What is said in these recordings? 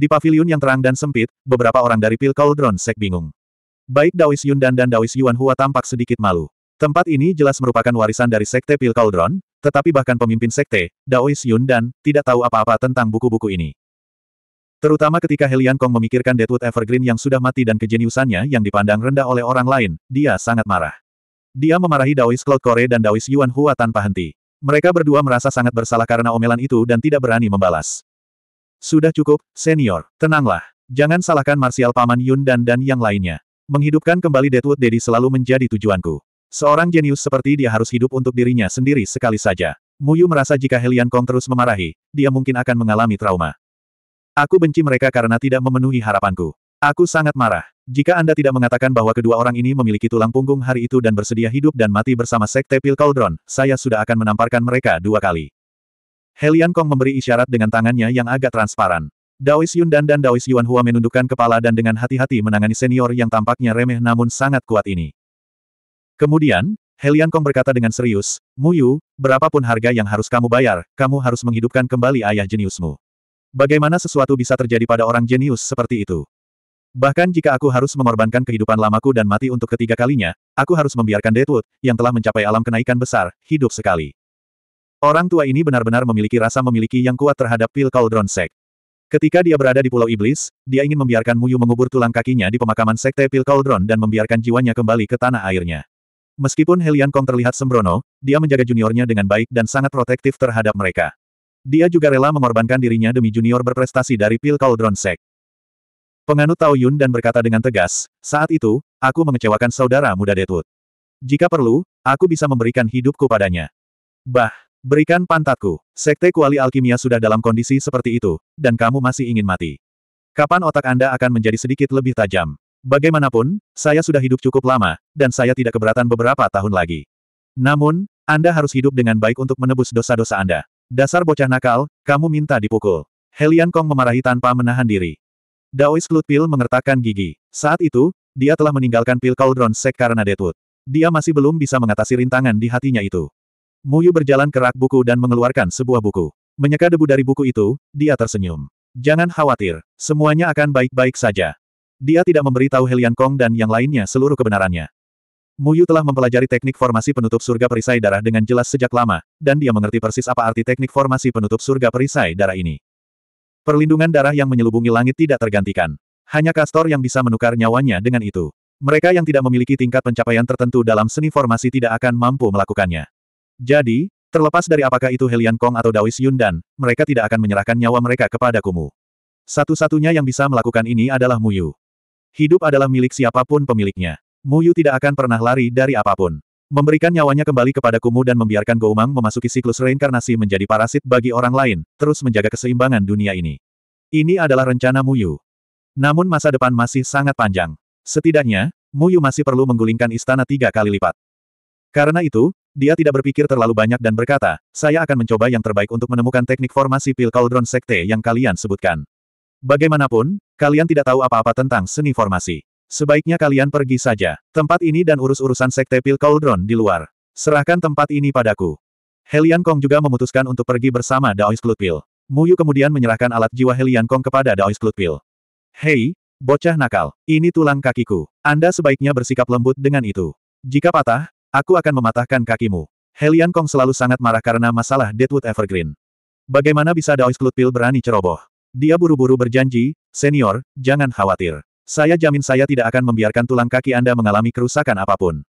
Di pavilion yang terang dan sempit, beberapa orang dari Pil Cauldron Sek bingung. Baik Daois Yun Dan Dawis Daois Yuan Hua tampak sedikit malu. Tempat ini jelas merupakan warisan dari Sekte Pil Cauldron, tetapi bahkan pemimpin Sekte, Daois Yun Dan, tidak tahu apa-apa tentang buku-buku ini. Terutama ketika Helian Kong memikirkan Deadwood Evergreen yang sudah mati dan kejeniusannya yang dipandang rendah oleh orang lain, dia sangat marah. Dia memarahi Daois Cloud Core dan Daois Yuan Hua tanpa henti. Mereka berdua merasa sangat bersalah karena omelan itu dan tidak berani membalas. Sudah cukup, senior. Tenanglah. Jangan salahkan Marsial Paman Yun dan dan yang lainnya. Menghidupkan kembali Deadwood Dedi selalu menjadi tujuanku. Seorang jenius seperti dia harus hidup untuk dirinya sendiri sekali saja. Muyu merasa jika Helian Kong terus memarahi, dia mungkin akan mengalami trauma. Aku benci mereka karena tidak memenuhi harapanku. Aku sangat marah. Jika Anda tidak mengatakan bahwa kedua orang ini memiliki tulang punggung hari itu dan bersedia hidup dan mati bersama Sekte Pil Cauldron, saya sudah akan menamparkan mereka dua kali. Helian Kong memberi isyarat dengan tangannya yang agak transparan. Daois Yun dan Daois Yuan Hua menundukkan kepala dan dengan hati-hati menangani senior yang tampaknya remeh namun sangat kuat ini. Kemudian, Helian Kong berkata dengan serius, Muyu, berapapun harga yang harus kamu bayar, kamu harus menghidupkan kembali ayah jeniusmu. Bagaimana sesuatu bisa terjadi pada orang jenius seperti itu? Bahkan jika aku harus mengorbankan kehidupan lamaku dan mati untuk ketiga kalinya, aku harus membiarkan Deadwood, yang telah mencapai alam kenaikan besar, hidup sekali. Orang tua ini benar-benar memiliki rasa memiliki yang kuat terhadap pil Cauldron Sect. Ketika dia berada di Pulau Iblis, dia ingin membiarkan Muyu mengubur tulang kakinya di pemakaman Sekte Pil Cauldron dan membiarkan jiwanya kembali ke tanah airnya. Meskipun Helian Kong terlihat sembrono, dia menjaga juniornya dengan baik dan sangat protektif terhadap mereka. Dia juga rela mengorbankan dirinya demi junior berprestasi dari Pil Cauldron Sect. Penganut Tao Yun dan berkata dengan tegas, saat itu, aku mengecewakan saudara muda Detut. Jika perlu, aku bisa memberikan hidupku padanya. Bah, Berikan pantatku. Sekte kuali alkimia sudah dalam kondisi seperti itu, dan kamu masih ingin mati. Kapan otak Anda akan menjadi sedikit lebih tajam? Bagaimanapun, saya sudah hidup cukup lama, dan saya tidak keberatan beberapa tahun lagi. Namun, Anda harus hidup dengan baik untuk menebus dosa-dosa Anda. Dasar bocah nakal, kamu minta dipukul. Helian Kong memarahi tanpa menahan diri. Daois Klutpil mengertakkan gigi. Saat itu, dia telah meninggalkan pil Cauldron Sek karena Deadwood. Dia masih belum bisa mengatasi rintangan di hatinya itu. Muyu berjalan ke rak buku dan mengeluarkan sebuah buku. Menyeka debu dari buku itu, dia tersenyum. Jangan khawatir, semuanya akan baik-baik saja. Dia tidak memberitahu Helian Kong dan yang lainnya seluruh kebenarannya. Muyu telah mempelajari teknik formasi penutup surga perisai darah dengan jelas sejak lama, dan dia mengerti persis apa arti teknik formasi penutup surga perisai darah ini. Perlindungan darah yang menyelubungi langit tidak tergantikan. Hanya Kastor yang bisa menukar nyawanya dengan itu. Mereka yang tidak memiliki tingkat pencapaian tertentu dalam seni formasi tidak akan mampu melakukannya. Jadi, terlepas dari apakah itu Helian Kong atau Daois Yundan, mereka tidak akan menyerahkan nyawa mereka kepada Kumu. Satu-satunya yang bisa melakukan ini adalah Muyu. Hidup adalah milik siapapun pemiliknya. Muyu tidak akan pernah lari dari apapun. Memberikan nyawanya kembali kepada Kumu dan membiarkan Goumang memasuki siklus reinkarnasi menjadi parasit bagi orang lain, terus menjaga keseimbangan dunia ini. Ini adalah rencana Muyu. Namun masa depan masih sangat panjang. Setidaknya, Muyu masih perlu menggulingkan istana tiga kali lipat. Karena itu, dia tidak berpikir terlalu banyak dan berkata, saya akan mencoba yang terbaik untuk menemukan teknik formasi pil cauldron sekte yang kalian sebutkan. Bagaimanapun, kalian tidak tahu apa-apa tentang seni formasi. Sebaiknya kalian pergi saja. Tempat ini dan urus-urusan sekte pil cauldron di luar. Serahkan tempat ini padaku. Helian Kong juga memutuskan untuk pergi bersama Daois Klutpil. Muyu kemudian menyerahkan alat jiwa Helian Kong kepada Daois Klutpil. Hei, bocah nakal, ini tulang kakiku. Anda sebaiknya bersikap lembut dengan itu. Jika patah, Aku akan mematahkan kakimu. Helian Kong selalu sangat marah karena masalah Deadwood Evergreen. Bagaimana bisa Daois Klutpil berani ceroboh? Dia buru-buru berjanji, senior, jangan khawatir. Saya jamin saya tidak akan membiarkan tulang kaki Anda mengalami kerusakan apapun.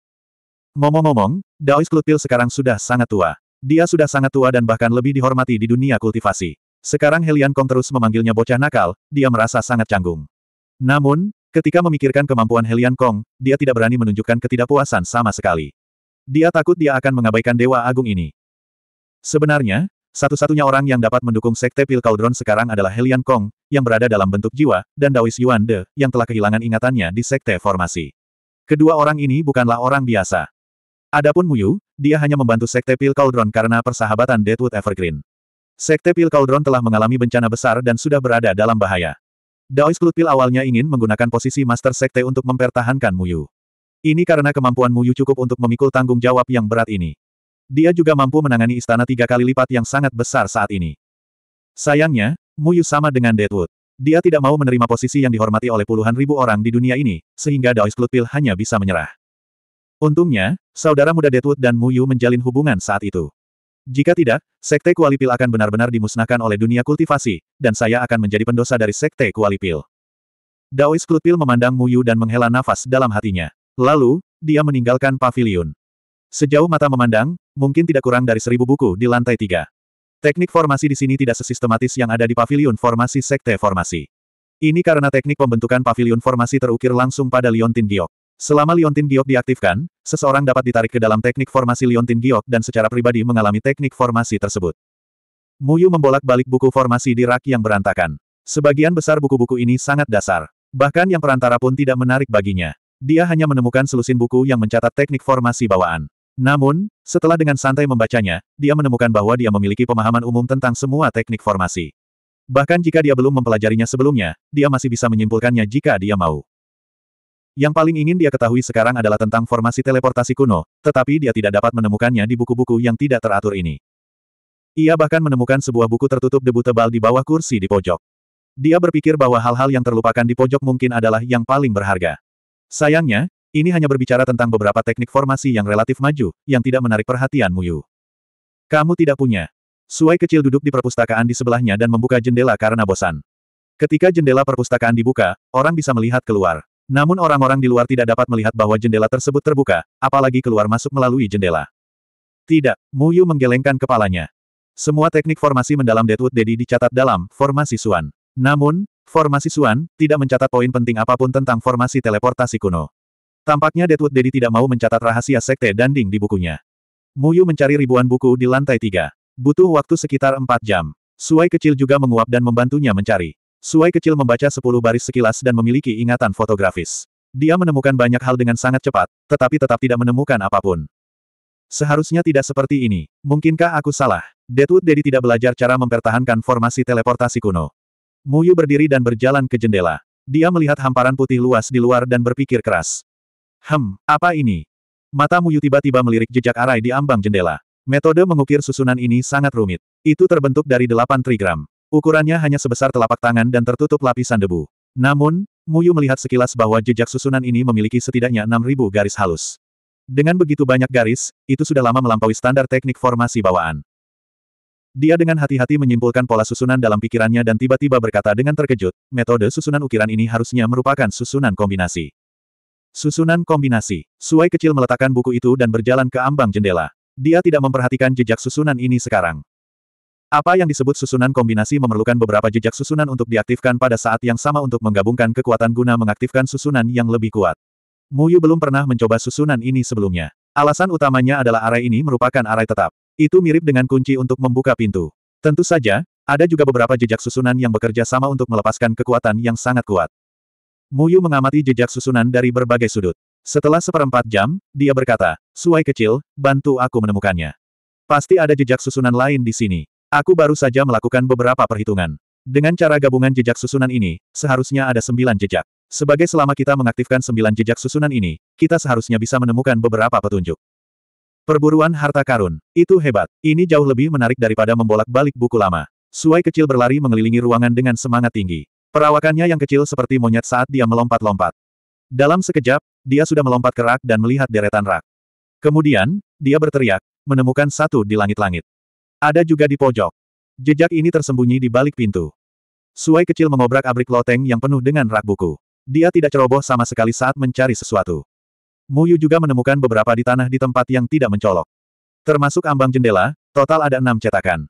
Ngomong-ngomong, Daois Klutpil sekarang sudah sangat tua. Dia sudah sangat tua dan bahkan lebih dihormati di dunia kultivasi. Sekarang Helian Kong terus memanggilnya bocah nakal, dia merasa sangat canggung. Namun, ketika memikirkan kemampuan Helian Kong, dia tidak berani menunjukkan ketidakpuasan sama sekali. Dia takut dia akan mengabaikan Dewa Agung ini. Sebenarnya, satu-satunya orang yang dapat mendukung Sekte Pil Cauldron sekarang adalah Helian Kong, yang berada dalam bentuk jiwa, dan Dawis Yuan De, yang telah kehilangan ingatannya di Sekte Formasi. Kedua orang ini bukanlah orang biasa. Adapun Muyu, dia hanya membantu Sekte Pil Cauldron karena persahabatan Deadwood Evergreen. Sekte Pil Cauldron telah mengalami bencana besar dan sudah berada dalam bahaya. Daois Pil awalnya ingin menggunakan posisi Master Sekte untuk mempertahankan Muyu. Ini karena Mu Yu cukup untuk memikul tanggung jawab yang berat ini. Dia juga mampu menangani istana tiga kali lipat yang sangat besar saat ini. Sayangnya, Mu Yu sama dengan Deadwood. Dia tidak mau menerima posisi yang dihormati oleh puluhan ribu orang di dunia ini, sehingga Daois Lutpil hanya bisa menyerah. Untungnya, saudara muda Deadwood dan Mu Yu menjalin hubungan saat itu. Jika tidak, Sekte Kualipil akan benar-benar dimusnahkan oleh dunia kultivasi, dan saya akan menjadi pendosa dari Sekte Kualipil. Daois Lutpil memandang Mu Yu dan menghela nafas dalam hatinya. Lalu, dia meninggalkan pavilion. Sejauh mata memandang, mungkin tidak kurang dari seribu buku di lantai tiga. Teknik formasi di sini tidak sesistematis yang ada di pavilion formasi sekte formasi. Ini karena teknik pembentukan pavilion formasi terukir langsung pada Liontin Giok. Selama Liontin Giok diaktifkan, seseorang dapat ditarik ke dalam teknik formasi Liontin Giok dan secara pribadi mengalami teknik formasi tersebut. Muyu membolak-balik buku formasi di rak yang berantakan. Sebagian besar buku-buku ini sangat dasar. Bahkan yang perantara pun tidak menarik baginya. Dia hanya menemukan selusin buku yang mencatat teknik formasi bawaan. Namun, setelah dengan santai membacanya, dia menemukan bahwa dia memiliki pemahaman umum tentang semua teknik formasi. Bahkan jika dia belum mempelajarinya sebelumnya, dia masih bisa menyimpulkannya jika dia mau. Yang paling ingin dia ketahui sekarang adalah tentang formasi teleportasi kuno, tetapi dia tidak dapat menemukannya di buku-buku yang tidak teratur ini. Ia bahkan menemukan sebuah buku tertutup debu tebal di bawah kursi di pojok. Dia berpikir bahwa hal-hal yang terlupakan di pojok mungkin adalah yang paling berharga. Sayangnya, ini hanya berbicara tentang beberapa teknik formasi yang relatif maju, yang tidak menarik perhatian Muyu. Kamu tidak punya. Suai kecil duduk di perpustakaan di sebelahnya dan membuka jendela karena bosan. Ketika jendela perpustakaan dibuka, orang bisa melihat keluar. Namun orang-orang di luar tidak dapat melihat bahwa jendela tersebut terbuka, apalagi keluar masuk melalui jendela. Tidak, Muyu menggelengkan kepalanya. Semua teknik formasi mendalam Deadwood Dedi dicatat dalam formasi Suan. Namun, Formasi Suan, tidak mencatat poin penting apapun tentang formasi teleportasi kuno. Tampaknya Deadwood Dedi tidak mau mencatat rahasia sekte Danding di bukunya. Muyu mencari ribuan buku di lantai tiga. Butuh waktu sekitar empat jam. Suai kecil juga menguap dan membantunya mencari. Suai kecil membaca sepuluh baris sekilas dan memiliki ingatan fotografis. Dia menemukan banyak hal dengan sangat cepat, tetapi tetap tidak menemukan apapun. Seharusnya tidak seperti ini. Mungkinkah aku salah? Deadwood Dedi tidak belajar cara mempertahankan formasi teleportasi kuno. Muyu berdiri dan berjalan ke jendela. Dia melihat hamparan putih luas di luar dan berpikir keras. Hem, apa ini? Mata Muyu tiba-tiba melirik jejak arai di ambang jendela. Metode mengukir susunan ini sangat rumit. Itu terbentuk dari delapan trigram. Ukurannya hanya sebesar telapak tangan dan tertutup lapisan debu. Namun, Muyu melihat sekilas bahwa jejak susunan ini memiliki setidaknya enam ribu garis halus. Dengan begitu banyak garis, itu sudah lama melampaui standar teknik formasi bawaan. Dia dengan hati-hati menyimpulkan pola susunan dalam pikirannya dan tiba-tiba berkata dengan terkejut, metode susunan ukiran ini harusnya merupakan susunan kombinasi. Susunan kombinasi. Suai kecil meletakkan buku itu dan berjalan ke ambang jendela. Dia tidak memperhatikan jejak susunan ini sekarang. Apa yang disebut susunan kombinasi memerlukan beberapa jejak susunan untuk diaktifkan pada saat yang sama untuk menggabungkan kekuatan guna mengaktifkan susunan yang lebih kuat. Muyu belum pernah mencoba susunan ini sebelumnya. Alasan utamanya adalah arai ini merupakan arai tetap. Itu mirip dengan kunci untuk membuka pintu. Tentu saja, ada juga beberapa jejak susunan yang bekerja sama untuk melepaskan kekuatan yang sangat kuat. Muyu mengamati jejak susunan dari berbagai sudut. Setelah seperempat jam, dia berkata, Suai kecil, bantu aku menemukannya. Pasti ada jejak susunan lain di sini. Aku baru saja melakukan beberapa perhitungan. Dengan cara gabungan jejak susunan ini, seharusnya ada sembilan jejak. Sebagai selama kita mengaktifkan sembilan jejak susunan ini, kita seharusnya bisa menemukan beberapa petunjuk. Perburuan harta karun. Itu hebat. Ini jauh lebih menarik daripada membolak-balik buku lama. Suai kecil berlari mengelilingi ruangan dengan semangat tinggi. Perawakannya yang kecil seperti monyet saat dia melompat-lompat. Dalam sekejap, dia sudah melompat ke rak dan melihat deretan rak. Kemudian, dia berteriak, menemukan satu di langit-langit. Ada juga di pojok. Jejak ini tersembunyi di balik pintu. Suai kecil mengobrak-abrik loteng yang penuh dengan rak buku. Dia tidak ceroboh sama sekali saat mencari sesuatu. Muyu juga menemukan beberapa di tanah di tempat yang tidak mencolok. Termasuk ambang jendela, total ada enam cetakan.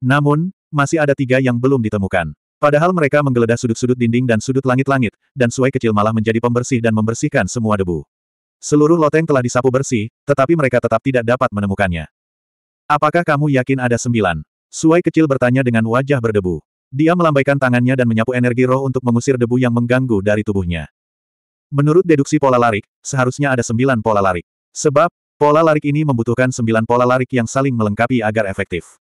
Namun, masih ada tiga yang belum ditemukan. Padahal mereka menggeledah sudut-sudut dinding dan sudut langit-langit, dan suai kecil malah menjadi pembersih dan membersihkan semua debu. Seluruh loteng telah disapu bersih, tetapi mereka tetap tidak dapat menemukannya. Apakah kamu yakin ada sembilan? Suai kecil bertanya dengan wajah berdebu. Dia melambaikan tangannya dan menyapu energi roh untuk mengusir debu yang mengganggu dari tubuhnya. Menurut deduksi pola larik, seharusnya ada sembilan pola larik. Sebab, pola larik ini membutuhkan sembilan pola larik yang saling melengkapi agar efektif.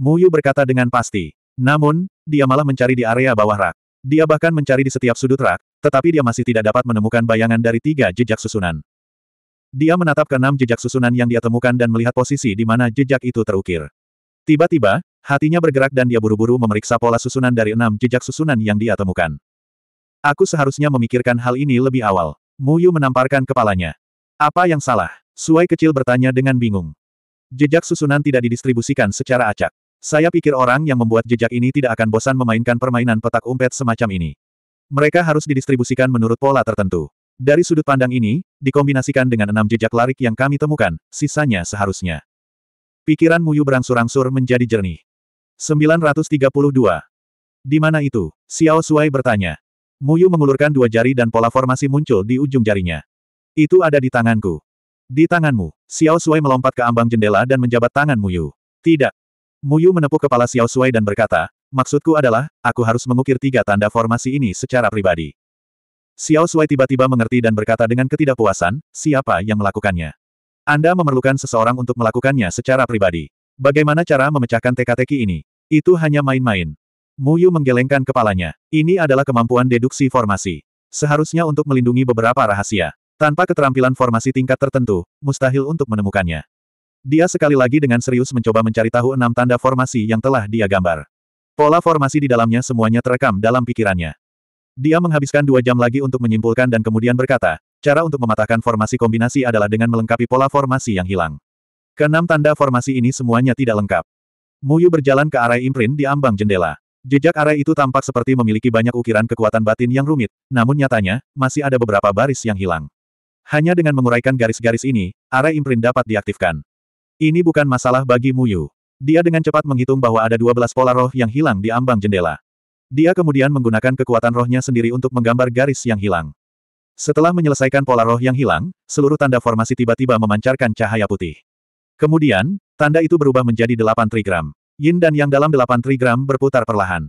Mu Yu berkata dengan pasti. Namun, dia malah mencari di area bawah rak. Dia bahkan mencari di setiap sudut rak, tetapi dia masih tidak dapat menemukan bayangan dari tiga jejak susunan. Dia menatap ke enam jejak susunan yang dia temukan dan melihat posisi di mana jejak itu terukir. Tiba-tiba, hatinya bergerak dan dia buru-buru memeriksa pola susunan dari enam jejak susunan yang dia temukan. Aku seharusnya memikirkan hal ini lebih awal. Muyu menamparkan kepalanya. Apa yang salah? Suai kecil bertanya dengan bingung. Jejak susunan tidak didistribusikan secara acak. Saya pikir orang yang membuat jejak ini tidak akan bosan memainkan permainan petak umpet semacam ini. Mereka harus didistribusikan menurut pola tertentu. Dari sudut pandang ini, dikombinasikan dengan enam jejak larik yang kami temukan, sisanya seharusnya. Pikiran Muyu berangsur-angsur menjadi jernih. 932. Di mana itu? Xiao Suai bertanya. Muyu mengulurkan dua jari dan pola formasi muncul di ujung jarinya. Itu ada di tanganku. Di tanganmu, Xiao Sui melompat ke ambang jendela dan menjabat tangan Muyu. Tidak. Muyu menepuk kepala Xiao Sui dan berkata, maksudku adalah, aku harus mengukir tiga tanda formasi ini secara pribadi. Xiao Sui tiba-tiba mengerti dan berkata dengan ketidakpuasan, siapa yang melakukannya. Anda memerlukan seseorang untuk melakukannya secara pribadi. Bagaimana cara memecahkan teka-teki ini? Itu hanya main-main. Muyu menggelengkan kepalanya. Ini adalah kemampuan deduksi formasi. Seharusnya untuk melindungi beberapa rahasia. Tanpa keterampilan formasi tingkat tertentu, mustahil untuk menemukannya. Dia sekali lagi dengan serius mencoba mencari tahu enam tanda formasi yang telah dia gambar. Pola formasi di dalamnya semuanya terekam dalam pikirannya. Dia menghabiskan dua jam lagi untuk menyimpulkan dan kemudian berkata, cara untuk mematahkan formasi kombinasi adalah dengan melengkapi pola formasi yang hilang. Keenam tanda formasi ini semuanya tidak lengkap. Muyu berjalan ke arah imprint di ambang jendela. Jejak arah itu tampak seperti memiliki banyak ukiran kekuatan batin yang rumit, namun nyatanya, masih ada beberapa baris yang hilang. Hanya dengan menguraikan garis-garis ini, arah imprint dapat diaktifkan. Ini bukan masalah bagi Mu Yu. Dia dengan cepat menghitung bahwa ada 12 pola roh yang hilang di ambang jendela. Dia kemudian menggunakan kekuatan rohnya sendiri untuk menggambar garis yang hilang. Setelah menyelesaikan pola roh yang hilang, seluruh tanda formasi tiba-tiba memancarkan cahaya putih. Kemudian, tanda itu berubah menjadi delapan trigram. Yin dan yang dalam delapan trigram berputar perlahan.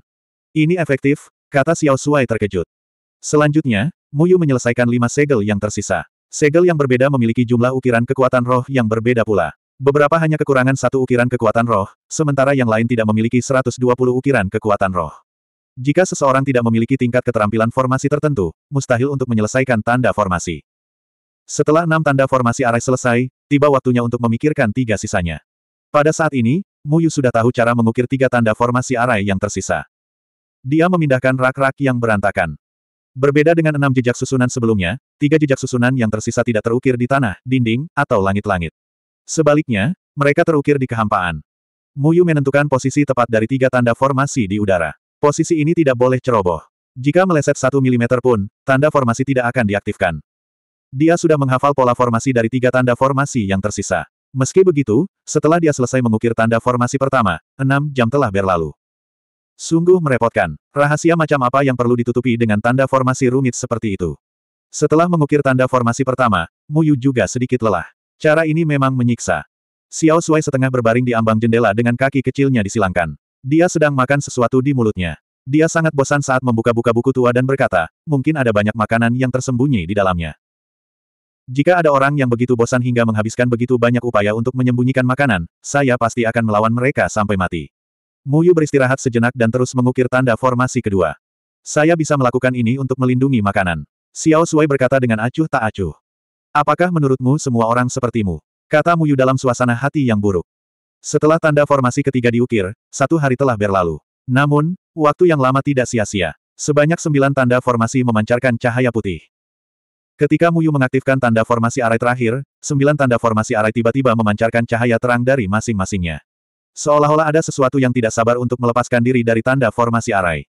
Ini efektif, kata Xiao Shuai terkejut. Selanjutnya, Muyu menyelesaikan lima segel yang tersisa. Segel yang berbeda memiliki jumlah ukiran kekuatan roh yang berbeda pula. Beberapa hanya kekurangan satu ukiran kekuatan roh, sementara yang lain tidak memiliki 120 ukiran kekuatan roh. Jika seseorang tidak memiliki tingkat keterampilan formasi tertentu, mustahil untuk menyelesaikan tanda formasi. Setelah enam tanda formasi arai selesai, tiba waktunya untuk memikirkan tiga sisanya. Pada saat ini, Muyu sudah tahu cara mengukir tiga tanda formasi arai yang tersisa. Dia memindahkan rak-rak yang berantakan. Berbeda dengan enam jejak susunan sebelumnya, tiga jejak susunan yang tersisa tidak terukir di tanah, dinding, atau langit-langit. Sebaliknya, mereka terukir di kehampaan. Muyu menentukan posisi tepat dari tiga tanda formasi di udara. Posisi ini tidak boleh ceroboh. Jika meleset satu milimeter pun, tanda formasi tidak akan diaktifkan. Dia sudah menghafal pola formasi dari tiga tanda formasi yang tersisa. Meski begitu, setelah dia selesai mengukir tanda formasi pertama, enam jam telah berlalu. Sungguh merepotkan. Rahasia macam apa yang perlu ditutupi dengan tanda formasi rumit seperti itu? Setelah mengukir tanda formasi pertama, Muyu juga sedikit lelah. Cara ini memang menyiksa. Xiao Suai setengah berbaring di ambang jendela dengan kaki kecilnya disilangkan. Dia sedang makan sesuatu di mulutnya. Dia sangat bosan saat membuka-buka buku tua dan berkata, mungkin ada banyak makanan yang tersembunyi di dalamnya. Jika ada orang yang begitu bosan hingga menghabiskan begitu banyak upaya untuk menyembunyikan makanan, saya pasti akan melawan mereka sampai mati. Muyu beristirahat sejenak dan terus mengukir tanda formasi kedua. Saya bisa melakukan ini untuk melindungi makanan. Xiao Sui berkata dengan acuh tak acuh. Apakah menurutmu semua orang sepertimu? Kata Muyu dalam suasana hati yang buruk. Setelah tanda formasi ketiga diukir, satu hari telah berlalu. Namun, waktu yang lama tidak sia-sia. Sebanyak sembilan tanda formasi memancarkan cahaya putih. Ketika Muyu mengaktifkan tanda formasi arai terakhir, sembilan tanda formasi arai tiba-tiba memancarkan cahaya terang dari masing-masingnya. Seolah-olah ada sesuatu yang tidak sabar untuk melepaskan diri dari tanda formasi arai.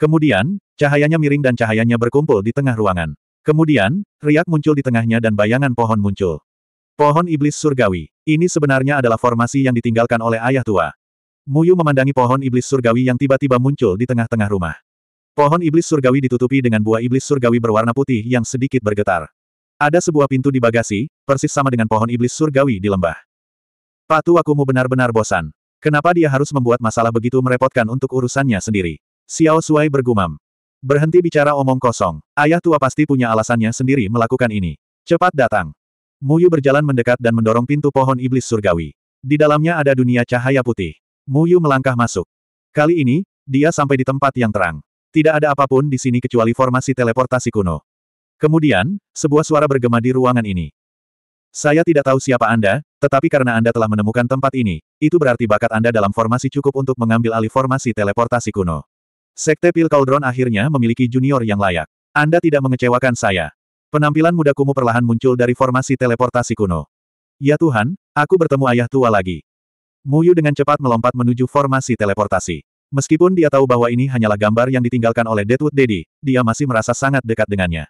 Kemudian, cahayanya miring dan cahayanya berkumpul di tengah ruangan. Kemudian, riak muncul di tengahnya dan bayangan pohon muncul. Pohon iblis surgawi. Ini sebenarnya adalah formasi yang ditinggalkan oleh ayah tua. Muyu memandangi pohon iblis surgawi yang tiba-tiba muncul di tengah-tengah rumah. Pohon iblis surgawi ditutupi dengan buah iblis surgawi berwarna putih yang sedikit bergetar. Ada sebuah pintu di bagasi, persis sama dengan pohon iblis surgawi di lembah. Patu akumu benar-benar bosan. Kenapa dia harus membuat masalah begitu merepotkan untuk urusannya sendiri? Xiao Suai bergumam. Berhenti bicara omong kosong. Ayah tua pasti punya alasannya sendiri melakukan ini. Cepat datang. Muyu berjalan mendekat dan mendorong pintu pohon iblis surgawi. Di dalamnya ada dunia cahaya putih. Muyu melangkah masuk. Kali ini, dia sampai di tempat yang terang. Tidak ada apapun di sini kecuali formasi teleportasi kuno. Kemudian, sebuah suara bergema di ruangan ini. Saya tidak tahu siapa Anda, tetapi karena Anda telah menemukan tempat ini, itu berarti bakat Anda dalam formasi cukup untuk mengambil alih formasi teleportasi kuno. Sekte Pil Cauldron akhirnya memiliki junior yang layak. Anda tidak mengecewakan saya. Penampilan muda Kumu perlahan muncul dari formasi teleportasi kuno. Ya Tuhan, aku bertemu ayah tua lagi. Muyu dengan cepat melompat menuju formasi teleportasi. Meskipun dia tahu bahwa ini hanyalah gambar yang ditinggalkan oleh Deadwood Daddy, dia masih merasa sangat dekat dengannya.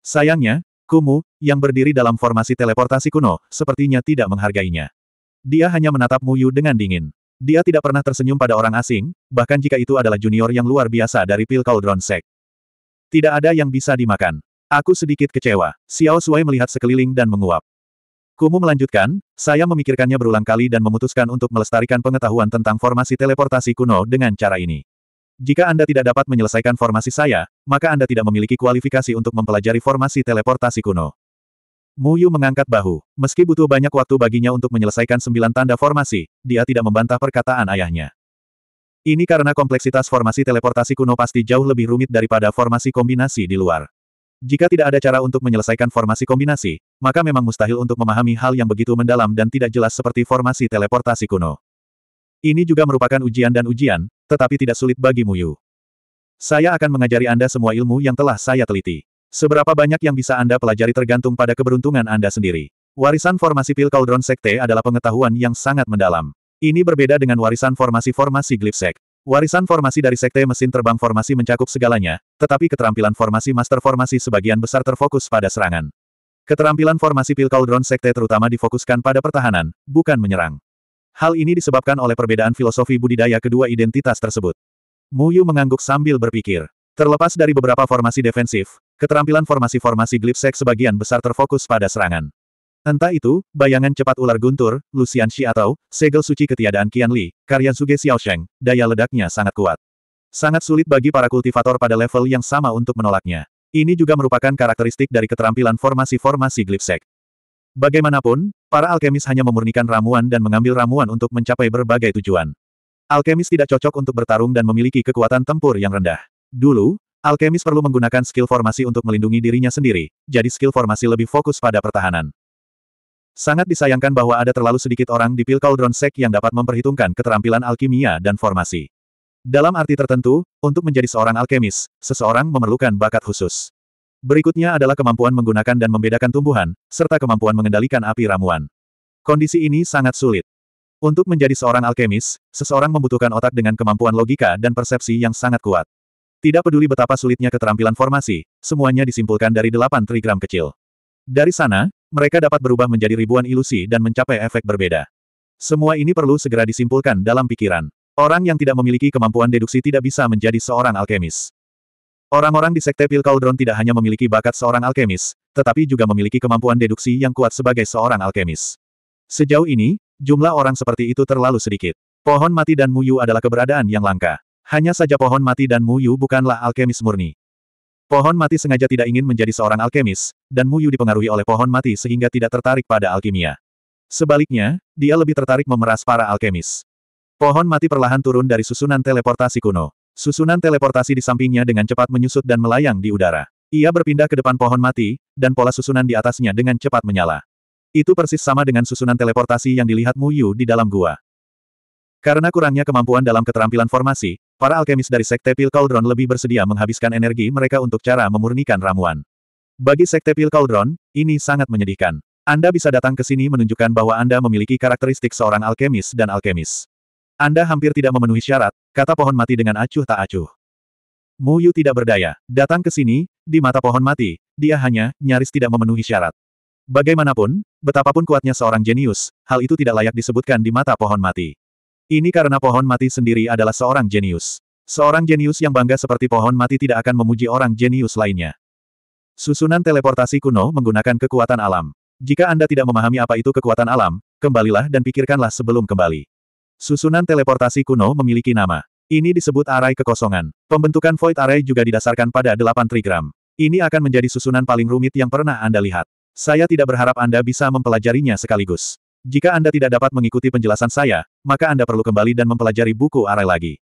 Sayangnya, Kumu, yang berdiri dalam formasi teleportasi kuno, sepertinya tidak menghargainya. Dia hanya menatap Muyu dengan dingin. Dia tidak pernah tersenyum pada orang asing, bahkan jika itu adalah junior yang luar biasa dari Pil Cauldron Sek. Tidak ada yang bisa dimakan. Aku sedikit kecewa. Xiao Sui melihat sekeliling dan menguap. Kumu melanjutkan, saya memikirkannya berulang kali dan memutuskan untuk melestarikan pengetahuan tentang formasi teleportasi kuno dengan cara ini. Jika Anda tidak dapat menyelesaikan formasi saya, maka Anda tidak memiliki kualifikasi untuk mempelajari formasi teleportasi kuno. Mu Yu mengangkat bahu. Meski butuh banyak waktu baginya untuk menyelesaikan sembilan tanda formasi, dia tidak membantah perkataan ayahnya. Ini karena kompleksitas formasi teleportasi kuno pasti jauh lebih rumit daripada formasi kombinasi di luar. Jika tidak ada cara untuk menyelesaikan formasi kombinasi, maka memang mustahil untuk memahami hal yang begitu mendalam dan tidak jelas seperti formasi teleportasi kuno. Ini juga merupakan ujian dan ujian, tetapi tidak sulit bagi Muyu. Saya akan mengajari Anda semua ilmu yang telah saya teliti. Seberapa banyak yang bisa Anda pelajari tergantung pada keberuntungan Anda sendiri. Warisan formasi pil Cauldron Sekte adalah pengetahuan yang sangat mendalam. Ini berbeda dengan warisan formasi-formasi Glipsek. Warisan formasi dari Sekte Mesin Terbang Formasi mencakup segalanya, tetapi keterampilan formasi Master Formasi sebagian besar terfokus pada serangan. Keterampilan formasi Pil Cauldron Sekte terutama difokuskan pada pertahanan, bukan menyerang. Hal ini disebabkan oleh perbedaan filosofi budidaya kedua identitas tersebut. Mu Yu mengangguk sambil berpikir. Terlepas dari beberapa formasi defensif, keterampilan formasi-formasi Glipsek sebagian besar terfokus pada serangan. Entah itu, bayangan cepat ular guntur, Lucian Shi atau, segel suci ketiadaan Qian Li, karya Xiao Sheng, daya ledaknya sangat kuat. Sangat sulit bagi para kultivator pada level yang sama untuk menolaknya. Ini juga merupakan karakteristik dari keterampilan formasi-formasi Glipsek. Bagaimanapun, para alkemis hanya memurnikan ramuan dan mengambil ramuan untuk mencapai berbagai tujuan. Alkemis tidak cocok untuk bertarung dan memiliki kekuatan tempur yang rendah. Dulu, alkemis perlu menggunakan skill formasi untuk melindungi dirinya sendiri, jadi skill formasi lebih fokus pada pertahanan. Sangat disayangkan bahwa ada terlalu sedikit orang di Pil Cauldron Sek yang dapat memperhitungkan keterampilan alkimia dan formasi. Dalam arti tertentu, untuk menjadi seorang alkemis, seseorang memerlukan bakat khusus. Berikutnya adalah kemampuan menggunakan dan membedakan tumbuhan, serta kemampuan mengendalikan api ramuan. Kondisi ini sangat sulit. Untuk menjadi seorang alkemis, seseorang membutuhkan otak dengan kemampuan logika dan persepsi yang sangat kuat. Tidak peduli betapa sulitnya keterampilan formasi, semuanya disimpulkan dari delapan trigram kecil. Dari sana, mereka dapat berubah menjadi ribuan ilusi dan mencapai efek berbeda. Semua ini perlu segera disimpulkan dalam pikiran. Orang yang tidak memiliki kemampuan deduksi tidak bisa menjadi seorang alkemis. Orang-orang di Sekte Pil Cauldron tidak hanya memiliki bakat seorang alkemis, tetapi juga memiliki kemampuan deduksi yang kuat sebagai seorang alkemis. Sejauh ini, jumlah orang seperti itu terlalu sedikit. Pohon mati dan Muyu adalah keberadaan yang langka. Hanya saja pohon mati dan Muyu bukanlah alkemis murni. Pohon mati sengaja tidak ingin menjadi seorang alkemis, dan Mu Yu dipengaruhi oleh pohon mati sehingga tidak tertarik pada alkimia. Sebaliknya, dia lebih tertarik memeras para alkemis. Pohon mati perlahan turun dari susunan teleportasi kuno. Susunan teleportasi di sampingnya dengan cepat menyusut dan melayang di udara. Ia berpindah ke depan pohon mati, dan pola susunan di atasnya dengan cepat menyala. Itu persis sama dengan susunan teleportasi yang dilihat Mu Yu di dalam gua. Karena kurangnya kemampuan dalam keterampilan formasi, para alkemis dari Sekte Pil Cauldron lebih bersedia menghabiskan energi mereka untuk cara memurnikan ramuan. Bagi Sekte Pil Cauldron, ini sangat menyedihkan. Anda bisa datang ke sini menunjukkan bahwa Anda memiliki karakteristik seorang alkemis dan alkemis. Anda hampir tidak memenuhi syarat, kata pohon mati dengan acuh tak acuh. Mu Yu tidak berdaya. Datang ke sini, di mata pohon mati, dia hanya, nyaris tidak memenuhi syarat. Bagaimanapun, betapapun kuatnya seorang jenius, hal itu tidak layak disebutkan di mata pohon mati. Ini karena pohon mati sendiri adalah seorang jenius. Seorang jenius yang bangga seperti pohon mati tidak akan memuji orang jenius lainnya. Susunan teleportasi kuno menggunakan kekuatan alam. Jika Anda tidak memahami apa itu kekuatan alam, kembalilah dan pikirkanlah sebelum kembali. Susunan teleportasi kuno memiliki nama. Ini disebut array kekosongan. Pembentukan void array juga didasarkan pada delapan trigram. Ini akan menjadi susunan paling rumit yang pernah Anda lihat. Saya tidak berharap Anda bisa mempelajarinya sekaligus. Jika Anda tidak dapat mengikuti penjelasan saya, maka Anda perlu kembali dan mempelajari buku arai lagi.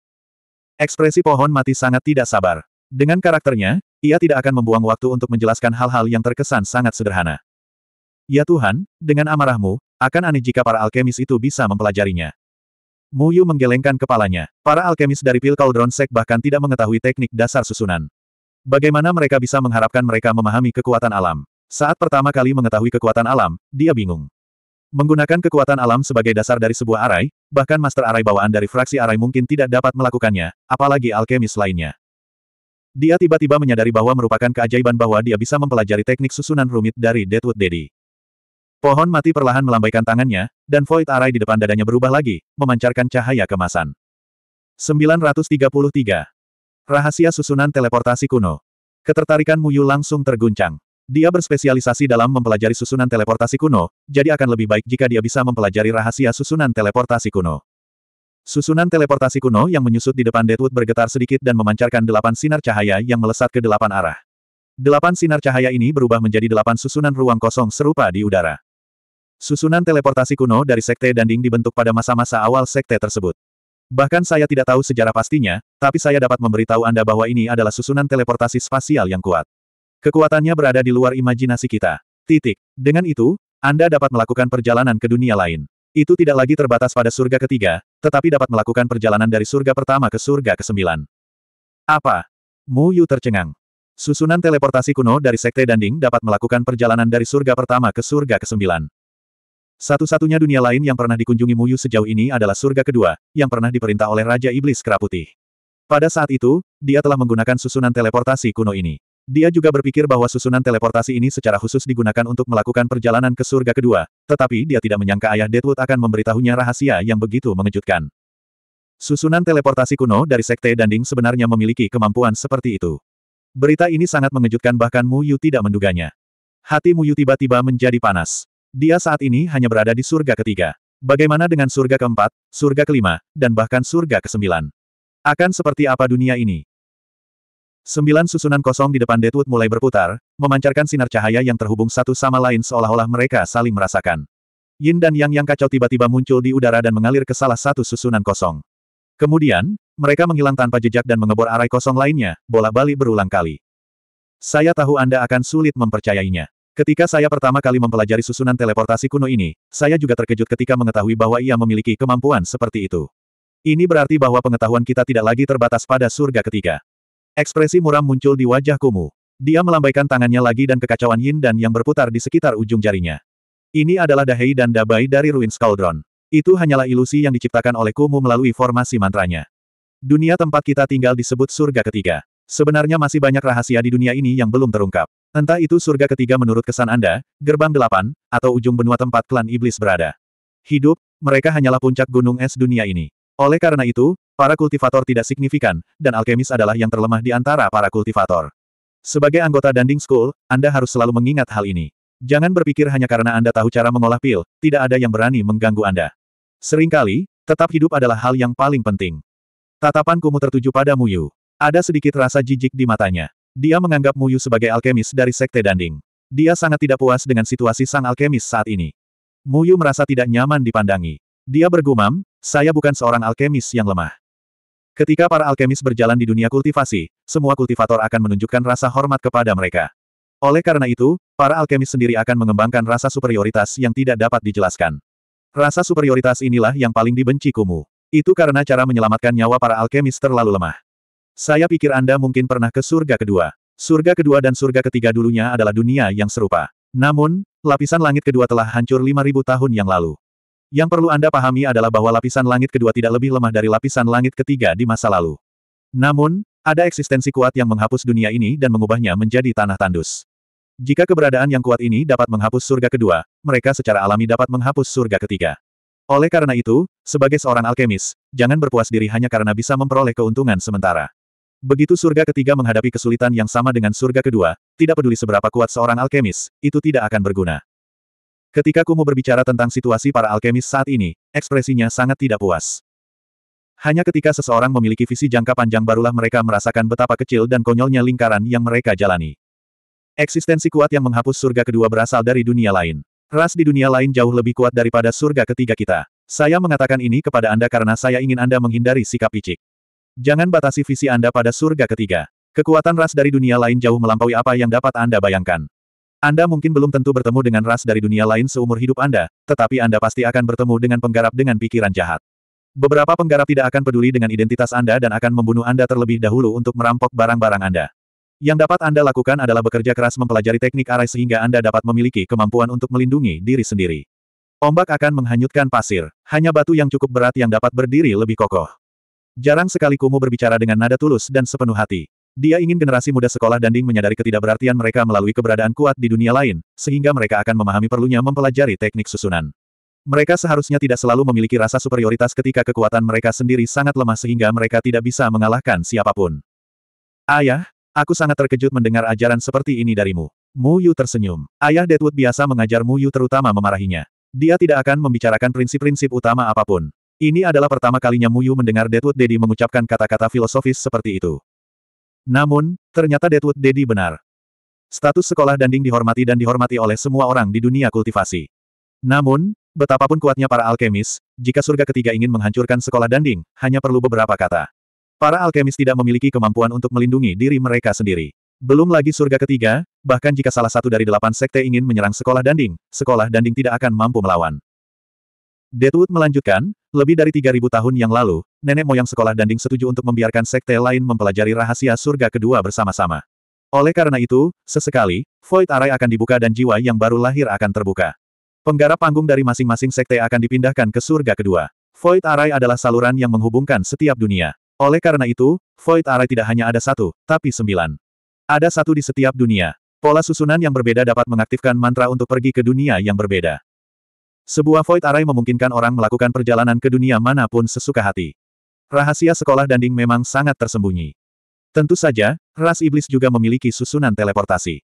Ekspresi pohon mati sangat tidak sabar. Dengan karakternya, ia tidak akan membuang waktu untuk menjelaskan hal-hal yang terkesan sangat sederhana. Ya Tuhan, dengan amarahmu, akan aneh jika para alkemis itu bisa mempelajarinya. Mu Yu menggelengkan kepalanya. Para alkemis dari pil Cauldron Sek bahkan tidak mengetahui teknik dasar susunan. Bagaimana mereka bisa mengharapkan mereka memahami kekuatan alam? Saat pertama kali mengetahui kekuatan alam, dia bingung. Menggunakan kekuatan alam sebagai dasar dari sebuah arai, bahkan master arai bawaan dari fraksi arai mungkin tidak dapat melakukannya, apalagi alkemis lainnya. Dia tiba-tiba menyadari bahwa merupakan keajaiban bahwa dia bisa mempelajari teknik susunan rumit dari Deadwood Daddy. Pohon mati perlahan melambaikan tangannya, dan void arai di depan dadanya berubah lagi, memancarkan cahaya kemasan. 933. Rahasia Susunan Teleportasi Kuno Ketertarikan Muyu langsung terguncang. Dia berspesialisasi dalam mempelajari susunan teleportasi kuno, jadi akan lebih baik jika dia bisa mempelajari rahasia susunan teleportasi kuno. Susunan teleportasi kuno yang menyusut di depan Deadwood bergetar sedikit dan memancarkan delapan sinar cahaya yang melesat ke delapan arah. Delapan sinar cahaya ini berubah menjadi delapan susunan ruang kosong serupa di udara. Susunan teleportasi kuno dari Sekte Danding dibentuk pada masa-masa awal Sekte tersebut. Bahkan saya tidak tahu sejarah pastinya, tapi saya dapat memberitahu Anda bahwa ini adalah susunan teleportasi spasial yang kuat. Kekuatannya berada di luar imajinasi kita. Titik. Dengan itu, Anda dapat melakukan perjalanan ke dunia lain. Itu tidak lagi terbatas pada surga ketiga, tetapi dapat melakukan perjalanan dari surga pertama ke surga kesembilan. Apa? Mu Yu tercengang. Susunan teleportasi kuno dari Sekte Danding dapat melakukan perjalanan dari surga pertama ke surga kesembilan. Satu-satunya dunia lain yang pernah dikunjungi Mu Yu sejauh ini adalah surga kedua, yang pernah diperintah oleh Raja Iblis Kera Pada saat itu, dia telah menggunakan susunan teleportasi kuno ini. Dia juga berpikir bahwa susunan teleportasi ini secara khusus digunakan untuk melakukan perjalanan ke surga kedua, tetapi dia tidak menyangka ayah Deadwood akan memberitahunya rahasia yang begitu mengejutkan. Susunan teleportasi kuno dari Sekte Danding sebenarnya memiliki kemampuan seperti itu. Berita ini sangat mengejutkan bahkan Mu Yu tidak menduganya. Hati Mu Yu tiba-tiba menjadi panas. Dia saat ini hanya berada di surga ketiga. Bagaimana dengan surga keempat, surga kelima, dan bahkan surga kesembilan? Akan seperti apa dunia ini? Sembilan susunan kosong di depan Deadwood mulai berputar, memancarkan sinar cahaya yang terhubung satu sama lain seolah-olah mereka saling merasakan. Yin dan Yang yang kacau tiba-tiba muncul di udara dan mengalir ke salah satu susunan kosong. Kemudian, mereka menghilang tanpa jejak dan mengebor arai kosong lainnya, bola balik berulang kali. Saya tahu Anda akan sulit mempercayainya. Ketika saya pertama kali mempelajari susunan teleportasi kuno ini, saya juga terkejut ketika mengetahui bahwa ia memiliki kemampuan seperti itu. Ini berarti bahwa pengetahuan kita tidak lagi terbatas pada surga ketiga. Ekspresi muram muncul di wajah Kumu. Dia melambaikan tangannya lagi dan kekacauan yin dan yang berputar di sekitar ujung jarinya. Ini adalah Dahei dan Dabai dari Ruin Cauldron. Itu hanyalah ilusi yang diciptakan oleh Kumu melalui formasi mantranya. Dunia tempat kita tinggal disebut surga ketiga. Sebenarnya masih banyak rahasia di dunia ini yang belum terungkap. Entah itu surga ketiga menurut kesan Anda, gerbang delapan, atau ujung benua tempat klan iblis berada. Hidup, mereka hanyalah puncak gunung es dunia ini. Oleh karena itu, Para kultivator tidak signifikan, dan alkemis adalah yang terlemah di antara para kultivator. Sebagai anggota Danding School, Anda harus selalu mengingat hal ini. Jangan berpikir hanya karena Anda tahu cara mengolah pil, tidak ada yang berani mengganggu Anda. Seringkali, tetap hidup adalah hal yang paling penting. Tatapan Kumu tertuju pada Muyu. Ada sedikit rasa jijik di matanya. Dia menganggap Muyu sebagai alkemis dari Sekte Danding. Dia sangat tidak puas dengan situasi sang alkemis saat ini. Muyu merasa tidak nyaman dipandangi. Dia bergumam, saya bukan seorang alkemis yang lemah. Ketika para alkemis berjalan di dunia kultivasi, semua kultivator akan menunjukkan rasa hormat kepada mereka. Oleh karena itu, para alkemis sendiri akan mengembangkan rasa superioritas yang tidak dapat dijelaskan. Rasa superioritas inilah yang paling dibenci Kumu. Itu karena cara menyelamatkan nyawa para alkemis terlalu lemah. Saya pikir Anda mungkin pernah ke surga kedua. Surga kedua dan surga ketiga dulunya adalah dunia yang serupa. Namun, lapisan langit kedua telah hancur 5000 tahun yang lalu. Yang perlu Anda pahami adalah bahwa lapisan langit kedua tidak lebih lemah dari lapisan langit ketiga di masa lalu. Namun, ada eksistensi kuat yang menghapus dunia ini dan mengubahnya menjadi tanah tandus. Jika keberadaan yang kuat ini dapat menghapus surga kedua, mereka secara alami dapat menghapus surga ketiga. Oleh karena itu, sebagai seorang alkemis, jangan berpuas diri hanya karena bisa memperoleh keuntungan sementara. Begitu surga ketiga menghadapi kesulitan yang sama dengan surga kedua, tidak peduli seberapa kuat seorang alkemis, itu tidak akan berguna. Ketika Kumu berbicara tentang situasi para alkemis saat ini, ekspresinya sangat tidak puas. Hanya ketika seseorang memiliki visi jangka panjang barulah mereka merasakan betapa kecil dan konyolnya lingkaran yang mereka jalani. Eksistensi kuat yang menghapus surga kedua berasal dari dunia lain. Ras di dunia lain jauh lebih kuat daripada surga ketiga kita. Saya mengatakan ini kepada Anda karena saya ingin Anda menghindari sikap picik. Jangan batasi visi Anda pada surga ketiga. Kekuatan ras dari dunia lain jauh melampaui apa yang dapat Anda bayangkan. Anda mungkin belum tentu bertemu dengan ras dari dunia lain seumur hidup Anda, tetapi Anda pasti akan bertemu dengan penggarap dengan pikiran jahat. Beberapa penggarap tidak akan peduli dengan identitas Anda dan akan membunuh Anda terlebih dahulu untuk merampok barang-barang Anda. Yang dapat Anda lakukan adalah bekerja keras mempelajari teknik arai sehingga Anda dapat memiliki kemampuan untuk melindungi diri sendiri. Ombak akan menghanyutkan pasir, hanya batu yang cukup berat yang dapat berdiri lebih kokoh. Jarang sekali Kumu berbicara dengan nada tulus dan sepenuh hati. Dia ingin generasi muda sekolah dan Ding menyadari ketidakberartian mereka melalui keberadaan kuat di dunia lain, sehingga mereka akan memahami perlunya mempelajari teknik susunan. Mereka seharusnya tidak selalu memiliki rasa superioritas ketika kekuatan mereka sendiri sangat lemah sehingga mereka tidak bisa mengalahkan siapapun. Ayah, aku sangat terkejut mendengar ajaran seperti ini darimu. Mu Yu tersenyum. Ayah Deadwood biasa mengajar Mu Yu terutama memarahinya. Dia tidak akan membicarakan prinsip-prinsip utama apapun. Ini adalah pertama kalinya Mu Yu mendengar Deadwood Dedi mengucapkan kata-kata filosofis seperti itu. Namun, ternyata Deadwood Dedi benar. Status sekolah Danding dihormati dan dihormati oleh semua orang di dunia kultivasi. Namun, betapapun kuatnya para alkemis, jika surga ketiga ingin menghancurkan sekolah Danding, hanya perlu beberapa kata. Para alkemis tidak memiliki kemampuan untuk melindungi diri mereka sendiri. Belum lagi surga ketiga, bahkan jika salah satu dari delapan sekte ingin menyerang sekolah Danding, sekolah Danding tidak akan mampu melawan. Deadwood melanjutkan, lebih dari 3.000 tahun yang lalu, nenek moyang sekolah danding setuju untuk membiarkan sekte lain mempelajari rahasia surga kedua bersama-sama. Oleh karena itu, sesekali, Void Array akan dibuka dan jiwa yang baru lahir akan terbuka. Penggarap panggung dari masing-masing sekte akan dipindahkan ke surga kedua. Void Array adalah saluran yang menghubungkan setiap dunia. Oleh karena itu, Void Array tidak hanya ada satu, tapi sembilan. Ada satu di setiap dunia. Pola susunan yang berbeda dapat mengaktifkan mantra untuk pergi ke dunia yang berbeda. Sebuah void array memungkinkan orang melakukan perjalanan ke dunia manapun sesuka hati. Rahasia sekolah danding memang sangat tersembunyi. Tentu saja, ras iblis juga memiliki susunan teleportasi.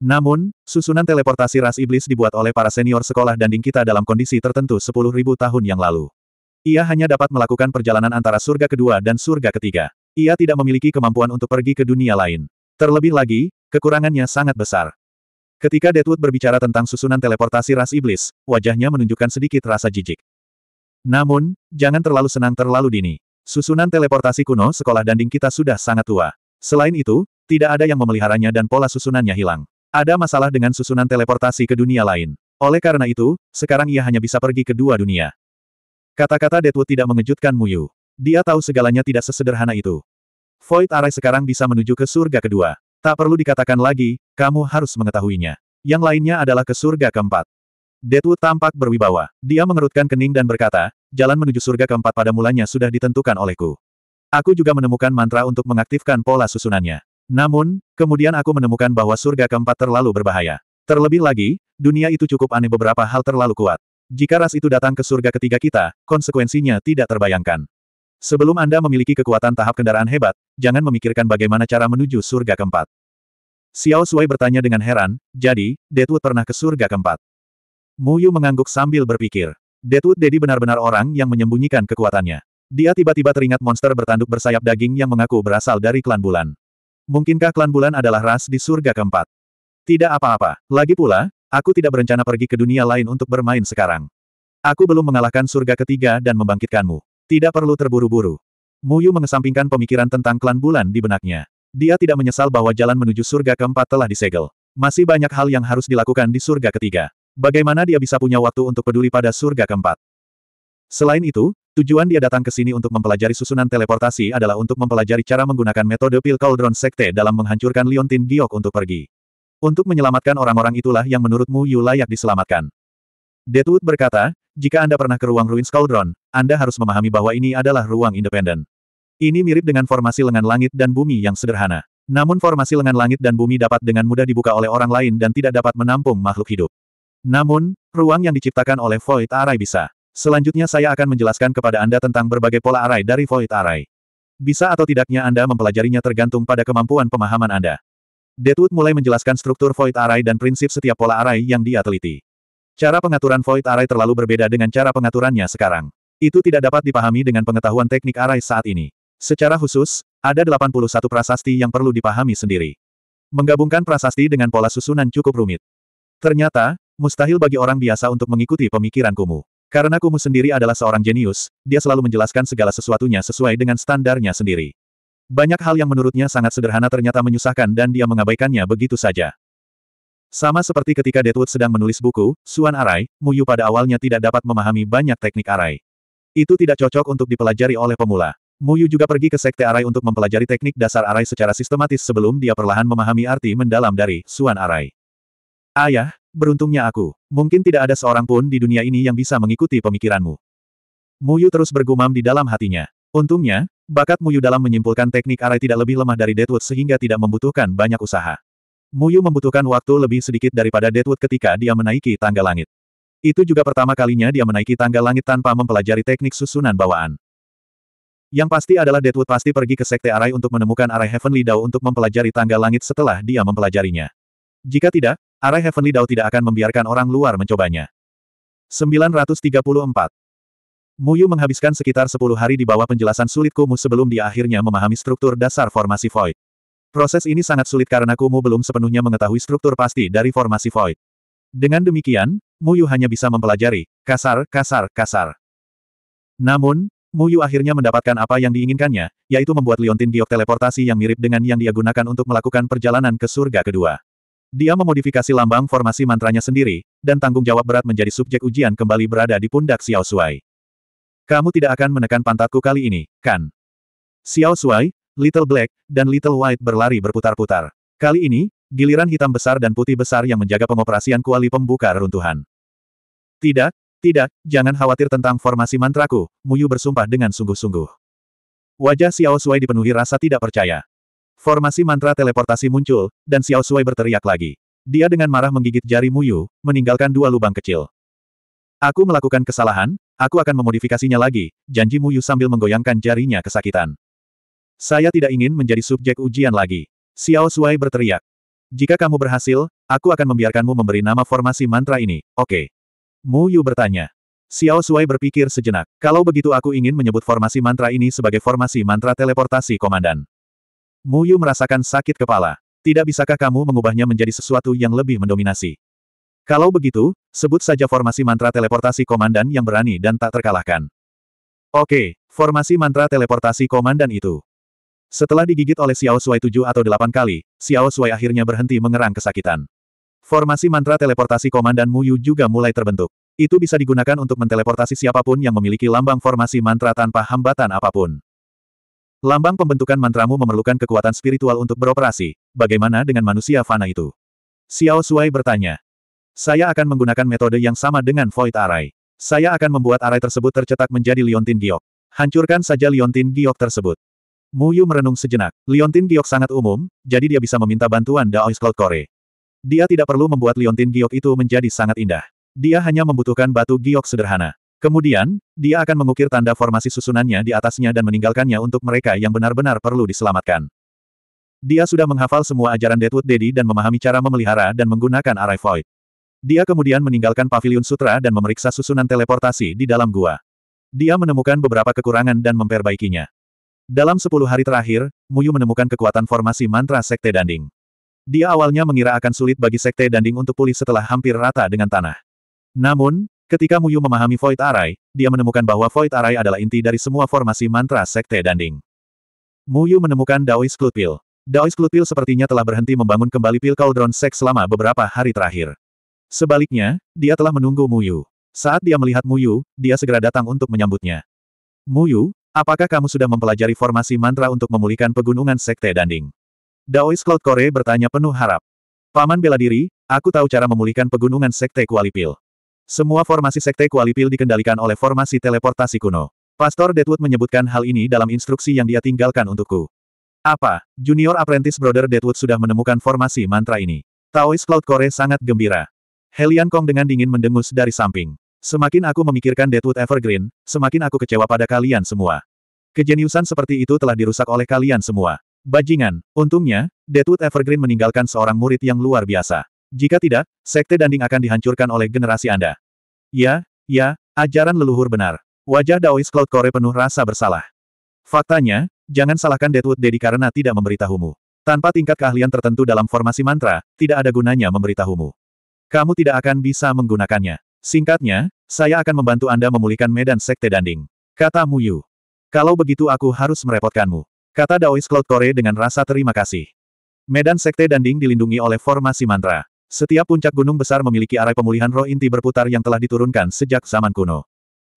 Namun, susunan teleportasi ras iblis dibuat oleh para senior sekolah danding kita dalam kondisi tertentu 10.000 tahun yang lalu. Ia hanya dapat melakukan perjalanan antara surga kedua dan surga ketiga. Ia tidak memiliki kemampuan untuk pergi ke dunia lain. Terlebih lagi, kekurangannya sangat besar. Ketika Deadwood berbicara tentang susunan teleportasi ras iblis, wajahnya menunjukkan sedikit rasa jijik. Namun, jangan terlalu senang terlalu dini. Susunan teleportasi kuno sekolah danding kita sudah sangat tua. Selain itu, tidak ada yang memeliharanya dan pola susunannya hilang. Ada masalah dengan susunan teleportasi ke dunia lain. Oleh karena itu, sekarang ia hanya bisa pergi ke dua dunia. Kata-kata Deadwood tidak mengejutkan Muyu. Dia tahu segalanya tidak sesederhana itu. Void Array sekarang bisa menuju ke surga kedua. Tak perlu dikatakan lagi, kamu harus mengetahuinya. Yang lainnya adalah ke surga keempat. Deadwood tampak berwibawa. Dia mengerutkan kening dan berkata, jalan menuju surga keempat pada mulanya sudah ditentukan olehku. Aku juga menemukan mantra untuk mengaktifkan pola susunannya. Namun, kemudian aku menemukan bahwa surga keempat terlalu berbahaya. Terlebih lagi, dunia itu cukup aneh beberapa hal terlalu kuat. Jika ras itu datang ke surga ketiga kita, konsekuensinya tidak terbayangkan. Sebelum Anda memiliki kekuatan tahap kendaraan hebat, jangan memikirkan bagaimana cara menuju surga keempat. Xiao Sui bertanya dengan heran, jadi, Deadwood pernah ke surga keempat. Mu Yu mengangguk sambil berpikir. Deadwood Dedi benar-benar orang yang menyembunyikan kekuatannya. Dia tiba-tiba teringat monster bertanduk bersayap daging yang mengaku berasal dari klan bulan. Mungkinkah klan bulan adalah ras di surga keempat? Tidak apa-apa. Lagi pula, aku tidak berencana pergi ke dunia lain untuk bermain sekarang. Aku belum mengalahkan surga ketiga dan membangkitkanmu. Tidak perlu terburu-buru. Muyu mengesampingkan pemikiran tentang klan bulan di benaknya. Dia tidak menyesal bahwa jalan menuju surga keempat telah disegel. Masih banyak hal yang harus dilakukan di surga ketiga. Bagaimana dia bisa punya waktu untuk peduli pada surga keempat? Selain itu, tujuan dia datang ke sini untuk mempelajari susunan teleportasi adalah untuk mempelajari cara menggunakan metode pil Cauldron Sekte dalam menghancurkan Liontin Giok untuk pergi. Untuk menyelamatkan orang-orang itulah yang menurut Mu Yu layak diselamatkan. Deadwood berkata, jika Anda pernah ke ruang ruins Cauldron, Anda harus memahami bahwa ini adalah ruang independen. Ini mirip dengan formasi lengan langit dan bumi yang sederhana. Namun formasi lengan langit dan bumi dapat dengan mudah dibuka oleh orang lain dan tidak dapat menampung makhluk hidup. Namun, ruang yang diciptakan oleh Void Array bisa. Selanjutnya saya akan menjelaskan kepada Anda tentang berbagai pola array dari Void Array. Bisa atau tidaknya Anda mempelajarinya tergantung pada kemampuan pemahaman Anda. Deadwood mulai menjelaskan struktur Void Array dan prinsip setiap pola array yang dia teliti. Cara pengaturan Void Array terlalu berbeda dengan cara pengaturannya sekarang. Itu tidak dapat dipahami dengan pengetahuan teknik Array saat ini. Secara khusus, ada 81 prasasti yang perlu dipahami sendiri. Menggabungkan prasasti dengan pola susunan cukup rumit. Ternyata, mustahil bagi orang biasa untuk mengikuti pemikiran Kumu. Karena Kumu sendiri adalah seorang jenius, dia selalu menjelaskan segala sesuatunya sesuai dengan standarnya sendiri. Banyak hal yang menurutnya sangat sederhana ternyata menyusahkan dan dia mengabaikannya begitu saja. Sama seperti ketika Deadwood sedang menulis buku, Suan Arai, Muyu pada awalnya tidak dapat memahami banyak teknik Arai. Itu tidak cocok untuk dipelajari oleh pemula. Muyu juga pergi ke Sekte Arai untuk mempelajari teknik dasar Arai secara sistematis sebelum dia perlahan memahami arti mendalam dari Suan Arai. Ayah, beruntungnya aku. Mungkin tidak ada seorang pun di dunia ini yang bisa mengikuti pemikiranmu. Muyu terus bergumam di dalam hatinya. Untungnya, bakat Muyu dalam menyimpulkan teknik arai tidak lebih lemah dari Deadwood sehingga tidak membutuhkan banyak usaha. Muyu membutuhkan waktu lebih sedikit daripada Deadwood ketika dia menaiki tangga langit. Itu juga pertama kalinya dia menaiki tangga langit tanpa mempelajari teknik susunan bawaan. Yang pasti adalah Deadwood pasti pergi ke Sekte Arai untuk menemukan Arai Heavenly Dao untuk mempelajari tangga langit setelah dia mempelajarinya. Jika tidak, Arai Heavenly Dao tidak akan membiarkan orang luar mencobanya. 934. Muyu menghabiskan sekitar 10 hari di bawah penjelasan sulit Kumu sebelum dia akhirnya memahami struktur dasar formasi Void. Proses ini sangat sulit karena Kumu belum sepenuhnya mengetahui struktur pasti dari formasi Void. Dengan demikian, Muyu hanya bisa mempelajari, kasar, kasar, kasar. Namun, Muyu akhirnya mendapatkan apa yang diinginkannya, yaitu membuat Liontin giok teleportasi yang mirip dengan yang dia gunakan untuk melakukan perjalanan ke surga kedua. Dia memodifikasi lambang formasi mantranya sendiri, dan tanggung jawab berat menjadi subjek ujian kembali berada di pundak Xiao Suai. Kamu tidak akan menekan pantatku kali ini, kan? Xiao Suai, Little Black, dan Little White berlari berputar-putar. Kali ini, giliran hitam besar dan putih besar yang menjaga pengoperasian kuali pembuka reruntuhan. Tidak, tidak, jangan khawatir tentang formasi mantraku, Muyu bersumpah dengan sungguh-sungguh. Wajah Xiao Sui dipenuhi rasa tidak percaya. Formasi mantra teleportasi muncul, dan Xiao Sui berteriak lagi. Dia dengan marah menggigit jari Muyu, meninggalkan dua lubang kecil. Aku melakukan kesalahan, aku akan memodifikasinya lagi, janji Muyu sambil menggoyangkan jarinya kesakitan. Saya tidak ingin menjadi subjek ujian lagi. Xiao Shuai berteriak. Jika kamu berhasil, aku akan membiarkanmu memberi nama formasi mantra ini, oke. Okay. Mu Yu bertanya. Xiao Shuai berpikir sejenak. Kalau begitu aku ingin menyebut formasi mantra ini sebagai formasi mantra teleportasi komandan. Mu Yu merasakan sakit kepala. Tidak bisakah kamu mengubahnya menjadi sesuatu yang lebih mendominasi? Kalau begitu, sebut saja formasi mantra teleportasi komandan yang berani dan tak terkalahkan. Oke, formasi mantra teleportasi komandan itu. Setelah digigit oleh Xiao Shuai tujuh atau delapan kali, Xiao Shuai akhirnya berhenti mengerang kesakitan. Formasi mantra teleportasi Komandan Mu Yu juga mulai terbentuk. Itu bisa digunakan untuk menteleportasi siapapun yang memiliki lambang formasi mantra tanpa hambatan apapun. Lambang pembentukan mantramu memerlukan kekuatan spiritual untuk beroperasi. Bagaimana dengan manusia fana itu? Xiao Shuai bertanya. Saya akan menggunakan metode yang sama dengan Void Array. Saya akan membuat array tersebut tercetak menjadi Liontin Giok. Hancurkan saja Liontin Giok tersebut. Mu Yu merenung sejenak. Liontin Giok sangat umum, jadi dia bisa meminta bantuan Daois Cloud Core. Dia tidak perlu membuat Liontin Giok itu menjadi sangat indah. Dia hanya membutuhkan batu giok sederhana. Kemudian, dia akan mengukir tanda formasi susunannya di atasnya dan meninggalkannya untuk mereka yang benar-benar perlu diselamatkan. Dia sudah menghafal semua ajaran Deadwood Daddy dan memahami cara memelihara dan menggunakan Array Void. Dia kemudian meninggalkan pavilion sutra dan memeriksa susunan teleportasi di dalam gua. Dia menemukan beberapa kekurangan dan memperbaikinya. Dalam sepuluh hari terakhir, Muyu menemukan kekuatan formasi mantra Sekte Danding. Dia awalnya mengira akan sulit bagi Sekte Danding untuk pulih setelah hampir rata dengan tanah. Namun, ketika Muyu memahami Void Array, dia menemukan bahwa Void Array adalah inti dari semua formasi mantra Sekte Danding. Muyu menemukan Daois Klutpil. Daois Klutpil sepertinya telah berhenti membangun kembali pil Cauldron Sek selama beberapa hari terakhir. Sebaliknya, dia telah menunggu Muyu. Saat dia melihat Muyu, dia segera datang untuk menyambutnya. Muyu, Apakah kamu sudah mempelajari formasi mantra untuk memulihkan pegunungan Sekte Danding? Daois Cloud Kore bertanya penuh harap. Paman bela diri, aku tahu cara memulihkan pegunungan Sekte Kualipil. Semua formasi Sekte Kualipil dikendalikan oleh formasi teleportasi kuno. Pastor Deadwood menyebutkan hal ini dalam instruksi yang dia tinggalkan untukku. Apa, junior apprentice brother Deadwood sudah menemukan formasi mantra ini? Taois Cloud Kore sangat gembira. Helian Kong dengan dingin mendengus dari samping. Semakin aku memikirkan Deadwood Evergreen, semakin aku kecewa pada kalian semua. Kejeniusan seperti itu telah dirusak oleh kalian semua. Bajingan, untungnya, Deadwood Evergreen meninggalkan seorang murid yang luar biasa. Jika tidak, Sekte Danding akan dihancurkan oleh generasi Anda. Ya, ya, ajaran leluhur benar. Wajah Daois Cloud Core penuh rasa bersalah. Faktanya, jangan salahkan Deadwood Dedi karena tidak memberitahumu. Tanpa tingkat keahlian tertentu dalam formasi mantra, tidak ada gunanya memberitahumu. Kamu tidak akan bisa menggunakannya. Singkatnya, saya akan membantu Anda memulihkan medan sekte Danding. Kata Mu Yu. Kalau begitu aku harus merepotkanmu. Kata Daois Cloud Core dengan rasa terima kasih. Medan sekte Danding dilindungi oleh formasi mantra. Setiap puncak gunung besar memiliki arai pemulihan roh inti berputar yang telah diturunkan sejak zaman kuno.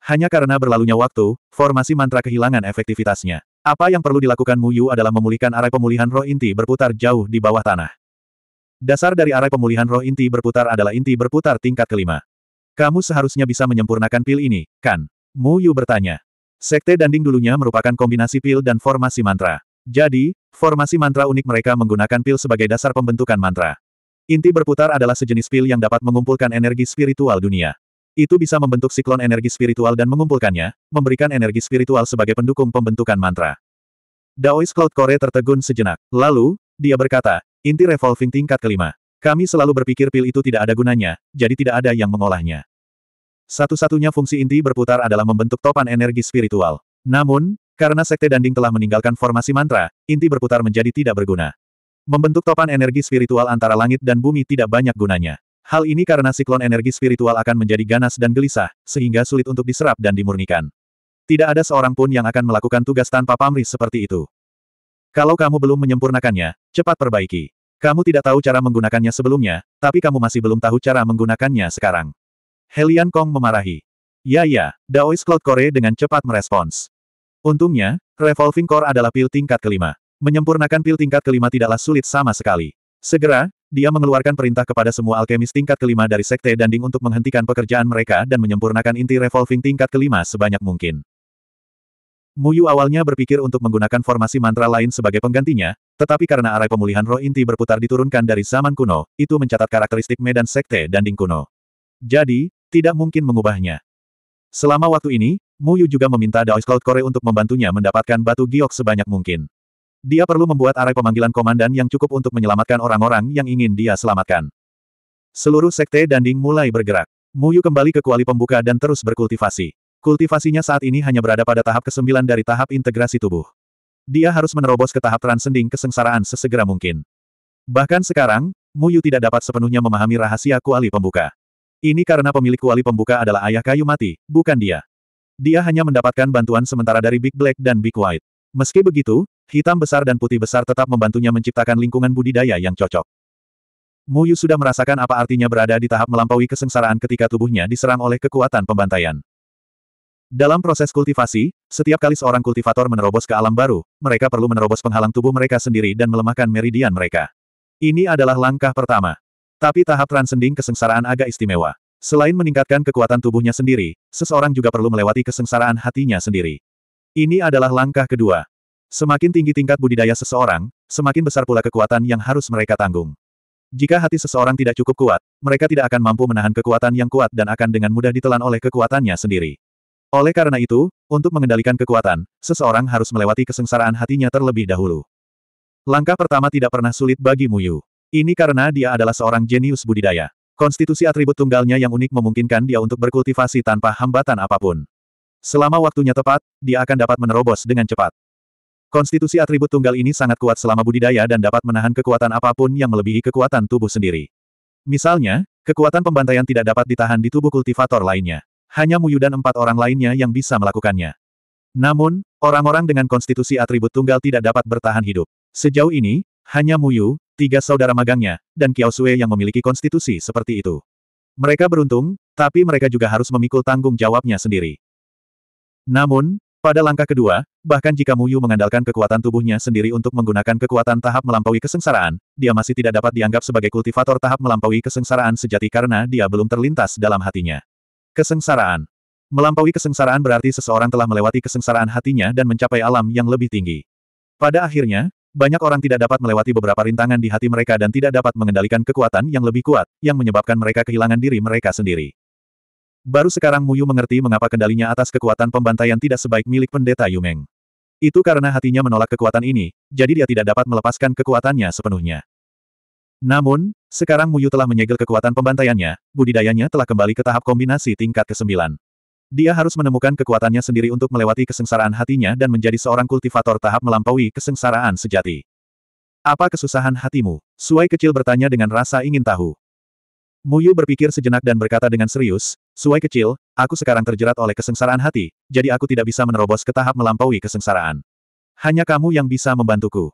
Hanya karena berlalunya waktu, formasi mantra kehilangan efektivitasnya. Apa yang perlu dilakukan Mu Yu adalah memulihkan arai pemulihan roh inti berputar jauh di bawah tanah. Dasar dari arai pemulihan roh inti berputar adalah inti berputar tingkat kelima. Kamu seharusnya bisa menyempurnakan pil ini, kan? Mu Yu bertanya. Sekte Danding dulunya merupakan kombinasi pil dan formasi mantra. Jadi, formasi mantra unik mereka menggunakan pil sebagai dasar pembentukan mantra. Inti berputar adalah sejenis pil yang dapat mengumpulkan energi spiritual dunia. Itu bisa membentuk siklon energi spiritual dan mengumpulkannya, memberikan energi spiritual sebagai pendukung pembentukan mantra. Daois Cloud Core tertegun sejenak. Lalu, dia berkata, inti revolving tingkat kelima. Kami selalu berpikir pil itu tidak ada gunanya, jadi tidak ada yang mengolahnya. Satu-satunya fungsi inti berputar adalah membentuk topan energi spiritual. Namun, karena Sekte Danding telah meninggalkan formasi mantra, inti berputar menjadi tidak berguna. Membentuk topan energi spiritual antara langit dan bumi tidak banyak gunanya. Hal ini karena siklon energi spiritual akan menjadi ganas dan gelisah, sehingga sulit untuk diserap dan dimurnikan. Tidak ada seorang pun yang akan melakukan tugas tanpa pamrih seperti itu. Kalau kamu belum menyempurnakannya, cepat perbaiki. Kamu tidak tahu cara menggunakannya sebelumnya, tapi kamu masih belum tahu cara menggunakannya sekarang. Helian Kong memarahi. Ya ya, Daois Cloud Core dengan cepat merespons. Untungnya, Revolving Core adalah pil tingkat kelima. Menyempurnakan pil tingkat kelima tidaklah sulit sama sekali. Segera, dia mengeluarkan perintah kepada semua alkemis tingkat kelima dari Sekte Danding untuk menghentikan pekerjaan mereka dan menyempurnakan inti revolving tingkat kelima sebanyak mungkin. Muyu awalnya berpikir untuk menggunakan formasi mantra lain sebagai penggantinya, tetapi karena arai pemulihan roh inti berputar diturunkan dari zaman kuno, itu mencatat karakteristik medan sekte danding kuno. Jadi, tidak mungkin mengubahnya. Selama waktu ini, Muyu juga meminta Daoist Cloud Core untuk membantunya mendapatkan batu giok sebanyak mungkin. Dia perlu membuat arai pemanggilan komandan yang cukup untuk menyelamatkan orang-orang yang ingin dia selamatkan. Seluruh sekte danding mulai bergerak. Muyu kembali ke kuali pembuka dan terus berkultivasi. Kultivasinya saat ini hanya berada pada tahap ke-9 dari tahap integrasi tubuh. Dia harus menerobos ke tahap transcending kesengsaraan sesegera mungkin. Bahkan sekarang, Muyu tidak dapat sepenuhnya memahami rahasia kuali pembuka. Ini karena pemilik kuali pembuka adalah ayah kayu mati, bukan dia. Dia hanya mendapatkan bantuan sementara dari Big Black dan Big White. Meski begitu, hitam besar dan putih besar tetap membantunya menciptakan lingkungan budidaya yang cocok. Muyu sudah merasakan apa artinya berada di tahap melampaui kesengsaraan ketika tubuhnya diserang oleh kekuatan pembantaian. Dalam proses kultivasi, setiap kali seorang kultivator menerobos ke alam baru, mereka perlu menerobos penghalang tubuh mereka sendiri dan melemahkan meridian mereka. Ini adalah langkah pertama. Tapi tahap transcending kesengsaraan agak istimewa. Selain meningkatkan kekuatan tubuhnya sendiri, seseorang juga perlu melewati kesengsaraan hatinya sendiri. Ini adalah langkah kedua. Semakin tinggi tingkat budidaya seseorang, semakin besar pula kekuatan yang harus mereka tanggung. Jika hati seseorang tidak cukup kuat, mereka tidak akan mampu menahan kekuatan yang kuat dan akan dengan mudah ditelan oleh kekuatannya sendiri. Oleh karena itu, untuk mengendalikan kekuatan, seseorang harus melewati kesengsaraan hatinya terlebih dahulu. Langkah pertama tidak pernah sulit bagi Muyu. Ini karena dia adalah seorang jenius budidaya. Konstitusi atribut tunggalnya yang unik memungkinkan dia untuk berkultivasi tanpa hambatan apapun. Selama waktunya tepat, dia akan dapat menerobos dengan cepat. Konstitusi atribut tunggal ini sangat kuat selama budidaya dan dapat menahan kekuatan apapun yang melebihi kekuatan tubuh sendiri. Misalnya, kekuatan pembantaian tidak dapat ditahan di tubuh kultivator lainnya. Hanya Muyu dan empat orang lainnya yang bisa melakukannya. Namun, orang-orang dengan konstitusi atribut tunggal tidak dapat bertahan hidup. Sejauh ini, hanya Muyu, tiga saudara magangnya, dan Kiao Sue yang memiliki konstitusi seperti itu. Mereka beruntung, tapi mereka juga harus memikul tanggung jawabnya sendiri. Namun, pada langkah kedua, bahkan jika Muyu mengandalkan kekuatan tubuhnya sendiri untuk menggunakan kekuatan tahap melampaui kesengsaraan, dia masih tidak dapat dianggap sebagai kultivator tahap melampaui kesengsaraan sejati karena dia belum terlintas dalam hatinya. Kesengsaraan. Melampaui kesengsaraan berarti seseorang telah melewati kesengsaraan hatinya dan mencapai alam yang lebih tinggi. Pada akhirnya, banyak orang tidak dapat melewati beberapa rintangan di hati mereka dan tidak dapat mengendalikan kekuatan yang lebih kuat, yang menyebabkan mereka kehilangan diri mereka sendiri. Baru sekarang Muyu mengerti mengapa kendalinya atas kekuatan pembantaian tidak sebaik milik pendeta Yumeng. Itu karena hatinya menolak kekuatan ini, jadi dia tidak dapat melepaskan kekuatannya sepenuhnya. Namun, sekarang Muyu telah menyegel kekuatan pembantaiannya, budidayanya telah kembali ke tahap kombinasi tingkat ke-9. Dia harus menemukan kekuatannya sendiri untuk melewati kesengsaraan hatinya dan menjadi seorang kultivator tahap melampaui kesengsaraan sejati. Apa kesusahan hatimu? Suai kecil bertanya dengan rasa ingin tahu. Muyu berpikir sejenak dan berkata dengan serius, Suai kecil, aku sekarang terjerat oleh kesengsaraan hati, jadi aku tidak bisa menerobos ke tahap melampaui kesengsaraan. Hanya kamu yang bisa membantuku.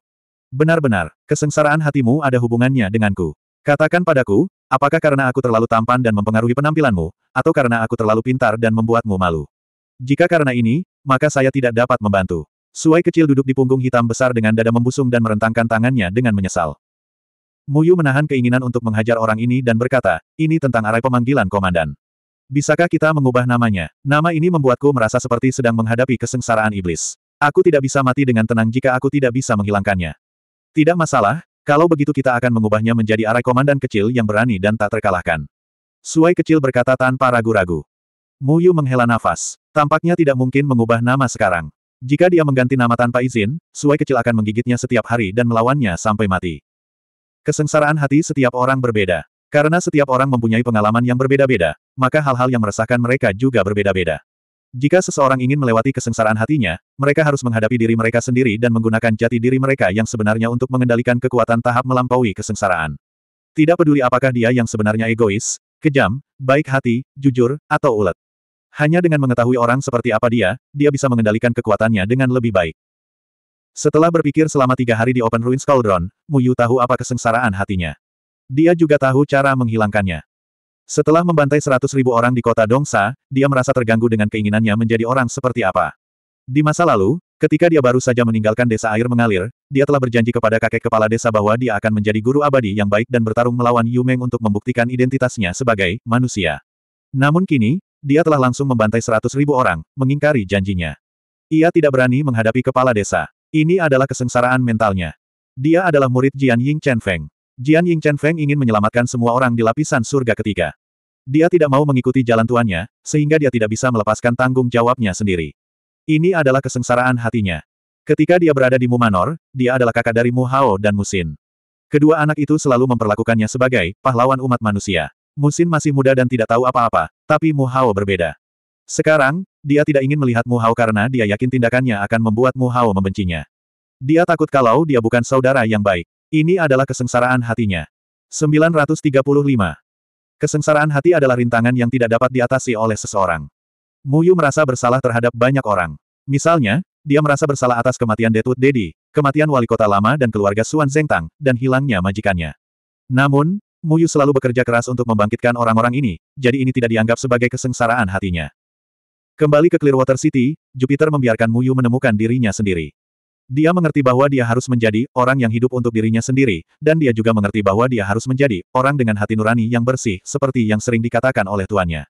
Benar-benar, kesengsaraan hatimu ada hubungannya denganku. Katakan padaku, apakah karena aku terlalu tampan dan mempengaruhi penampilanmu, atau karena aku terlalu pintar dan membuatmu malu? Jika karena ini, maka saya tidak dapat membantu. Suai kecil duduk di punggung hitam besar dengan dada membusung dan merentangkan tangannya dengan menyesal. Muyu menahan keinginan untuk menghajar orang ini dan berkata, ini tentang arai pemanggilan komandan. Bisakah kita mengubah namanya? Nama ini membuatku merasa seperti sedang menghadapi kesengsaraan iblis. Aku tidak bisa mati dengan tenang jika aku tidak bisa menghilangkannya. Tidak masalah, kalau begitu kita akan mengubahnya menjadi arai komandan kecil yang berani dan tak terkalahkan. Suai kecil berkata tanpa ragu-ragu. Muyu menghela nafas. Tampaknya tidak mungkin mengubah nama sekarang. Jika dia mengganti nama tanpa izin, Suai kecil akan menggigitnya setiap hari dan melawannya sampai mati. Kesengsaraan hati setiap orang berbeda. Karena setiap orang mempunyai pengalaman yang berbeda-beda, maka hal-hal yang meresahkan mereka juga berbeda-beda. Jika seseorang ingin melewati kesengsaraan hatinya, mereka harus menghadapi diri mereka sendiri dan menggunakan jati diri mereka yang sebenarnya untuk mengendalikan kekuatan tahap melampaui kesengsaraan. Tidak peduli apakah dia yang sebenarnya egois, kejam, baik hati, jujur, atau ulet. Hanya dengan mengetahui orang seperti apa dia, dia bisa mengendalikan kekuatannya dengan lebih baik. Setelah berpikir selama tiga hari di Open Ruins Cauldron, Muyu tahu apa kesengsaraan hatinya. Dia juga tahu cara menghilangkannya. Setelah membantai seratus ribu orang di kota Dongsa, dia merasa terganggu dengan keinginannya menjadi orang seperti apa. Di masa lalu, ketika dia baru saja meninggalkan desa air mengalir, dia telah berjanji kepada kakek kepala desa bahwa dia akan menjadi guru abadi yang baik dan bertarung melawan Yu Meng untuk membuktikan identitasnya sebagai manusia. Namun kini, dia telah langsung membantai seratus ribu orang, mengingkari janjinya. Ia tidak berani menghadapi kepala desa. Ini adalah kesengsaraan mentalnya. Dia adalah murid Jian Ying Chen Feng. Jian Ying Chen Feng ingin menyelamatkan semua orang di lapisan surga ketiga. Dia tidak mau mengikuti jalan tuannya, sehingga dia tidak bisa melepaskan tanggung jawabnya sendiri. Ini adalah kesengsaraan hatinya. Ketika dia berada di Mumanor, dia adalah kakak dari Mu Hao dan Musin. Kedua anak itu selalu memperlakukannya sebagai pahlawan umat manusia. Musin masih muda dan tidak tahu apa-apa, tapi Mu Hao berbeda. Sekarang, dia tidak ingin melihat Mu Hao karena dia yakin tindakannya akan membuat Mu Hao membencinya. Dia takut kalau dia bukan saudara yang baik. Ini adalah kesengsaraan hatinya. 935 Kesengsaraan hati adalah rintangan yang tidak dapat diatasi oleh seseorang. Muyu merasa bersalah terhadap banyak orang. Misalnya, dia merasa bersalah atas kematian Detut Dedi, kematian wali kota lama dan keluarga Suan Zengtang, dan hilangnya majikannya. Namun, Muyu selalu bekerja keras untuk membangkitkan orang-orang ini, jadi ini tidak dianggap sebagai kesengsaraan hatinya. Kembali ke Clearwater City, Jupiter membiarkan Muyu menemukan dirinya sendiri. Dia mengerti bahwa dia harus menjadi orang yang hidup untuk dirinya sendiri, dan dia juga mengerti bahwa dia harus menjadi orang dengan hati nurani yang bersih seperti yang sering dikatakan oleh tuannya.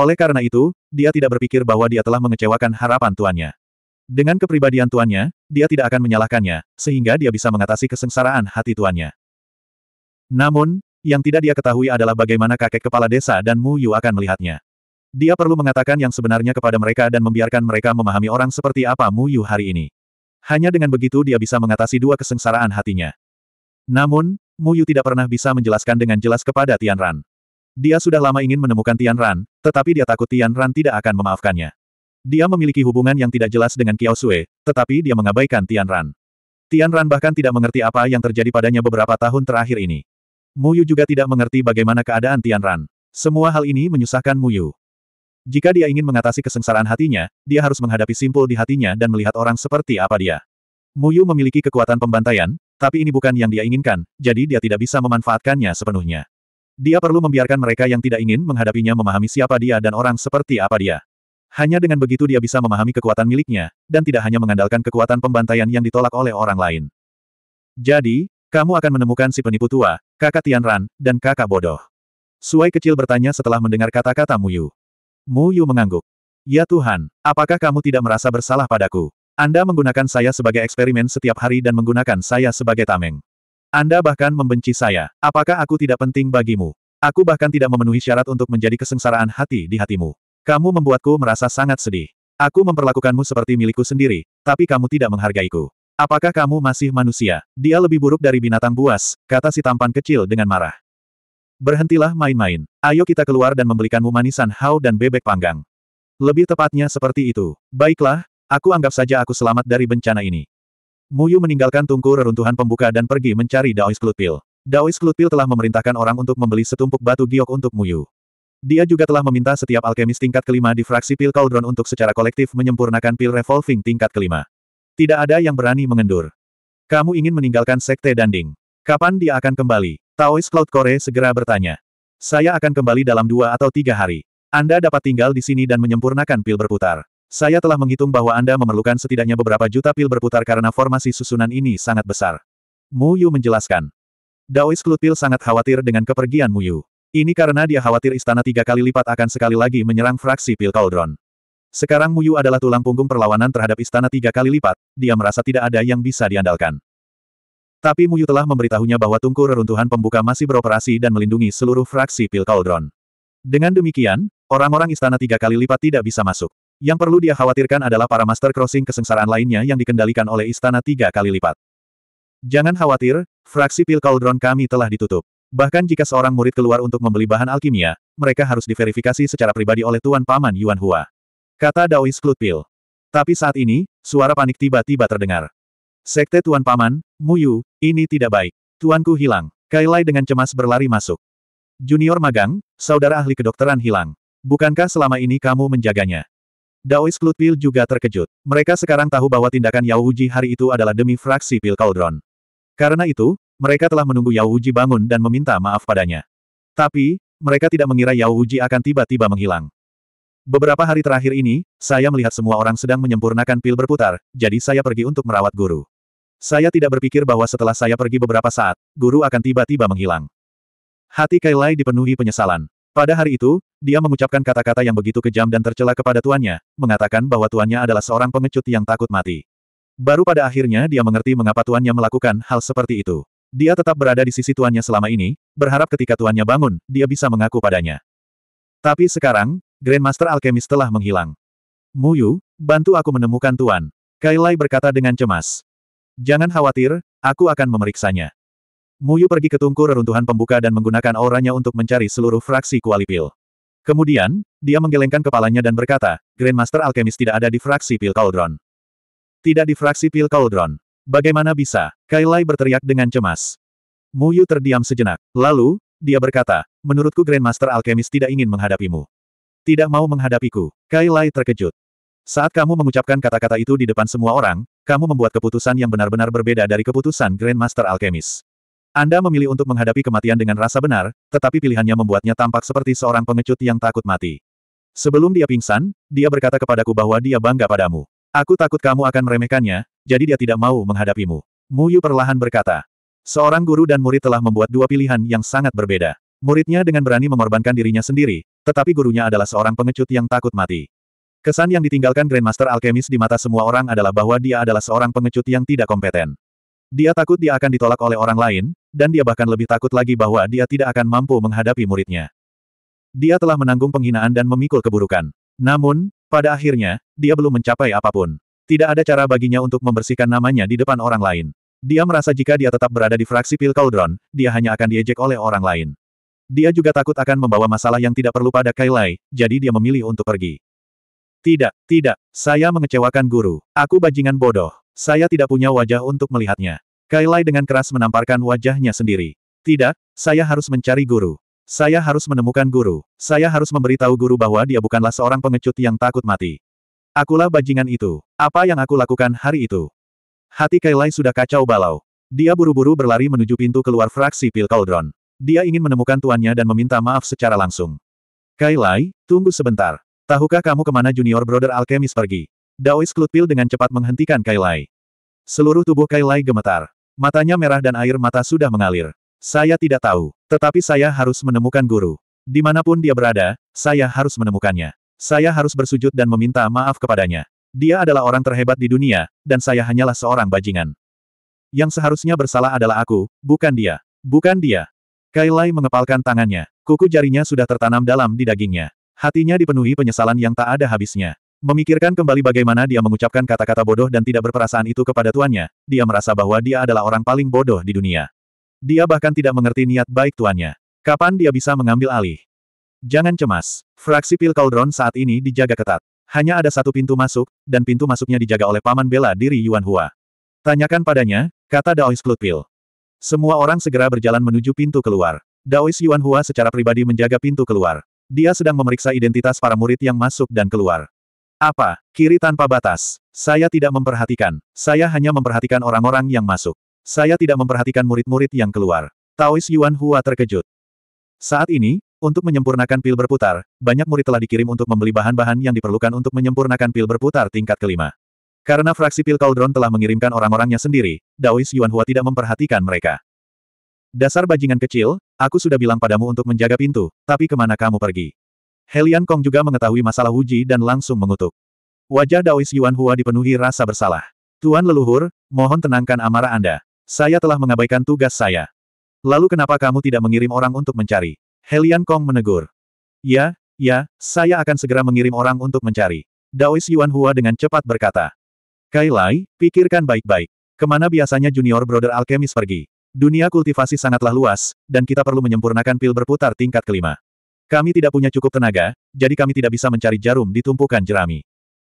Oleh karena itu, dia tidak berpikir bahwa dia telah mengecewakan harapan tuannya. Dengan kepribadian tuannya, dia tidak akan menyalahkannya, sehingga dia bisa mengatasi kesengsaraan hati tuannya. Namun, yang tidak dia ketahui adalah bagaimana kakek kepala desa dan Mu Yu akan melihatnya. Dia perlu mengatakan yang sebenarnya kepada mereka dan membiarkan mereka memahami orang seperti apa Mu Yu hari ini. Hanya dengan begitu dia bisa mengatasi dua kesengsaraan hatinya. Namun, Mu Yu tidak pernah bisa menjelaskan dengan jelas kepada Tian Ran. Dia sudah lama ingin menemukan Tian Ran, tetapi dia takut Tian Ran tidak akan memaafkannya. Dia memiliki hubungan yang tidak jelas dengan Kiao Sui, tetapi dia mengabaikan Tian Ran. Tian Ran bahkan tidak mengerti apa yang terjadi padanya beberapa tahun terakhir ini. Mu Yu juga tidak mengerti bagaimana keadaan Tian Ran. Semua hal ini menyusahkan Mu Yu. Jika dia ingin mengatasi kesengsaraan hatinya, dia harus menghadapi simpul di hatinya dan melihat orang seperti apa dia. Muyu memiliki kekuatan pembantaian, tapi ini bukan yang dia inginkan, jadi dia tidak bisa memanfaatkannya sepenuhnya. Dia perlu membiarkan mereka yang tidak ingin menghadapinya memahami siapa dia dan orang seperti apa dia. Hanya dengan begitu dia bisa memahami kekuatan miliknya, dan tidak hanya mengandalkan kekuatan pembantaian yang ditolak oleh orang lain. Jadi, kamu akan menemukan si penipu tua, kakak Tianran, dan kakak bodoh. Suai kecil bertanya setelah mendengar kata-kata Muyu. Mu Yu mengangguk. Ya Tuhan, apakah kamu tidak merasa bersalah padaku? Anda menggunakan saya sebagai eksperimen setiap hari dan menggunakan saya sebagai tameng. Anda bahkan membenci saya. Apakah aku tidak penting bagimu? Aku bahkan tidak memenuhi syarat untuk menjadi kesengsaraan hati di hatimu. Kamu membuatku merasa sangat sedih. Aku memperlakukanmu seperti milikku sendiri, tapi kamu tidak menghargaiku. Apakah kamu masih manusia? Dia lebih buruk dari binatang buas, kata si tampan kecil dengan marah. Berhentilah main-main. Ayo kita keluar dan membelikanmu manisan hau dan bebek panggang. Lebih tepatnya seperti itu. Baiklah, aku anggap saja aku selamat dari bencana ini. Muyu meninggalkan tungku reruntuhan pembuka dan pergi mencari Daois Klutpil. Daois Klutpil telah memerintahkan orang untuk membeli setumpuk batu giok untuk Muyu. Dia juga telah meminta setiap alkemis tingkat kelima di fraksi pil Cauldron untuk secara kolektif menyempurnakan pil revolving tingkat kelima. Tidak ada yang berani mengendur. Kamu ingin meninggalkan sekte Danding. Kapan dia akan kembali? Taois Cloud Core segera bertanya. Saya akan kembali dalam dua atau tiga hari. Anda dapat tinggal di sini dan menyempurnakan pil berputar. Saya telah menghitung bahwa Anda memerlukan setidaknya beberapa juta pil berputar karena formasi susunan ini sangat besar. Mu Yu menjelaskan. Daois Cloud Pil sangat khawatir dengan kepergian Mu Yu. Ini karena dia khawatir istana tiga kali lipat akan sekali lagi menyerang fraksi pil Cauldron. Sekarang Mu Yu adalah tulang punggung perlawanan terhadap istana tiga kali lipat, dia merasa tidak ada yang bisa diandalkan. Tapi Muyu telah memberitahunya bahwa tungku reruntuhan pembuka masih beroperasi dan melindungi seluruh fraksi pil Cauldron. Dengan demikian, orang-orang istana tiga kali lipat tidak bisa masuk. Yang perlu dia khawatirkan adalah para Master Crossing kesengsaraan lainnya yang dikendalikan oleh istana tiga kali lipat. Jangan khawatir, fraksi pil Cauldron kami telah ditutup. Bahkan jika seorang murid keluar untuk membeli bahan alkimia, mereka harus diverifikasi secara pribadi oleh Tuan Paman Yuan Hua. Kata Daois Klutpil. Tapi saat ini, suara panik tiba-tiba terdengar. Sekte Tuan Paman, Muyu, ini tidak baik. Tuanku hilang. Kailai dengan cemas berlari masuk. Junior magang, saudara ahli kedokteran hilang. Bukankah selama ini kamu menjaganya? Daois Klutpil juga terkejut. Mereka sekarang tahu bahwa tindakan Yao Uji hari itu adalah demi fraksi Pil Cauldron. Karena itu, mereka telah menunggu Yao Uji bangun dan meminta maaf padanya. Tapi, mereka tidak mengira Yao Uji akan tiba-tiba menghilang. Beberapa hari terakhir ini, saya melihat semua orang sedang menyempurnakan pil berputar, jadi saya pergi untuk merawat guru. Saya tidak berpikir bahwa setelah saya pergi beberapa saat, guru akan tiba-tiba menghilang. Hati Kailai dipenuhi penyesalan. Pada hari itu, dia mengucapkan kata-kata yang begitu kejam dan tercela kepada tuannya, mengatakan bahwa tuannya adalah seorang pengecut yang takut mati. Baru pada akhirnya dia mengerti mengapa tuannya melakukan hal seperti itu. Dia tetap berada di sisi tuannya selama ini, berharap ketika tuannya bangun, dia bisa mengaku padanya. Tapi sekarang, Grandmaster Alchemist telah menghilang. Muyu, bantu aku menemukan Tuan. Kailai berkata dengan cemas. Jangan khawatir, aku akan memeriksanya. Muyu pergi ke tungku reruntuhan pembuka dan menggunakan auranya untuk mencari seluruh fraksi kuali pil. Kemudian, dia menggelengkan kepalanya dan berkata, Grandmaster Alchemist tidak ada di fraksi Pil Cauldron. Tidak di fraksi Pil Cauldron. Bagaimana bisa? Kailai berteriak dengan cemas. Muyu terdiam sejenak. Lalu, dia berkata, menurutku Grandmaster Alchemist tidak ingin menghadapimu. Tidak mau menghadapiku. Kai Lai terkejut. Saat kamu mengucapkan kata-kata itu di depan semua orang, kamu membuat keputusan yang benar-benar berbeda dari keputusan Grandmaster Alchemist. Anda memilih untuk menghadapi kematian dengan rasa benar, tetapi pilihannya membuatnya tampak seperti seorang pengecut yang takut mati. Sebelum dia pingsan, dia berkata kepadaku bahwa dia bangga padamu. Aku takut kamu akan meremehkannya, jadi dia tidak mau menghadapimu. Muyu perlahan berkata. Seorang guru dan murid telah membuat dua pilihan yang sangat berbeda. Muridnya dengan berani mengorbankan dirinya sendiri, tetapi gurunya adalah seorang pengecut yang takut mati. Kesan yang ditinggalkan Grandmaster Alchemist di mata semua orang adalah bahwa dia adalah seorang pengecut yang tidak kompeten. Dia takut dia akan ditolak oleh orang lain, dan dia bahkan lebih takut lagi bahwa dia tidak akan mampu menghadapi muridnya. Dia telah menanggung penghinaan dan memikul keburukan. Namun, pada akhirnya, dia belum mencapai apapun. Tidak ada cara baginya untuk membersihkan namanya di depan orang lain. Dia merasa jika dia tetap berada di fraksi Pil Cauldron, dia hanya akan diejek oleh orang lain. Dia juga takut akan membawa masalah yang tidak perlu pada Kailai, jadi dia memilih untuk pergi. Tidak, tidak, saya mengecewakan guru. Aku bajingan bodoh. Saya tidak punya wajah untuk melihatnya. Kailai dengan keras menamparkan wajahnya sendiri. Tidak, saya harus mencari guru. Saya harus menemukan guru. Saya harus memberitahu guru bahwa dia bukanlah seorang pengecut yang takut mati. Akulah bajingan itu. Apa yang aku lakukan hari itu? Hati Kailai sudah kacau balau. Dia buru-buru berlari menuju pintu keluar fraksi Pil Cauldron. Dia ingin menemukan tuannya dan meminta maaf secara langsung. Kailai, tunggu sebentar. Tahukah kamu kemana junior brother alkemis pergi? Daois Klutpil dengan cepat menghentikan Kailai. Seluruh tubuh Kailai gemetar. Matanya merah dan air mata sudah mengalir. Saya tidak tahu, tetapi saya harus menemukan guru. Dimanapun dia berada, saya harus menemukannya. Saya harus bersujud dan meminta maaf kepadanya. Dia adalah orang terhebat di dunia, dan saya hanyalah seorang bajingan. Yang seharusnya bersalah adalah aku, bukan dia. Bukan dia. Kailai mengepalkan tangannya. Kuku jarinya sudah tertanam dalam di dagingnya. Hatinya dipenuhi penyesalan yang tak ada habisnya. Memikirkan kembali bagaimana dia mengucapkan kata-kata bodoh dan tidak berperasaan itu kepada tuannya, dia merasa bahwa dia adalah orang paling bodoh di dunia. Dia bahkan tidak mengerti niat baik tuannya. Kapan dia bisa mengambil alih? Jangan cemas. Fraksi Pil Cauldron saat ini dijaga ketat. Hanya ada satu pintu masuk, dan pintu masuknya dijaga oleh Paman Bela diri Yuan Hua. Tanyakan padanya, kata Daois Klutpil. Semua orang segera berjalan menuju pintu keluar. Daois Yuan Hua secara pribadi menjaga pintu keluar. Dia sedang memeriksa identitas para murid yang masuk dan keluar. Apa? Kiri tanpa batas. Saya tidak memperhatikan. Saya hanya memperhatikan orang-orang yang masuk. Saya tidak memperhatikan murid-murid yang keluar. Taois Yuan Hua terkejut. Saat ini, untuk menyempurnakan pil berputar, banyak murid telah dikirim untuk membeli bahan-bahan yang diperlukan untuk menyempurnakan pil berputar tingkat kelima. Karena fraksi Pil Cauldron telah mengirimkan orang-orangnya sendiri, Daois Yuanhua tidak memperhatikan mereka. Dasar bajingan kecil, aku sudah bilang padamu untuk menjaga pintu, tapi kemana kamu pergi? Helian Kong juga mengetahui masalah Wuji dan langsung mengutuk. Wajah Daois Yuanhua dipenuhi rasa bersalah. Tuan leluhur, mohon tenangkan amarah Anda. Saya telah mengabaikan tugas saya. Lalu kenapa kamu tidak mengirim orang untuk mencari? Helian Kong menegur. Ya, ya, saya akan segera mengirim orang untuk mencari. Daois Yuanhua dengan cepat berkata. Kailai, pikirkan baik-baik. Kemana biasanya junior brother alkemis pergi? Dunia kultivasi sangatlah luas, dan kita perlu menyempurnakan pil berputar tingkat kelima. Kami tidak punya cukup tenaga, jadi kami tidak bisa mencari jarum di tumpukan jerami.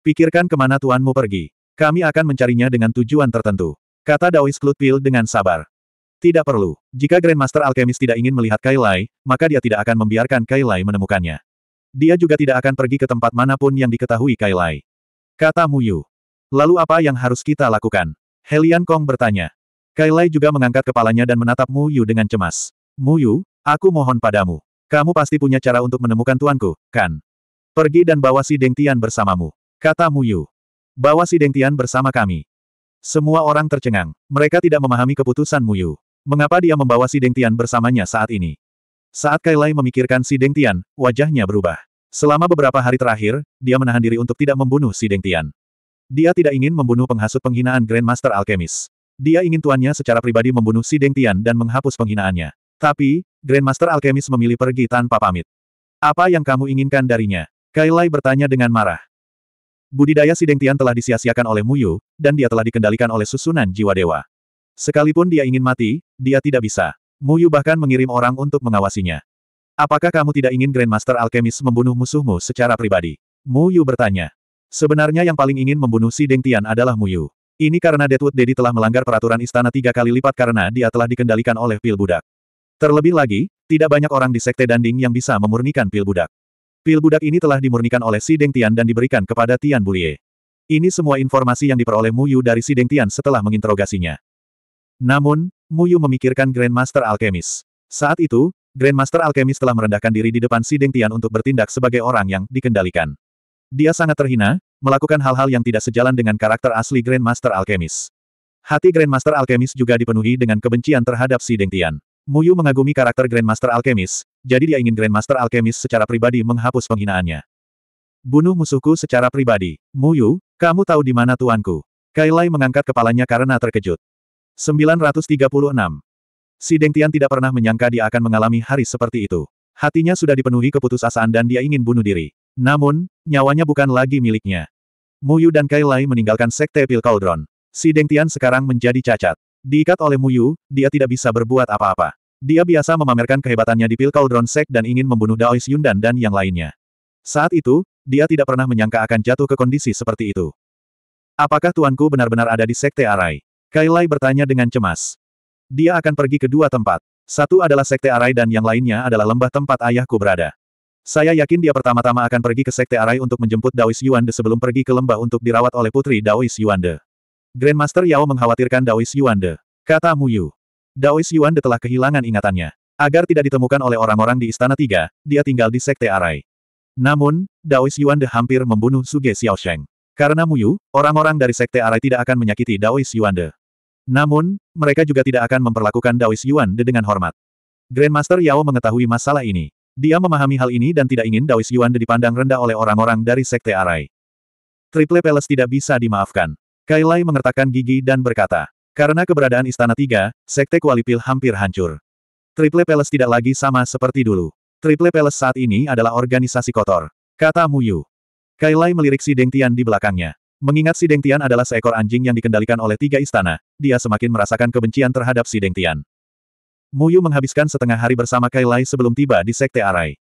Pikirkan kemana tuanmu pergi. Kami akan mencarinya dengan tujuan tertentu. Kata Daois Pil dengan sabar. Tidak perlu. Jika Grandmaster Alchemist tidak ingin melihat Kailai, maka dia tidak akan membiarkan Kailai menemukannya. Dia juga tidak akan pergi ke tempat manapun yang diketahui Kailai. Kata Muyu. Lalu apa yang harus kita lakukan? Helian Kong bertanya. Kailai juga mengangkat kepalanya dan menatap Mu Yu dengan cemas. Mu Yu, aku mohon padamu. Kamu pasti punya cara untuk menemukan tuanku, kan? Pergi dan bawa si Deng Tian bersamamu. Kata Mu Yu. Bawa si Deng Tian bersama kami. Semua orang tercengang. Mereka tidak memahami keputusan Mu Yu. Mengapa dia membawa si Deng Tian bersamanya saat ini? Saat Kailai memikirkan si Deng Tian, wajahnya berubah. Selama beberapa hari terakhir, dia menahan diri untuk tidak membunuh si Deng Tian. Dia tidak ingin membunuh penghasut penghinaan Grandmaster Alchemist. Dia ingin tuannya secara pribadi membunuh si Deng Tian dan menghapus penghinaannya. Tapi, Grandmaster Alchemist memilih pergi tanpa pamit. Apa yang kamu inginkan darinya? Kailai bertanya dengan marah. Budidaya si Deng Tian telah disia-siakan oleh Muyu, dan dia telah dikendalikan oleh susunan jiwa dewa. Sekalipun dia ingin mati, dia tidak bisa. Muyu bahkan mengirim orang untuk mengawasinya. Apakah kamu tidak ingin Grandmaster Alchemist membunuh musuhmu secara pribadi? Mu Yu bertanya. Sebenarnya yang paling ingin membunuh si Deng Tian adalah Muyu. Ini karena Deadwood Dedi telah melanggar peraturan istana tiga kali lipat karena dia telah dikendalikan oleh pil budak. Terlebih lagi, tidak banyak orang di Sekte Danding yang bisa memurnikan pil budak. Pil budak ini telah dimurnikan oleh si Deng Tian dan diberikan kepada Tian Bulie. Ini semua informasi yang diperoleh Muyu dari si Deng Tian setelah menginterogasinya. Namun, Muyu memikirkan Grandmaster Alchemist. Saat itu, Grandmaster Alchemist telah merendahkan diri di depan si Deng Tian untuk bertindak sebagai orang yang dikendalikan. Dia sangat terhina, melakukan hal-hal yang tidak sejalan dengan karakter asli Grandmaster Alchemist. Hati Grandmaster Alchemist juga dipenuhi dengan kebencian terhadap si Deng Tian. Muyu mengagumi karakter Grandmaster Alchemist, jadi dia ingin Grandmaster Alchemist secara pribadi menghapus penghinaannya. Bunuh musuhku secara pribadi. Muyu, kamu tahu di mana tuanku? Kailai mengangkat kepalanya karena terkejut. 936. Si Deng Tian tidak pernah menyangka dia akan mengalami hari seperti itu. Hatinya sudah dipenuhi keputusasaan dan dia ingin bunuh diri. Namun, nyawanya bukan lagi miliknya. Mu Yu dan Kai Lai meninggalkan Sekte Pil Cauldron. Si Tian sekarang menjadi cacat. Diikat oleh Mu Yu. dia tidak bisa berbuat apa-apa. Dia biasa memamerkan kehebatannya di Pil Cauldron Sek dan ingin membunuh Daois Yundan dan yang lainnya. Saat itu, dia tidak pernah menyangka akan jatuh ke kondisi seperti itu. Apakah tuanku benar-benar ada di Sekte Arai? Kai Lai bertanya dengan cemas. Dia akan pergi ke dua tempat. Satu adalah Sekte Arai dan yang lainnya adalah lembah tempat ayahku berada. Saya yakin dia pertama-tama akan pergi ke Sekte Arai untuk menjemput Daois Yuande sebelum pergi ke lembah untuk dirawat oleh putri Daois Yuande. Grandmaster Yao mengkhawatirkan Daois Yuande, kata Mu Yu. Daois Yuande telah kehilangan ingatannya. Agar tidak ditemukan oleh orang-orang di Istana Tiga, dia tinggal di Sekte Arai. Namun, Daois Yuande hampir membunuh Suge Sheng. Karena Mu Yu, orang-orang dari Sekte Arai tidak akan menyakiti Daois Yuande. Namun, mereka juga tidak akan memperlakukan Daois Yuande dengan hormat. Grandmaster Yao mengetahui masalah ini. Dia memahami hal ini dan tidak ingin Daois Yuan dipandang rendah oleh orang-orang dari Sekte Arai. Triple Palace tidak bisa dimaafkan. Kailai mengertakkan gigi dan berkata, karena keberadaan Istana Tiga, Sekte Kualipil hampir hancur. Triple Palace tidak lagi sama seperti dulu. Triple Palace saat ini adalah organisasi kotor. Kata Mu Yu. Kailai melirik si Tian di belakangnya. Mengingat si Tian adalah seekor anjing yang dikendalikan oleh tiga istana, dia semakin merasakan kebencian terhadap si Tian. Muyu menghabiskan setengah hari bersama Kailai sebelum tiba di Sekte Arai.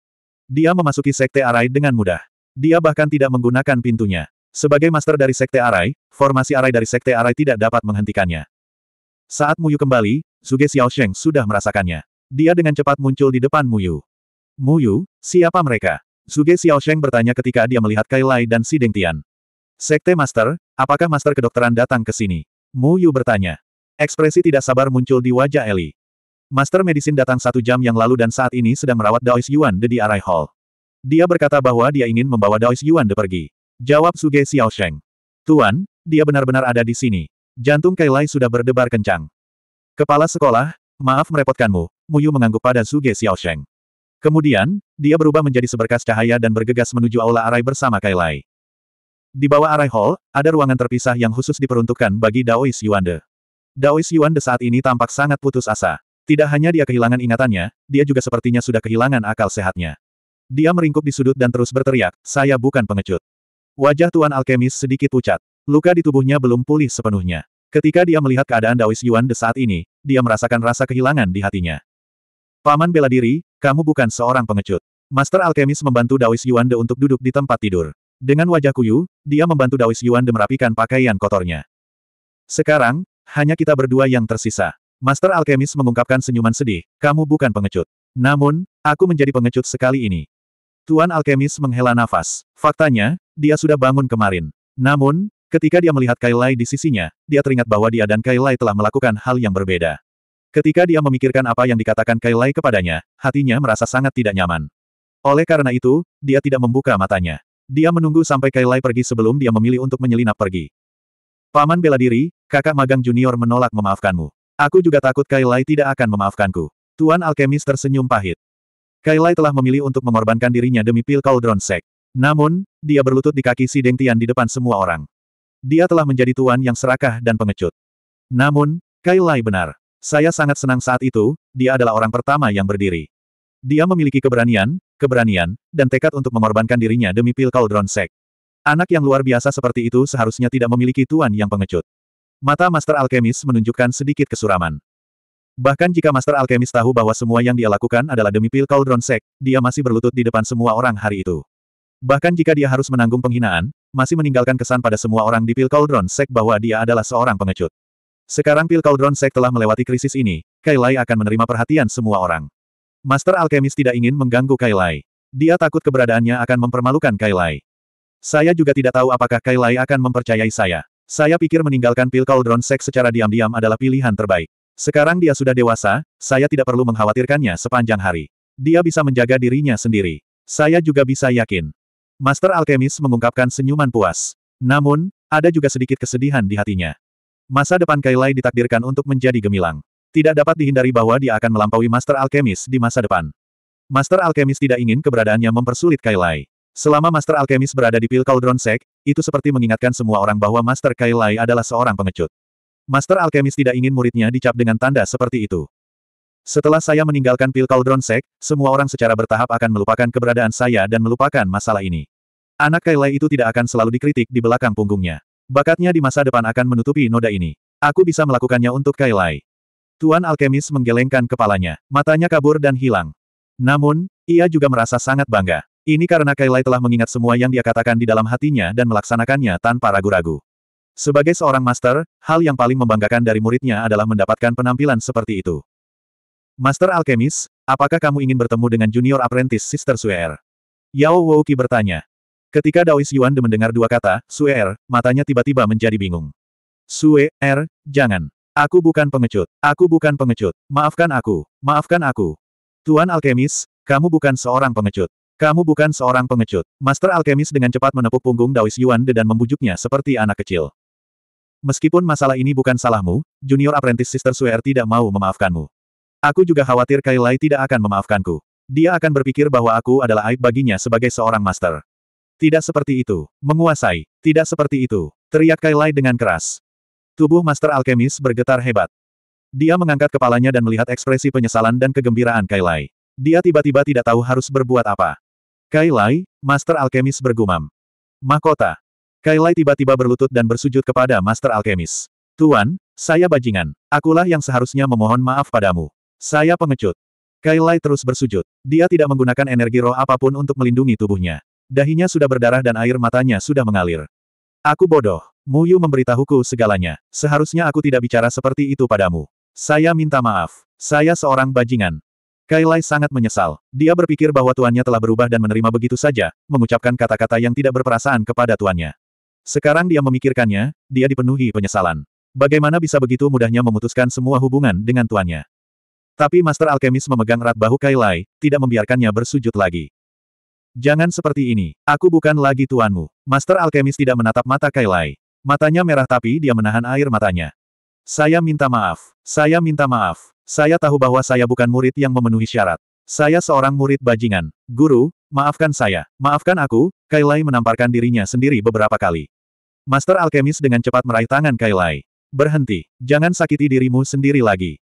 Dia memasuki Sekte Arai dengan mudah. Dia bahkan tidak menggunakan pintunya. Sebagai master dari Sekte Arai, formasi Arai dari Sekte Arai tidak dapat menghentikannya. Saat Muyu kembali, Zuge Xiaosheng sudah merasakannya. Dia dengan cepat muncul di depan Muyu. Muyu, siapa mereka? Zuge Xiaosheng bertanya ketika dia melihat Kailai dan Si Deng Tian. Sekte Master, apakah Master Kedokteran datang ke sini? Muyu bertanya. Ekspresi tidak sabar muncul di wajah Eli. Master Medicine datang satu jam yang lalu dan saat ini sedang merawat Daois Yuan De di Arai Hall. Dia berkata bahwa dia ingin membawa Daois Yuan De pergi. Jawab Suge Sheng. Tuan, dia benar-benar ada di sini. Jantung Kailai sudah berdebar kencang. Kepala sekolah, maaf merepotkanmu, Muyu mengangguk pada Suge Sheng. Kemudian, dia berubah menjadi seberkas cahaya dan bergegas menuju aula Arai bersama Kailai. Di bawah Arai Hall, ada ruangan terpisah yang khusus diperuntukkan bagi Daois Yuan De. Daois Yuan De saat ini tampak sangat putus asa. Tidak hanya dia kehilangan ingatannya, dia juga sepertinya sudah kehilangan akal sehatnya. Dia meringkuk di sudut dan terus berteriak, saya bukan pengecut. Wajah Tuan Alkemis sedikit pucat. Luka di tubuhnya belum pulih sepenuhnya. Ketika dia melihat keadaan Daois Yuan de saat ini, dia merasakan rasa kehilangan di hatinya. Paman bela diri, kamu bukan seorang pengecut. Master Alkemis membantu Daois Yuan de untuk duduk di tempat tidur. Dengan wajah kuyu, dia membantu Daois Yuan de merapikan pakaian kotornya. Sekarang, hanya kita berdua yang tersisa. Master Alkemis mengungkapkan senyuman sedih, kamu bukan pengecut. Namun, aku menjadi pengecut sekali ini. Tuan Alkemis menghela nafas. Faktanya, dia sudah bangun kemarin. Namun, ketika dia melihat Kailai di sisinya, dia teringat bahwa dia dan Kailai telah melakukan hal yang berbeda. Ketika dia memikirkan apa yang dikatakan Kailai kepadanya, hatinya merasa sangat tidak nyaman. Oleh karena itu, dia tidak membuka matanya. Dia menunggu sampai Kailai pergi sebelum dia memilih untuk menyelinap pergi. Paman bela diri, kakak magang junior menolak memaafkanmu. Aku juga takut Kailai tidak akan memaafkanku. Tuan Alkemis tersenyum pahit. Kailai telah memilih untuk mengorbankan dirinya demi pil Cauldron Sek. Namun, dia berlutut di kaki si Deng Tian di depan semua orang. Dia telah menjadi tuan yang serakah dan pengecut. Namun, Kailai benar. Saya sangat senang saat itu, dia adalah orang pertama yang berdiri. Dia memiliki keberanian, keberanian, dan tekad untuk mengorbankan dirinya demi pil Cauldron Sek. Anak yang luar biasa seperti itu seharusnya tidak memiliki tuan yang pengecut. Mata Master Alkemis menunjukkan sedikit kesuraman. Bahkan jika Master Alkemis tahu bahwa semua yang dia lakukan adalah demi pil Cauldron Sek, dia masih berlutut di depan semua orang hari itu. Bahkan jika dia harus menanggung penghinaan, masih meninggalkan kesan pada semua orang di pil Cauldron Sek bahwa dia adalah seorang pengecut. Sekarang pil Cauldron Sek telah melewati krisis ini, Kailai akan menerima perhatian semua orang. Master Alkemis tidak ingin mengganggu Kailai. Dia takut keberadaannya akan mempermalukan Kailai. Saya juga tidak tahu apakah Kailai akan mempercayai saya. Saya pikir meninggalkan pil cauldron seks secara diam-diam adalah pilihan terbaik. Sekarang dia sudah dewasa, saya tidak perlu mengkhawatirkannya sepanjang hari. Dia bisa menjaga dirinya sendiri. Saya juga bisa yakin. Master Alkemis mengungkapkan senyuman puas. Namun, ada juga sedikit kesedihan di hatinya. Masa depan Kailai ditakdirkan untuk menjadi gemilang. Tidak dapat dihindari bahwa dia akan melampaui Master Alkemis di masa depan. Master Alkemis tidak ingin keberadaannya mempersulit Kailai. Selama Master Alchemist berada di Pil Cauldron Sek, itu seperti mengingatkan semua orang bahwa Master Kailai adalah seorang pengecut. Master Alchemist tidak ingin muridnya dicap dengan tanda seperti itu. Setelah saya meninggalkan Pil Cauldron Sek, semua orang secara bertahap akan melupakan keberadaan saya dan melupakan masalah ini. Anak Kailai itu tidak akan selalu dikritik di belakang punggungnya. Bakatnya di masa depan akan menutupi noda ini. Aku bisa melakukannya untuk Kailai. Tuan Alkemis menggelengkan kepalanya. Matanya kabur dan hilang. Namun, ia juga merasa sangat bangga. Ini karena Kailai telah mengingat semua yang dia katakan di dalam hatinya dan melaksanakannya tanpa ragu-ragu. Sebagai seorang master, hal yang paling membanggakan dari muridnya adalah mendapatkan penampilan seperti itu. Master Alchemist, apakah kamu ingin bertemu dengan junior apprentice Sister Suer? Yao Wouki bertanya. Ketika Daois Yuan de mendengar dua kata, Suer, matanya tiba-tiba menjadi bingung. Sue, jangan. Aku bukan pengecut. Aku bukan pengecut. Maafkan aku. Maafkan aku. Tuan Alkemis, kamu bukan seorang pengecut. Kamu bukan seorang pengecut. Master Alkemis dengan cepat menepuk punggung Daois Yuan De dan membujuknya seperti anak kecil. Meskipun masalah ini bukan salahmu, junior apprentice Sister Suer tidak mau memaafkanmu. Aku juga khawatir Kailai tidak akan memaafkanku. Dia akan berpikir bahwa aku adalah aib baginya sebagai seorang master. Tidak seperti itu. Menguasai. Tidak seperti itu. Teriak Kailai dengan keras. Tubuh Master Alkemis bergetar hebat. Dia mengangkat kepalanya dan melihat ekspresi penyesalan dan kegembiraan Kailai. Dia tiba-tiba tidak tahu harus berbuat apa. Kailai, Master Alkemis bergumam. Mahkota. Kailai tiba-tiba berlutut dan bersujud kepada Master Alkemis. Tuan, saya bajingan. Akulah yang seharusnya memohon maaf padamu. Saya pengecut. Kailai terus bersujud. Dia tidak menggunakan energi roh apapun untuk melindungi tubuhnya. Dahinya sudah berdarah dan air matanya sudah mengalir. Aku bodoh. Muyu memberitahuku segalanya. Seharusnya aku tidak bicara seperti itu padamu. Saya minta maaf. Saya seorang bajingan. Kailai sangat menyesal. Dia berpikir bahwa tuannya telah berubah dan menerima begitu saja, mengucapkan kata-kata yang tidak berperasaan kepada tuannya. Sekarang dia memikirkannya, dia dipenuhi penyesalan. Bagaimana bisa begitu mudahnya memutuskan semua hubungan dengan tuannya? Tapi Master Alkemis memegang rat bahu Kailai, tidak membiarkannya bersujud lagi. Jangan seperti ini, aku bukan lagi tuanmu. Master Alkemis tidak menatap mata Kailai. Matanya merah tapi dia menahan air matanya. Saya minta maaf, saya minta maaf. Saya tahu bahwa saya bukan murid yang memenuhi syarat. Saya seorang murid bajingan. Guru, maafkan saya. Maafkan aku, Kailai menamparkan dirinya sendiri beberapa kali. Master Alkemis dengan cepat meraih tangan Kailai. Berhenti, jangan sakiti dirimu sendiri lagi.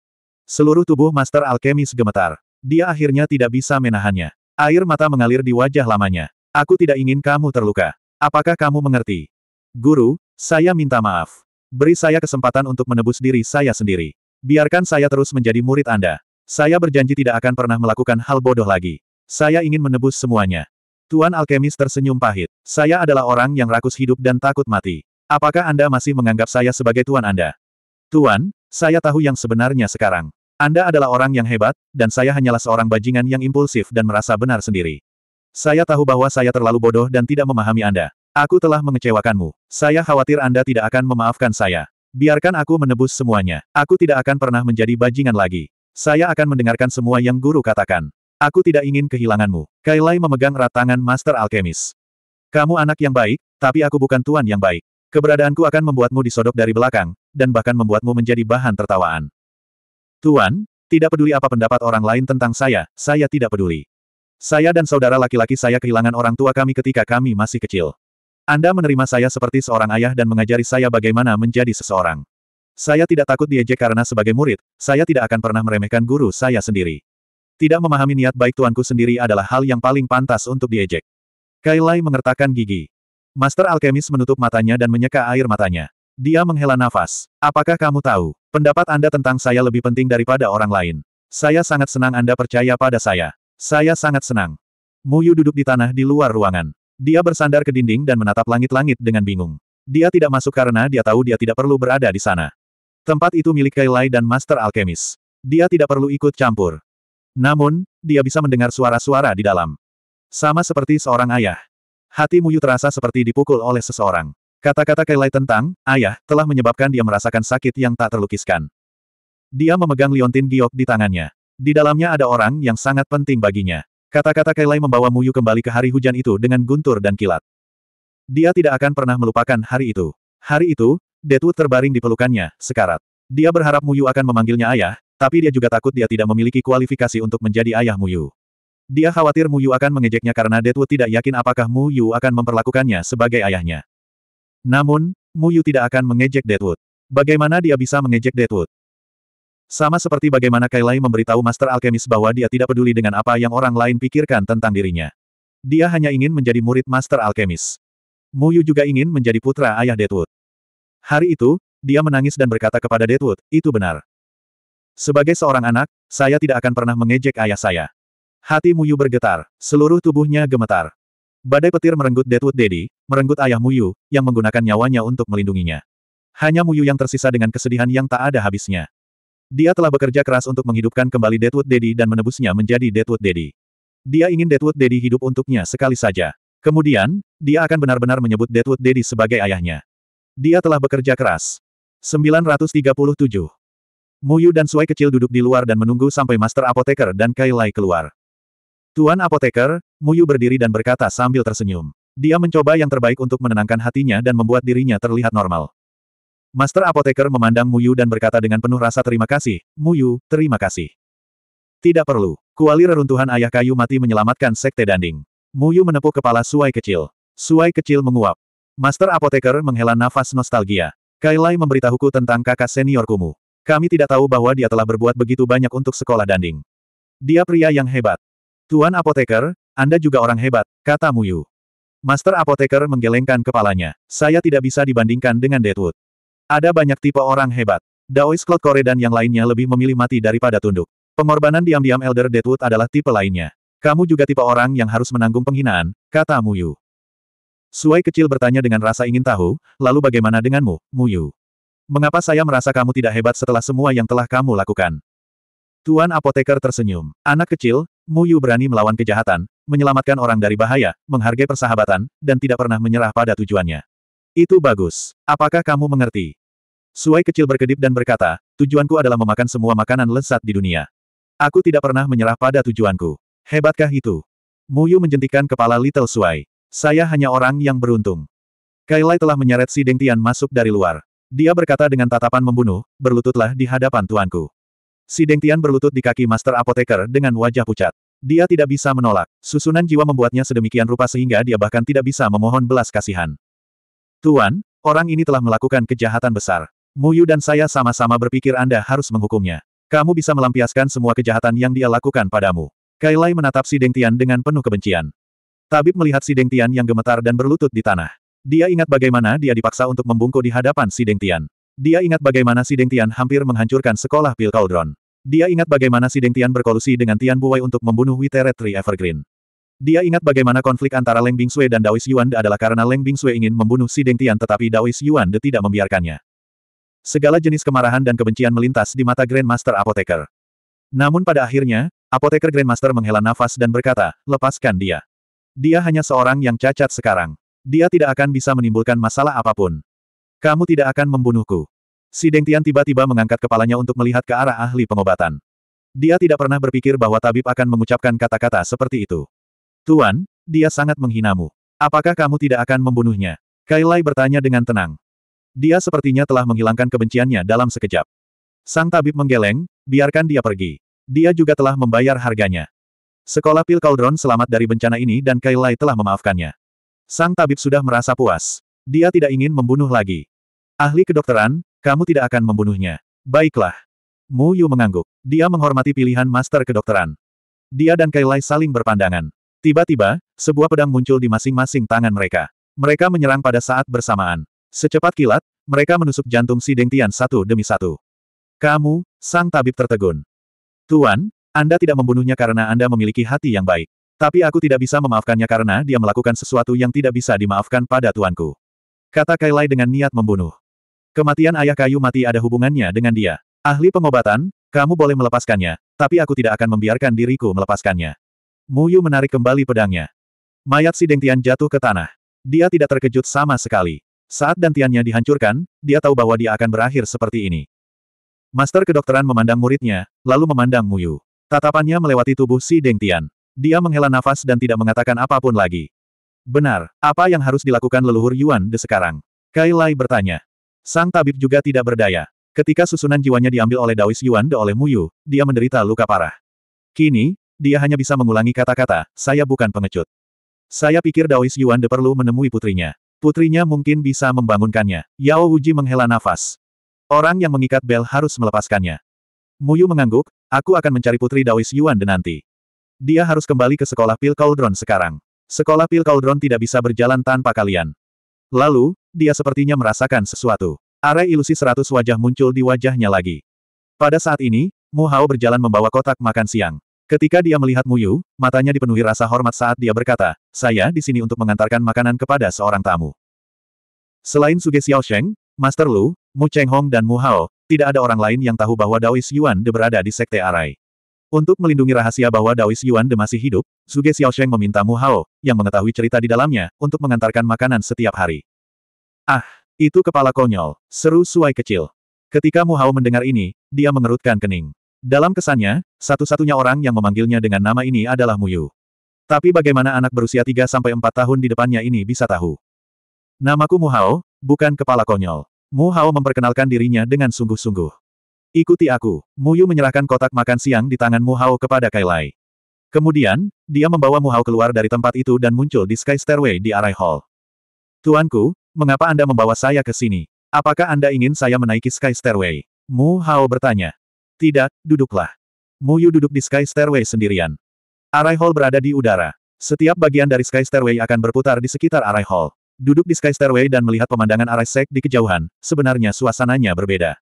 Seluruh tubuh Master Alkemis gemetar. Dia akhirnya tidak bisa menahannya. Air mata mengalir di wajah lamanya. Aku tidak ingin kamu terluka. Apakah kamu mengerti? Guru, saya minta maaf. Beri saya kesempatan untuk menebus diri saya sendiri. Biarkan saya terus menjadi murid Anda. Saya berjanji tidak akan pernah melakukan hal bodoh lagi. Saya ingin menebus semuanya. Tuan Alkemis tersenyum pahit. Saya adalah orang yang rakus hidup dan takut mati. Apakah Anda masih menganggap saya sebagai Tuan Anda? Tuan, saya tahu yang sebenarnya sekarang. Anda adalah orang yang hebat, dan saya hanyalah seorang bajingan yang impulsif dan merasa benar sendiri. Saya tahu bahwa saya terlalu bodoh dan tidak memahami Anda. Aku telah mengecewakanmu. Saya khawatir Anda tidak akan memaafkan saya. Biarkan aku menebus semuanya. Aku tidak akan pernah menjadi bajingan lagi. Saya akan mendengarkan semua yang guru katakan. Aku tidak ingin kehilanganmu. Kailai memegang erat tangan Master Alchemist. Kamu anak yang baik, tapi aku bukan tuan yang baik. Keberadaanku akan membuatmu disodok dari belakang, dan bahkan membuatmu menjadi bahan tertawaan. Tuan, tidak peduli apa pendapat orang lain tentang saya, saya tidak peduli. Saya dan saudara laki-laki saya kehilangan orang tua kami ketika kami masih kecil. Anda menerima saya seperti seorang ayah dan mengajari saya bagaimana menjadi seseorang. Saya tidak takut diejek karena sebagai murid, saya tidak akan pernah meremehkan guru saya sendiri. Tidak memahami niat baik tuanku sendiri adalah hal yang paling pantas untuk diejek. Kailai mengertakkan gigi. Master Alkemis menutup matanya dan menyeka air matanya. Dia menghela nafas. Apakah kamu tahu, pendapat Anda tentang saya lebih penting daripada orang lain. Saya sangat senang Anda percaya pada saya. Saya sangat senang. Muyu duduk di tanah di luar ruangan. Dia bersandar ke dinding dan menatap langit-langit dengan bingung. Dia tidak masuk karena dia tahu dia tidak perlu berada di sana. Tempat itu milik Kailai dan Master Alchemist. Dia tidak perlu ikut campur. Namun, dia bisa mendengar suara-suara di dalam. Sama seperti seorang ayah. Hati Muyu terasa seperti dipukul oleh seseorang. Kata-kata Kailai tentang, ayah, telah menyebabkan dia merasakan sakit yang tak terlukiskan. Dia memegang liontin giok di tangannya. Di dalamnya ada orang yang sangat penting baginya. Kata-kata Kailai membawa Muyu kembali ke hari hujan itu dengan guntur dan kilat. Dia tidak akan pernah melupakan hari itu. Hari itu, Deadwood terbaring di pelukannya, sekarat. Dia berharap Muyu akan memanggilnya ayah, tapi dia juga takut dia tidak memiliki kualifikasi untuk menjadi ayah Muyu. Dia khawatir Muyu akan mengejeknya karena Deadwood tidak yakin apakah Muyu akan memperlakukannya sebagai ayahnya. Namun, Muyu tidak akan mengejek Deadwood. Bagaimana dia bisa mengejek Deadwood? Sama seperti bagaimana Kailai memberitahu Master Alkemis bahwa dia tidak peduli dengan apa yang orang lain pikirkan tentang dirinya. Dia hanya ingin menjadi murid Master Alchemist. Muyu juga ingin menjadi putra ayah Deadwood. Hari itu, dia menangis dan berkata kepada Deadwood, itu benar. Sebagai seorang anak, saya tidak akan pernah mengejek ayah saya. Hati Muyu bergetar, seluruh tubuhnya gemetar. Badai petir merenggut Deadwood Daddy, merenggut ayah Muyu, yang menggunakan nyawanya untuk melindunginya. Hanya Muyu yang tersisa dengan kesedihan yang tak ada habisnya. Dia telah bekerja keras untuk menghidupkan kembali Deadwood Daddy dan menebusnya menjadi Deadwood Daddy. Dia ingin Deadwood Daddy hidup untuknya sekali saja. Kemudian, dia akan benar-benar menyebut Deadwood Daddy sebagai ayahnya. Dia telah bekerja keras. 937. Muyu dan Suai kecil duduk di luar dan menunggu sampai Master Apoteker dan Kailai keluar. Tuan Apoteker, Muyu berdiri dan berkata sambil tersenyum. Dia mencoba yang terbaik untuk menenangkan hatinya dan membuat dirinya terlihat normal. Master Apoteker memandang Muyu dan berkata dengan penuh rasa terima kasih, Muyu, terima kasih. Tidak perlu. Kuali reruntuhan ayah kayu mati menyelamatkan sekte danding. Muyu menepuk kepala suai kecil. Suai kecil menguap. Master Apoteker menghela nafas nostalgia. Kailai memberitahuku tentang kakak senior kumu. Kami tidak tahu bahwa dia telah berbuat begitu banyak untuk sekolah danding. Dia pria yang hebat. Tuan Apoteker, Anda juga orang hebat, kata Muyu. Master Apoteker menggelengkan kepalanya. Saya tidak bisa dibandingkan dengan Deadwood. Ada banyak tipe orang hebat. Daois Cloud Core dan yang lainnya lebih memilih mati daripada tunduk. Pengorbanan diam-diam Elder Deadwood adalah tipe lainnya. Kamu juga tipe orang yang harus menanggung penghinaan, kata Muyu. Suai kecil bertanya dengan rasa ingin tahu, lalu bagaimana denganmu, Muyu? Mengapa saya merasa kamu tidak hebat setelah semua yang telah kamu lakukan? Tuan apoteker tersenyum. Anak kecil, Muyu berani melawan kejahatan, menyelamatkan orang dari bahaya, menghargai persahabatan, dan tidak pernah menyerah pada tujuannya. Itu bagus. Apakah kamu mengerti? Suai kecil berkedip dan berkata, tujuanku adalah memakan semua makanan lezat di dunia. Aku tidak pernah menyerah pada tujuanku. Hebatkah itu? Muyu menjentikan kepala Little Suai. Saya hanya orang yang beruntung. Kailai telah menyeret si Deng Tian masuk dari luar. Dia berkata dengan tatapan membunuh, berlututlah di hadapan tuanku. Si Deng Tian berlutut di kaki Master Apoteker dengan wajah pucat. Dia tidak bisa menolak. Susunan jiwa membuatnya sedemikian rupa sehingga dia bahkan tidak bisa memohon belas kasihan. Tuan, orang ini telah melakukan kejahatan besar. Muyu dan saya sama-sama berpikir Anda harus menghukumnya. Kamu bisa melampiaskan semua kejahatan yang dia lakukan padamu. Kailai menatap si Deng Tian dengan penuh kebencian. Tabib melihat si Deng Tian yang gemetar dan berlutut di tanah. Dia ingat bagaimana dia dipaksa untuk membungkuk di hadapan si Deng Tian. Dia ingat bagaimana si Deng Tian hampir menghancurkan sekolah Pil Cauldron. Dia ingat bagaimana si Deng Tian berkolusi dengan Tian Buwei untuk membunuh Witeret Tree Evergreen. Dia ingat bagaimana konflik antara Leng Bingsue dan Daois Yuan adalah karena Leng Bingsue ingin membunuh si Deng Tian tetapi Daois Yuan tidak membiarkannya. Segala jenis kemarahan dan kebencian melintas di mata Grandmaster Apoteker. Namun pada akhirnya, Apoteker Grandmaster menghela nafas dan berkata, lepaskan dia. Dia hanya seorang yang cacat sekarang. Dia tidak akan bisa menimbulkan masalah apapun. Kamu tidak akan membunuhku. Si Dengtian tiba-tiba mengangkat kepalanya untuk melihat ke arah ahli pengobatan. Dia tidak pernah berpikir bahwa tabib akan mengucapkan kata-kata seperti itu. Tuan, dia sangat menghinamu. Apakah kamu tidak akan membunuhnya? Kailai bertanya dengan tenang. Dia sepertinya telah menghilangkan kebenciannya dalam sekejap. Sang tabib menggeleng, biarkan dia pergi. Dia juga telah membayar harganya. Sekolah Pil Cauldron selamat dari bencana ini dan Kailai telah memaafkannya. Sang tabib sudah merasa puas. Dia tidak ingin membunuh lagi. Ahli kedokteran, kamu tidak akan membunuhnya. Baiklah. Mu Yu mengangguk. Dia menghormati pilihan master kedokteran. Dia dan Kailai saling berpandangan. Tiba-tiba, sebuah pedang muncul di masing-masing tangan mereka. Mereka menyerang pada saat bersamaan. Secepat kilat, mereka menusuk jantung si Dengtian satu demi satu. Kamu, sang tabib tertegun. Tuan, Anda tidak membunuhnya karena Anda memiliki hati yang baik. Tapi aku tidak bisa memaafkannya karena dia melakukan sesuatu yang tidak bisa dimaafkan pada tuanku. Kata Kailai dengan niat membunuh. Kematian ayah kayu mati ada hubungannya dengan dia. Ahli pengobatan, kamu boleh melepaskannya, tapi aku tidak akan membiarkan diriku melepaskannya. Muyu menarik kembali pedangnya. Mayat si Dengtian jatuh ke tanah. Dia tidak terkejut sama sekali. Saat dantiannya dihancurkan, dia tahu bahwa dia akan berakhir seperti ini. Master kedokteran memandang muridnya, lalu memandang Muyu. Tatapannya melewati tubuh si Deng Dia menghela nafas dan tidak mengatakan apapun lagi. Benar, apa yang harus dilakukan leluhur Yuan de sekarang? Kai Lai bertanya. Sang tabib juga tidak berdaya. Ketika susunan jiwanya diambil oleh Daois Yuan de oleh Muyu, dia menderita luka parah. Kini, dia hanya bisa mengulangi kata-kata, saya bukan pengecut. Saya pikir Daois Yuan de perlu menemui putrinya. Putrinya mungkin bisa membangunkannya. Yao Wuji menghela nafas. Orang yang mengikat bel harus melepaskannya. Muyu mengangguk, aku akan mencari putri Daois Yuan nanti. Dia harus kembali ke sekolah Pil Cauldron sekarang. Sekolah Pil Cauldron tidak bisa berjalan tanpa kalian. Lalu, dia sepertinya merasakan sesuatu. Arai ilusi seratus wajah muncul di wajahnya lagi. Pada saat ini, Mu Hao berjalan membawa kotak makan siang. Ketika dia melihat Muyu, matanya dipenuhi rasa hormat saat dia berkata, saya di sini untuk mengantarkan makanan kepada seorang tamu. Selain Suge Xiaosheng, Master Lu, Mu Chenghong dan Mu Hao, tidak ada orang lain yang tahu bahwa Daois Yuan De berada di Sekte Arai. Untuk melindungi rahasia bahwa Daois Yuan De masih hidup, Suge Xiaosheng meminta Mu Hao, yang mengetahui cerita di dalamnya, untuk mengantarkan makanan setiap hari. Ah, itu kepala konyol, seru suai kecil. Ketika Mu Hao mendengar ini, dia mengerutkan kening. Dalam kesannya, satu-satunya orang yang memanggilnya dengan nama ini adalah Muyu. Tapi bagaimana anak berusia 3-4 tahun di depannya ini bisa tahu? Namaku Muhao, bukan kepala konyol. Muhao memperkenalkan dirinya dengan sungguh-sungguh. Ikuti aku. Muyu menyerahkan kotak makan siang di tangan Muhao kepada Kailai. Kemudian, dia membawa Muhao keluar dari tempat itu dan muncul di Sky Stairway di Arai Hall. Tuanku, mengapa Anda membawa saya ke sini? Apakah Anda ingin saya menaiki Sky Stairway? Mu Hao bertanya. Tidak, duduklah. Muyu duduk di Sky Stairway sendirian. Arai Hall berada di udara. Setiap bagian dari Sky Stairway akan berputar di sekitar Arai Hall. Duduk di Sky Stairway dan melihat pemandangan Arai Sek di kejauhan, sebenarnya suasananya berbeda.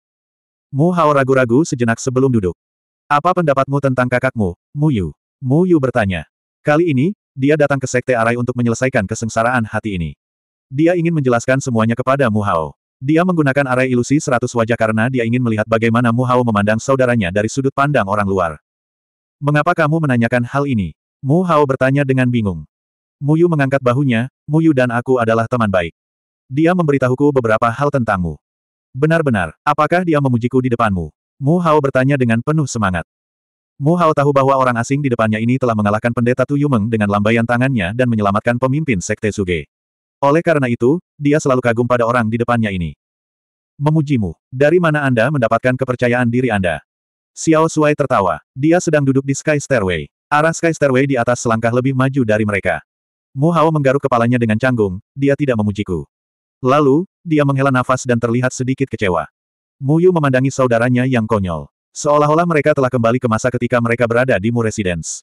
Mu Hao ragu-ragu sejenak sebelum duduk. Apa pendapatmu tentang kakakmu, Mu Yu? Mu Yu bertanya. Kali ini, dia datang ke Sekte Arai untuk menyelesaikan kesengsaraan hati ini. Dia ingin menjelaskan semuanya kepada Mu Hao. Dia menggunakan array ilusi seratus wajah karena dia ingin melihat bagaimana Mu Hao memandang saudaranya dari sudut pandang orang luar. Mengapa kamu menanyakan hal ini? Mu Hao bertanya dengan bingung. Muyu mengangkat bahunya, Muyu dan aku adalah teman baik. Dia memberitahuku beberapa hal tentangmu. Benar-benar, apakah dia memujiku di depanmu? Mu Hao bertanya dengan penuh semangat. Mu Hao tahu bahwa orang asing di depannya ini telah mengalahkan pendeta Tu Yumeng dengan lambaian tangannya dan menyelamatkan pemimpin Sekte Suge. Oleh karena itu, dia selalu kagum pada orang di depannya ini. Memujimu. Dari mana Anda mendapatkan kepercayaan diri Anda? Xiao Suai tertawa. Dia sedang duduk di Sky Stairway. Arah Sky Stairway di atas selangkah lebih maju dari mereka. Mu Hao menggaruk kepalanya dengan canggung, dia tidak memujiku. Lalu, dia menghela nafas dan terlihat sedikit kecewa. Mu Yu memandangi saudaranya yang konyol. Seolah-olah mereka telah kembali ke masa ketika mereka berada di Mu Residence.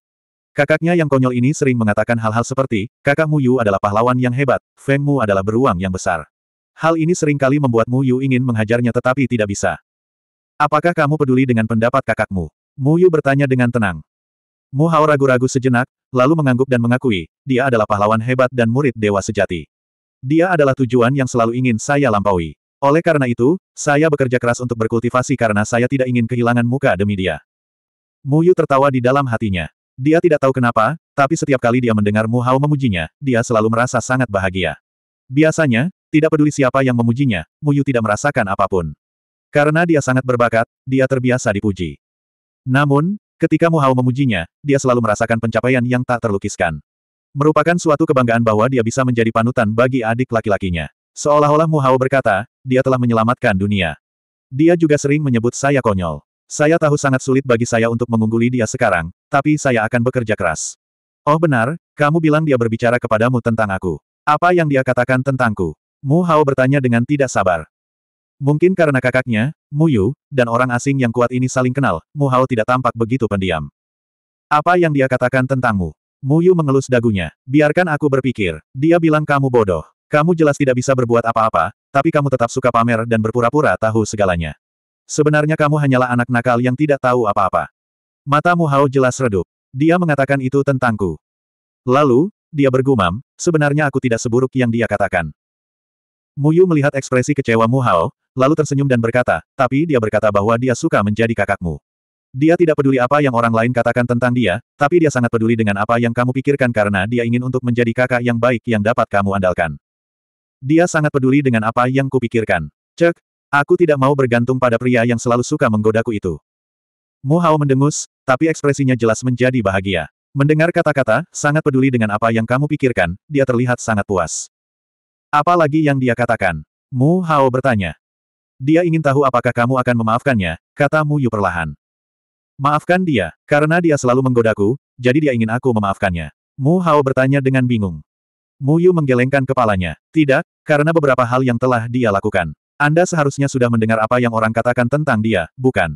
Kakaknya yang konyol ini sering mengatakan hal-hal seperti, kakakmu Yu adalah pahlawan yang hebat, Feng Mu adalah beruang yang besar. Hal ini sering kali membuat Mu Yu ingin menghajarnya tetapi tidak bisa. Apakah kamu peduli dengan pendapat kakakmu? Mu Yu bertanya dengan tenang. Mu Hao ragu-ragu sejenak, lalu mengangguk dan mengakui, dia adalah pahlawan hebat dan murid dewa sejati. Dia adalah tujuan yang selalu ingin saya lampaui. Oleh karena itu, saya bekerja keras untuk berkultivasi karena saya tidak ingin kehilangan muka demi dia. Mu Yu tertawa di dalam hatinya. Dia tidak tahu kenapa, tapi setiap kali dia mendengar Mu Hao memujinya, dia selalu merasa sangat bahagia. Biasanya, tidak peduli siapa yang memujinya, Mu Yu tidak merasakan apapun. Karena dia sangat berbakat, dia terbiasa dipuji. Namun, ketika Mu Hao memujinya, dia selalu merasakan pencapaian yang tak terlukiskan. Merupakan suatu kebanggaan bahwa dia bisa menjadi panutan bagi adik laki-lakinya. Seolah-olah Mu Hao berkata, dia telah menyelamatkan dunia. Dia juga sering menyebut saya konyol. Saya tahu sangat sulit bagi saya untuk mengungguli dia sekarang, tapi saya akan bekerja keras. Oh benar, kamu bilang dia berbicara kepadamu tentang aku. Apa yang dia katakan tentangku? Mu Hao bertanya dengan tidak sabar. Mungkin karena kakaknya, Mu Yu, dan orang asing yang kuat ini saling kenal, Mu Hao tidak tampak begitu pendiam. Apa yang dia katakan tentangmu? Mu Yu mengelus dagunya. Biarkan aku berpikir. Dia bilang kamu bodoh. Kamu jelas tidak bisa berbuat apa-apa, tapi kamu tetap suka pamer dan berpura-pura tahu segalanya. Sebenarnya kamu hanyalah anak nakal yang tidak tahu apa-apa. Matamu Hao jelas redup. Dia mengatakan itu tentangku. Lalu, dia bergumam, sebenarnya aku tidak seburuk yang dia katakan. Muyu melihat ekspresi kecewa Mu Hao, lalu tersenyum dan berkata, tapi dia berkata bahwa dia suka menjadi kakakmu. Dia tidak peduli apa yang orang lain katakan tentang dia, tapi dia sangat peduli dengan apa yang kamu pikirkan karena dia ingin untuk menjadi kakak yang baik yang dapat kamu andalkan. Dia sangat peduli dengan apa yang kupikirkan. Cek, Aku tidak mau bergantung pada pria yang selalu suka menggodaku itu. Mu Hao mendengus, tapi ekspresinya jelas menjadi bahagia. Mendengar kata-kata, sangat peduli dengan apa yang kamu pikirkan, dia terlihat sangat puas. Apa lagi yang dia katakan? Mu Hao bertanya. Dia ingin tahu apakah kamu akan memaafkannya, kata Mu Yu perlahan. Maafkan dia, karena dia selalu menggodaku, jadi dia ingin aku memaafkannya. Mu Hao bertanya dengan bingung. Mu Yu menggelengkan kepalanya. Tidak, karena beberapa hal yang telah dia lakukan. Anda seharusnya sudah mendengar apa yang orang katakan tentang dia, bukan?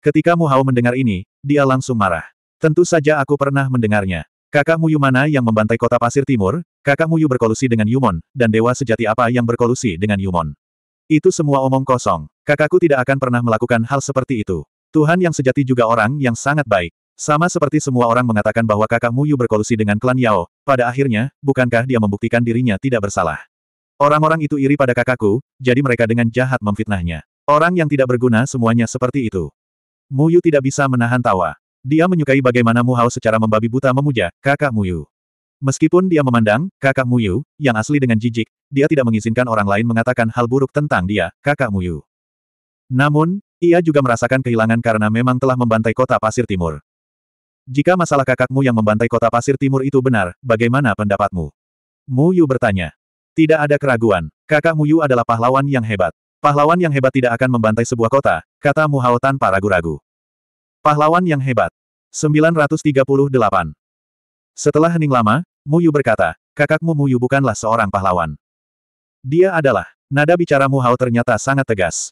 Ketika Mu Hao mendengar ini, dia langsung marah. Tentu saja aku pernah mendengarnya. Kakak Kakakmu mana yang membantai kota pasir timur, kakakmu Yu berkolusi dengan Yumon, dan dewa sejati apa yang berkolusi dengan Yumon. Itu semua omong kosong. Kakakku tidak akan pernah melakukan hal seperti itu. Tuhan yang sejati juga orang yang sangat baik. Sama seperti semua orang mengatakan bahwa kakakmu Yu berkolusi dengan klan Yao, pada akhirnya, bukankah dia membuktikan dirinya tidak bersalah? Orang-orang itu iri pada kakakku, jadi mereka dengan jahat memfitnahnya. Orang yang tidak berguna semuanya seperti itu. Muyu tidak bisa menahan tawa. Dia menyukai bagaimana Mu Hao secara membabi buta memuja, kakak Muyu. Meskipun dia memandang, kakak Muyu, yang asli dengan jijik, dia tidak mengizinkan orang lain mengatakan hal buruk tentang dia, kakak Muyu. Namun, ia juga merasakan kehilangan karena memang telah membantai kota Pasir Timur. Jika masalah kakakmu yang membantai kota Pasir Timur itu benar, bagaimana pendapatmu? Muyu bertanya. Tidak ada keraguan, kakak Muyu adalah pahlawan yang hebat. Pahlawan yang hebat tidak akan membantai sebuah kota, kata Mu Muhao tanpa ragu-ragu. Pahlawan yang hebat. 938. Setelah hening lama, Muyu berkata, kakakmu Muyu bukanlah seorang pahlawan. Dia adalah, nada bicara Muhao ternyata sangat tegas.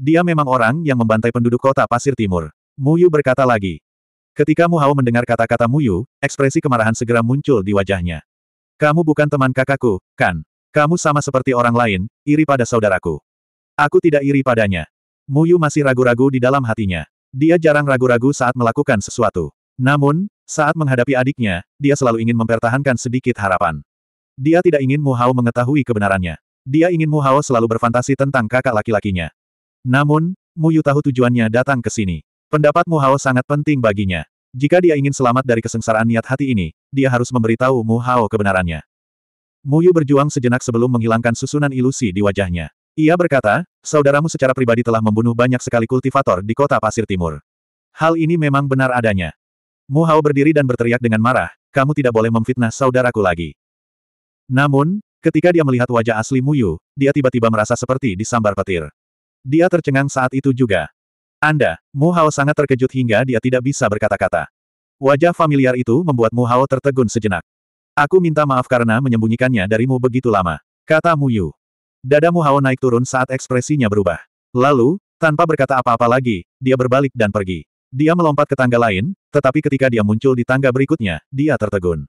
Dia memang orang yang membantai penduduk kota Pasir Timur. Muyu berkata lagi. Ketika Muhao mendengar kata-kata Muyu, ekspresi kemarahan segera muncul di wajahnya. Kamu bukan teman kakakku, kan? Kamu sama seperti orang lain, iri pada saudaraku. Aku tidak iri padanya. Muyu masih ragu-ragu di dalam hatinya. Dia jarang ragu-ragu saat melakukan sesuatu. Namun, saat menghadapi adiknya, dia selalu ingin mempertahankan sedikit harapan. Dia tidak ingin Mu Hao mengetahui kebenarannya. Dia ingin Mu Hao selalu berfantasi tentang kakak laki-lakinya. Namun, Mu Yu tahu tujuannya datang ke sini. Pendapat Mu Hao sangat penting baginya. Jika dia ingin selamat dari kesengsaraan niat hati ini, dia harus memberitahu Mu Hao kebenarannya. Muyu berjuang sejenak sebelum menghilangkan susunan ilusi di wajahnya. Ia berkata, saudaramu secara pribadi telah membunuh banyak sekali kultivator di kota Pasir Timur. Hal ini memang benar adanya. Mu Hao berdiri dan berteriak dengan marah, kamu tidak boleh memfitnah saudaraku lagi. Namun, ketika dia melihat wajah asli Muyu, dia tiba-tiba merasa seperti disambar petir. Dia tercengang saat itu juga. Anda, Mu Hao sangat terkejut hingga dia tidak bisa berkata-kata. Wajah familiar itu membuat Mu Hao tertegun sejenak. Aku minta maaf karena menyembunyikannya darimu begitu lama, kata Mu Yu. Dada Muhao naik turun saat ekspresinya berubah. Lalu, tanpa berkata apa-apa lagi, dia berbalik dan pergi. Dia melompat ke tangga lain, tetapi ketika dia muncul di tangga berikutnya, dia tertegun.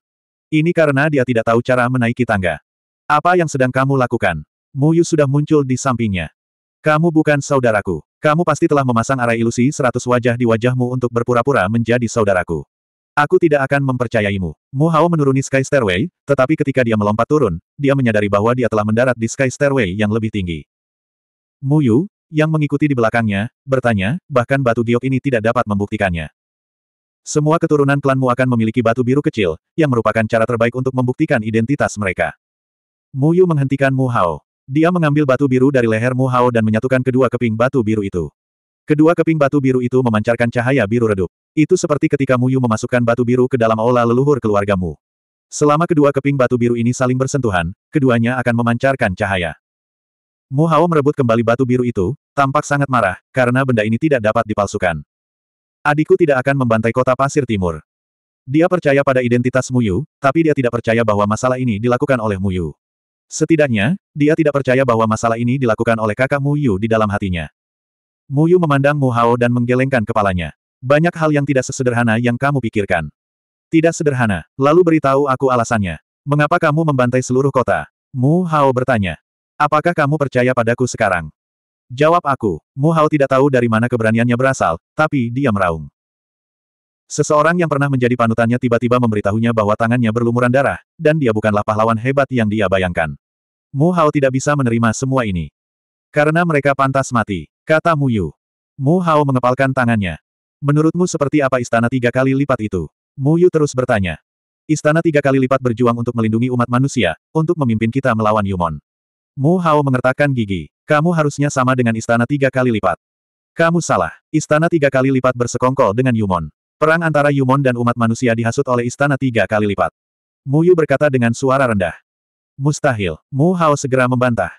Ini karena dia tidak tahu cara menaiki tangga. Apa yang sedang kamu lakukan? Mu Yu sudah muncul di sampingnya. Kamu bukan saudaraku. Kamu pasti telah memasang arah ilusi seratus wajah di wajahmu untuk berpura-pura menjadi saudaraku. Aku tidak akan mempercayaimu. Mu Hao menuruni Sky Stairway, tetapi ketika dia melompat turun, dia menyadari bahwa dia telah mendarat di Sky Stairway yang lebih tinggi. Mu Yu, yang mengikuti di belakangnya, bertanya, bahkan batu giok ini tidak dapat membuktikannya. Semua keturunan Klan Mu akan memiliki batu biru kecil, yang merupakan cara terbaik untuk membuktikan identitas mereka. Mu Yu menghentikan Mu Hao. Dia mengambil batu biru dari leher Mu Hao dan menyatukan kedua keping batu biru itu. Kedua keping batu biru itu memancarkan cahaya biru redup. Itu seperti ketika Muyu memasukkan batu biru ke dalam aula leluhur keluargamu. Selama kedua keping batu biru ini saling bersentuhan, keduanya akan memancarkan cahaya. Mu Hao merebut kembali batu biru itu, tampak sangat marah, karena benda ini tidak dapat dipalsukan. Adikku tidak akan membantai kota pasir timur. Dia percaya pada identitas Muyu, tapi dia tidak percaya bahwa masalah ini dilakukan oleh Muyu. Setidaknya, dia tidak percaya bahwa masalah ini dilakukan oleh kakak Muyu di dalam hatinya. Muyu memandang Mu Hao dan menggelengkan kepalanya. Banyak hal yang tidak sesederhana yang kamu pikirkan. Tidak sederhana. Lalu beritahu aku alasannya. Mengapa kamu membantai seluruh kota? Mu Hao bertanya. Apakah kamu percaya padaku sekarang? Jawab aku. Mu Hao tidak tahu dari mana keberaniannya berasal, tapi dia meraung. Seseorang yang pernah menjadi panutannya tiba-tiba memberitahunya bahwa tangannya berlumuran darah, dan dia bukanlah pahlawan hebat yang dia bayangkan. Mu Hao tidak bisa menerima semua ini. Karena mereka pantas mati, kata Mu Yu. Mu Hao mengepalkan tangannya. Menurutmu seperti apa istana tiga kali lipat itu? Mu Yu terus bertanya. Istana tiga kali lipat berjuang untuk melindungi umat manusia, untuk memimpin kita melawan Yumon. Mu Hao mengertakkan gigi. Kamu harusnya sama dengan istana tiga kali lipat. Kamu salah. Istana tiga kali lipat bersekongkol dengan Yumon. Perang antara Yumon dan umat manusia dihasut oleh istana tiga kali lipat. Mu Yu berkata dengan suara rendah. Mustahil. Mu Hao segera membantah.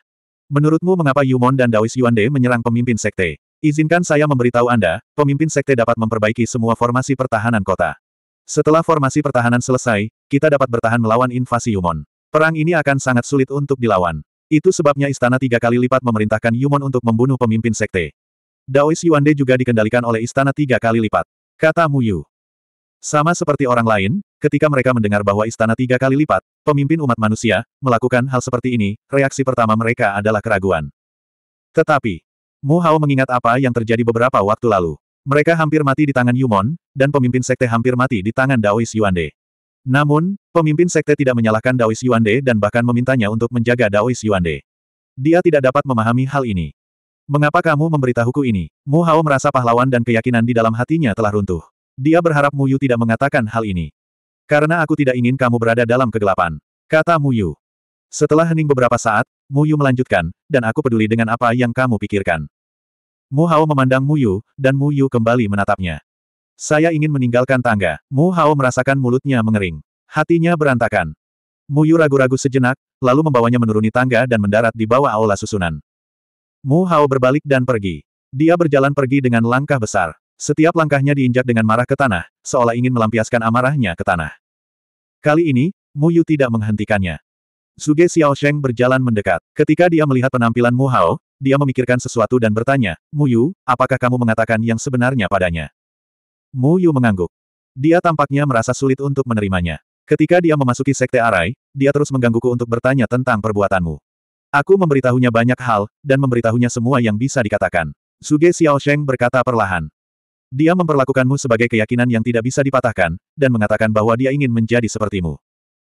Menurutmu mengapa Yumon dan Daois Yuande menyerang pemimpin sekte? Izinkan saya memberitahu Anda, pemimpin sekte dapat memperbaiki semua formasi pertahanan kota. Setelah formasi pertahanan selesai, kita dapat bertahan melawan invasi Yumon. Perang ini akan sangat sulit untuk dilawan. Itu sebabnya istana tiga kali lipat memerintahkan Yumon untuk membunuh pemimpin sekte. Daois Yuande juga dikendalikan oleh istana tiga kali lipat. Kata Yu. Sama seperti orang lain, ketika mereka mendengar bahwa istana tiga kali lipat, pemimpin umat manusia, melakukan hal seperti ini, reaksi pertama mereka adalah keraguan. Tetapi, Mu Hao mengingat apa yang terjadi beberapa waktu lalu. Mereka hampir mati di tangan Yumon, dan pemimpin sekte hampir mati di tangan Daois Yuande. Namun, pemimpin sekte tidak menyalahkan Daois Yuande dan bahkan memintanya untuk menjaga Daois Yuande. Dia tidak dapat memahami hal ini. Mengapa kamu memberitahuku ini? Mu Hao merasa pahlawan dan keyakinan di dalam hatinya telah runtuh. Dia berharap Mu Yu tidak mengatakan hal ini. Karena aku tidak ingin kamu berada dalam kegelapan. Kata Mu Yu. Setelah hening beberapa saat, Mu Yu melanjutkan, dan aku peduli dengan apa yang kamu pikirkan. Mu Hao memandang Mu Yu, dan Mu Yu kembali menatapnya. Saya ingin meninggalkan tangga. Mu Hao merasakan mulutnya mengering. Hatinya berantakan. Mu Yu ragu-ragu sejenak, lalu membawanya menuruni tangga dan mendarat di bawah aula susunan. Mu Hao berbalik dan pergi. Dia berjalan pergi dengan langkah besar. Setiap langkahnya diinjak dengan marah ke tanah, seolah ingin melampiaskan amarahnya ke tanah. Kali ini, Mu Yu tidak menghentikannya. Suge Sheng berjalan mendekat. Ketika dia melihat penampilan Mu Hao, dia memikirkan sesuatu dan bertanya, Mu Yu, apakah kamu mengatakan yang sebenarnya padanya? Mu Yu mengangguk. Dia tampaknya merasa sulit untuk menerimanya. Ketika dia memasuki Sekte Arai, dia terus menggangguku untuk bertanya tentang perbuatanmu. Aku memberitahunya banyak hal, dan memberitahunya semua yang bisa dikatakan. Suge Sheng berkata perlahan. Dia memperlakukanmu sebagai keyakinan yang tidak bisa dipatahkan, dan mengatakan bahwa dia ingin menjadi sepertimu.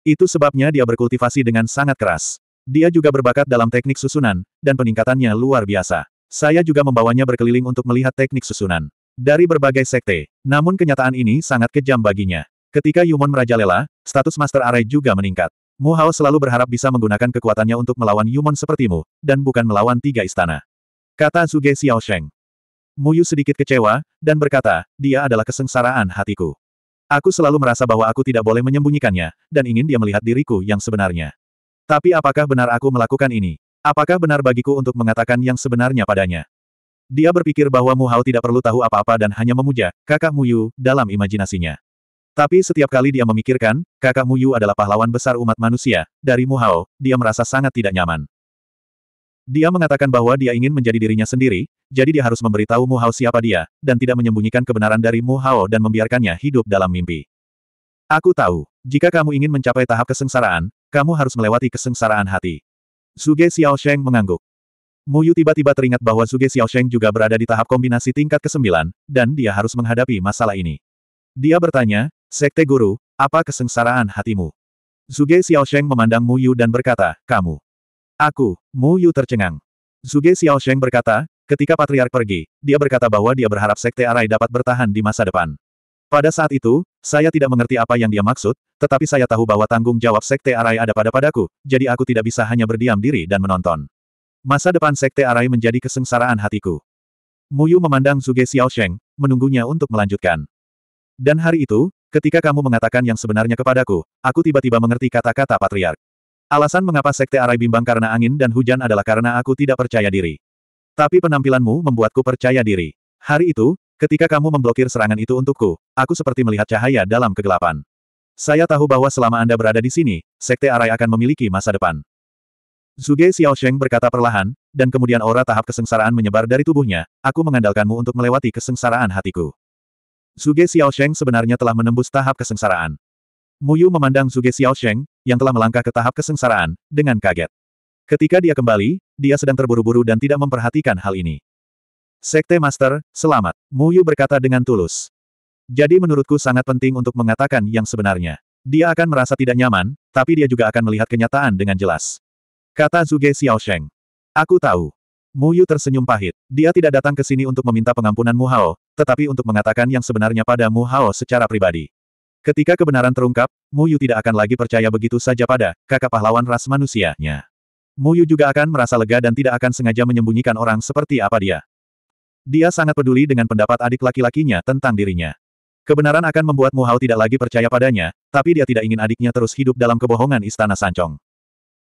Itu sebabnya dia berkultivasi dengan sangat keras. Dia juga berbakat dalam teknik susunan, dan peningkatannya luar biasa. Saya juga membawanya berkeliling untuk melihat teknik susunan. Dari berbagai sekte, namun kenyataan ini sangat kejam baginya. Ketika Yumon merajalela, status Master Array juga meningkat. Mu Hao selalu berharap bisa menggunakan kekuatannya untuk melawan Yumon sepertimu, dan bukan melawan tiga istana. Kata Zuge Xiaosheng. Yu sedikit kecewa, dan berkata, dia adalah kesengsaraan hatiku. Aku selalu merasa bahwa aku tidak boleh menyembunyikannya, dan ingin dia melihat diriku yang sebenarnya. Tapi apakah benar aku melakukan ini? Apakah benar bagiku untuk mengatakan yang sebenarnya padanya? Dia berpikir bahwa Mu Hao tidak perlu tahu apa-apa dan hanya memuja kakak Mu Yu dalam imajinasinya. Tapi setiap kali dia memikirkan, kakak Mu Yu adalah pahlawan besar umat manusia, dari Mu Hao, dia merasa sangat tidak nyaman. Dia mengatakan bahwa dia ingin menjadi dirinya sendiri, jadi dia harus memberitahu Mu Hao siapa dia, dan tidak menyembunyikan kebenaran dari Mu Hao dan membiarkannya hidup dalam mimpi. Aku tahu, jika kamu ingin mencapai tahap kesengsaraan, kamu harus melewati kesengsaraan hati. Zuge Sheng mengangguk. Mu Yu tiba-tiba teringat bahwa Zuge Sheng juga berada di tahap kombinasi tingkat ke-9, dan dia harus menghadapi masalah ini. Dia bertanya, Sekte Guru, apa kesengsaraan hatimu? Zuge Sheng memandang Mu Yu dan berkata, kamu. Aku, Mu Yu tercengang. Zuge Sheng berkata, ketika Patriark pergi, dia berkata bahwa dia berharap Sekte Arai dapat bertahan di masa depan. Pada saat itu, saya tidak mengerti apa yang dia maksud, tetapi saya tahu bahwa tanggung jawab Sekte Arai ada pada padaku, jadi aku tidak bisa hanya berdiam diri dan menonton. Masa depan Sekte Arai menjadi kesengsaraan hatiku. Muyu memandang Zuge Sheng, menunggunya untuk melanjutkan. Dan hari itu, ketika kamu mengatakan yang sebenarnya kepadaku, aku tiba-tiba mengerti kata-kata Patriark. Alasan mengapa Sekte Arai bimbang karena angin dan hujan adalah karena aku tidak percaya diri. Tapi penampilanmu membuatku percaya diri. Hari itu, Ketika kamu memblokir serangan itu untukku, aku seperti melihat cahaya dalam kegelapan. Saya tahu bahwa selama Anda berada di sini, Sekte Arai akan memiliki masa depan. Zuge Sheng berkata perlahan, dan kemudian aura tahap kesengsaraan menyebar dari tubuhnya, aku mengandalkanmu untuk melewati kesengsaraan hatiku. Zuge Sheng sebenarnya telah menembus tahap kesengsaraan. Muyu memandang Zuge Sheng, yang telah melangkah ke tahap kesengsaraan, dengan kaget. Ketika dia kembali, dia sedang terburu-buru dan tidak memperhatikan hal ini. Sekte Master, selamat, Mu Yu berkata dengan tulus. Jadi menurutku sangat penting untuk mengatakan yang sebenarnya. Dia akan merasa tidak nyaman, tapi dia juga akan melihat kenyataan dengan jelas. Kata Zuge Xiao Sheng. Aku tahu. Mu Yu tersenyum pahit. Dia tidak datang ke sini untuk meminta pengampunan Mu Hao, tetapi untuk mengatakan yang sebenarnya pada Mu Hao secara pribadi. Ketika kebenaran terungkap, Mu Yu tidak akan lagi percaya begitu saja pada kakak pahlawan ras manusianya. Mu Yu juga akan merasa lega dan tidak akan sengaja menyembunyikan orang seperti apa dia. Dia sangat peduli dengan pendapat adik laki-lakinya tentang dirinya. Kebenaran akan membuat Mu tidak lagi percaya padanya, tapi dia tidak ingin adiknya terus hidup dalam kebohongan istana Sancong.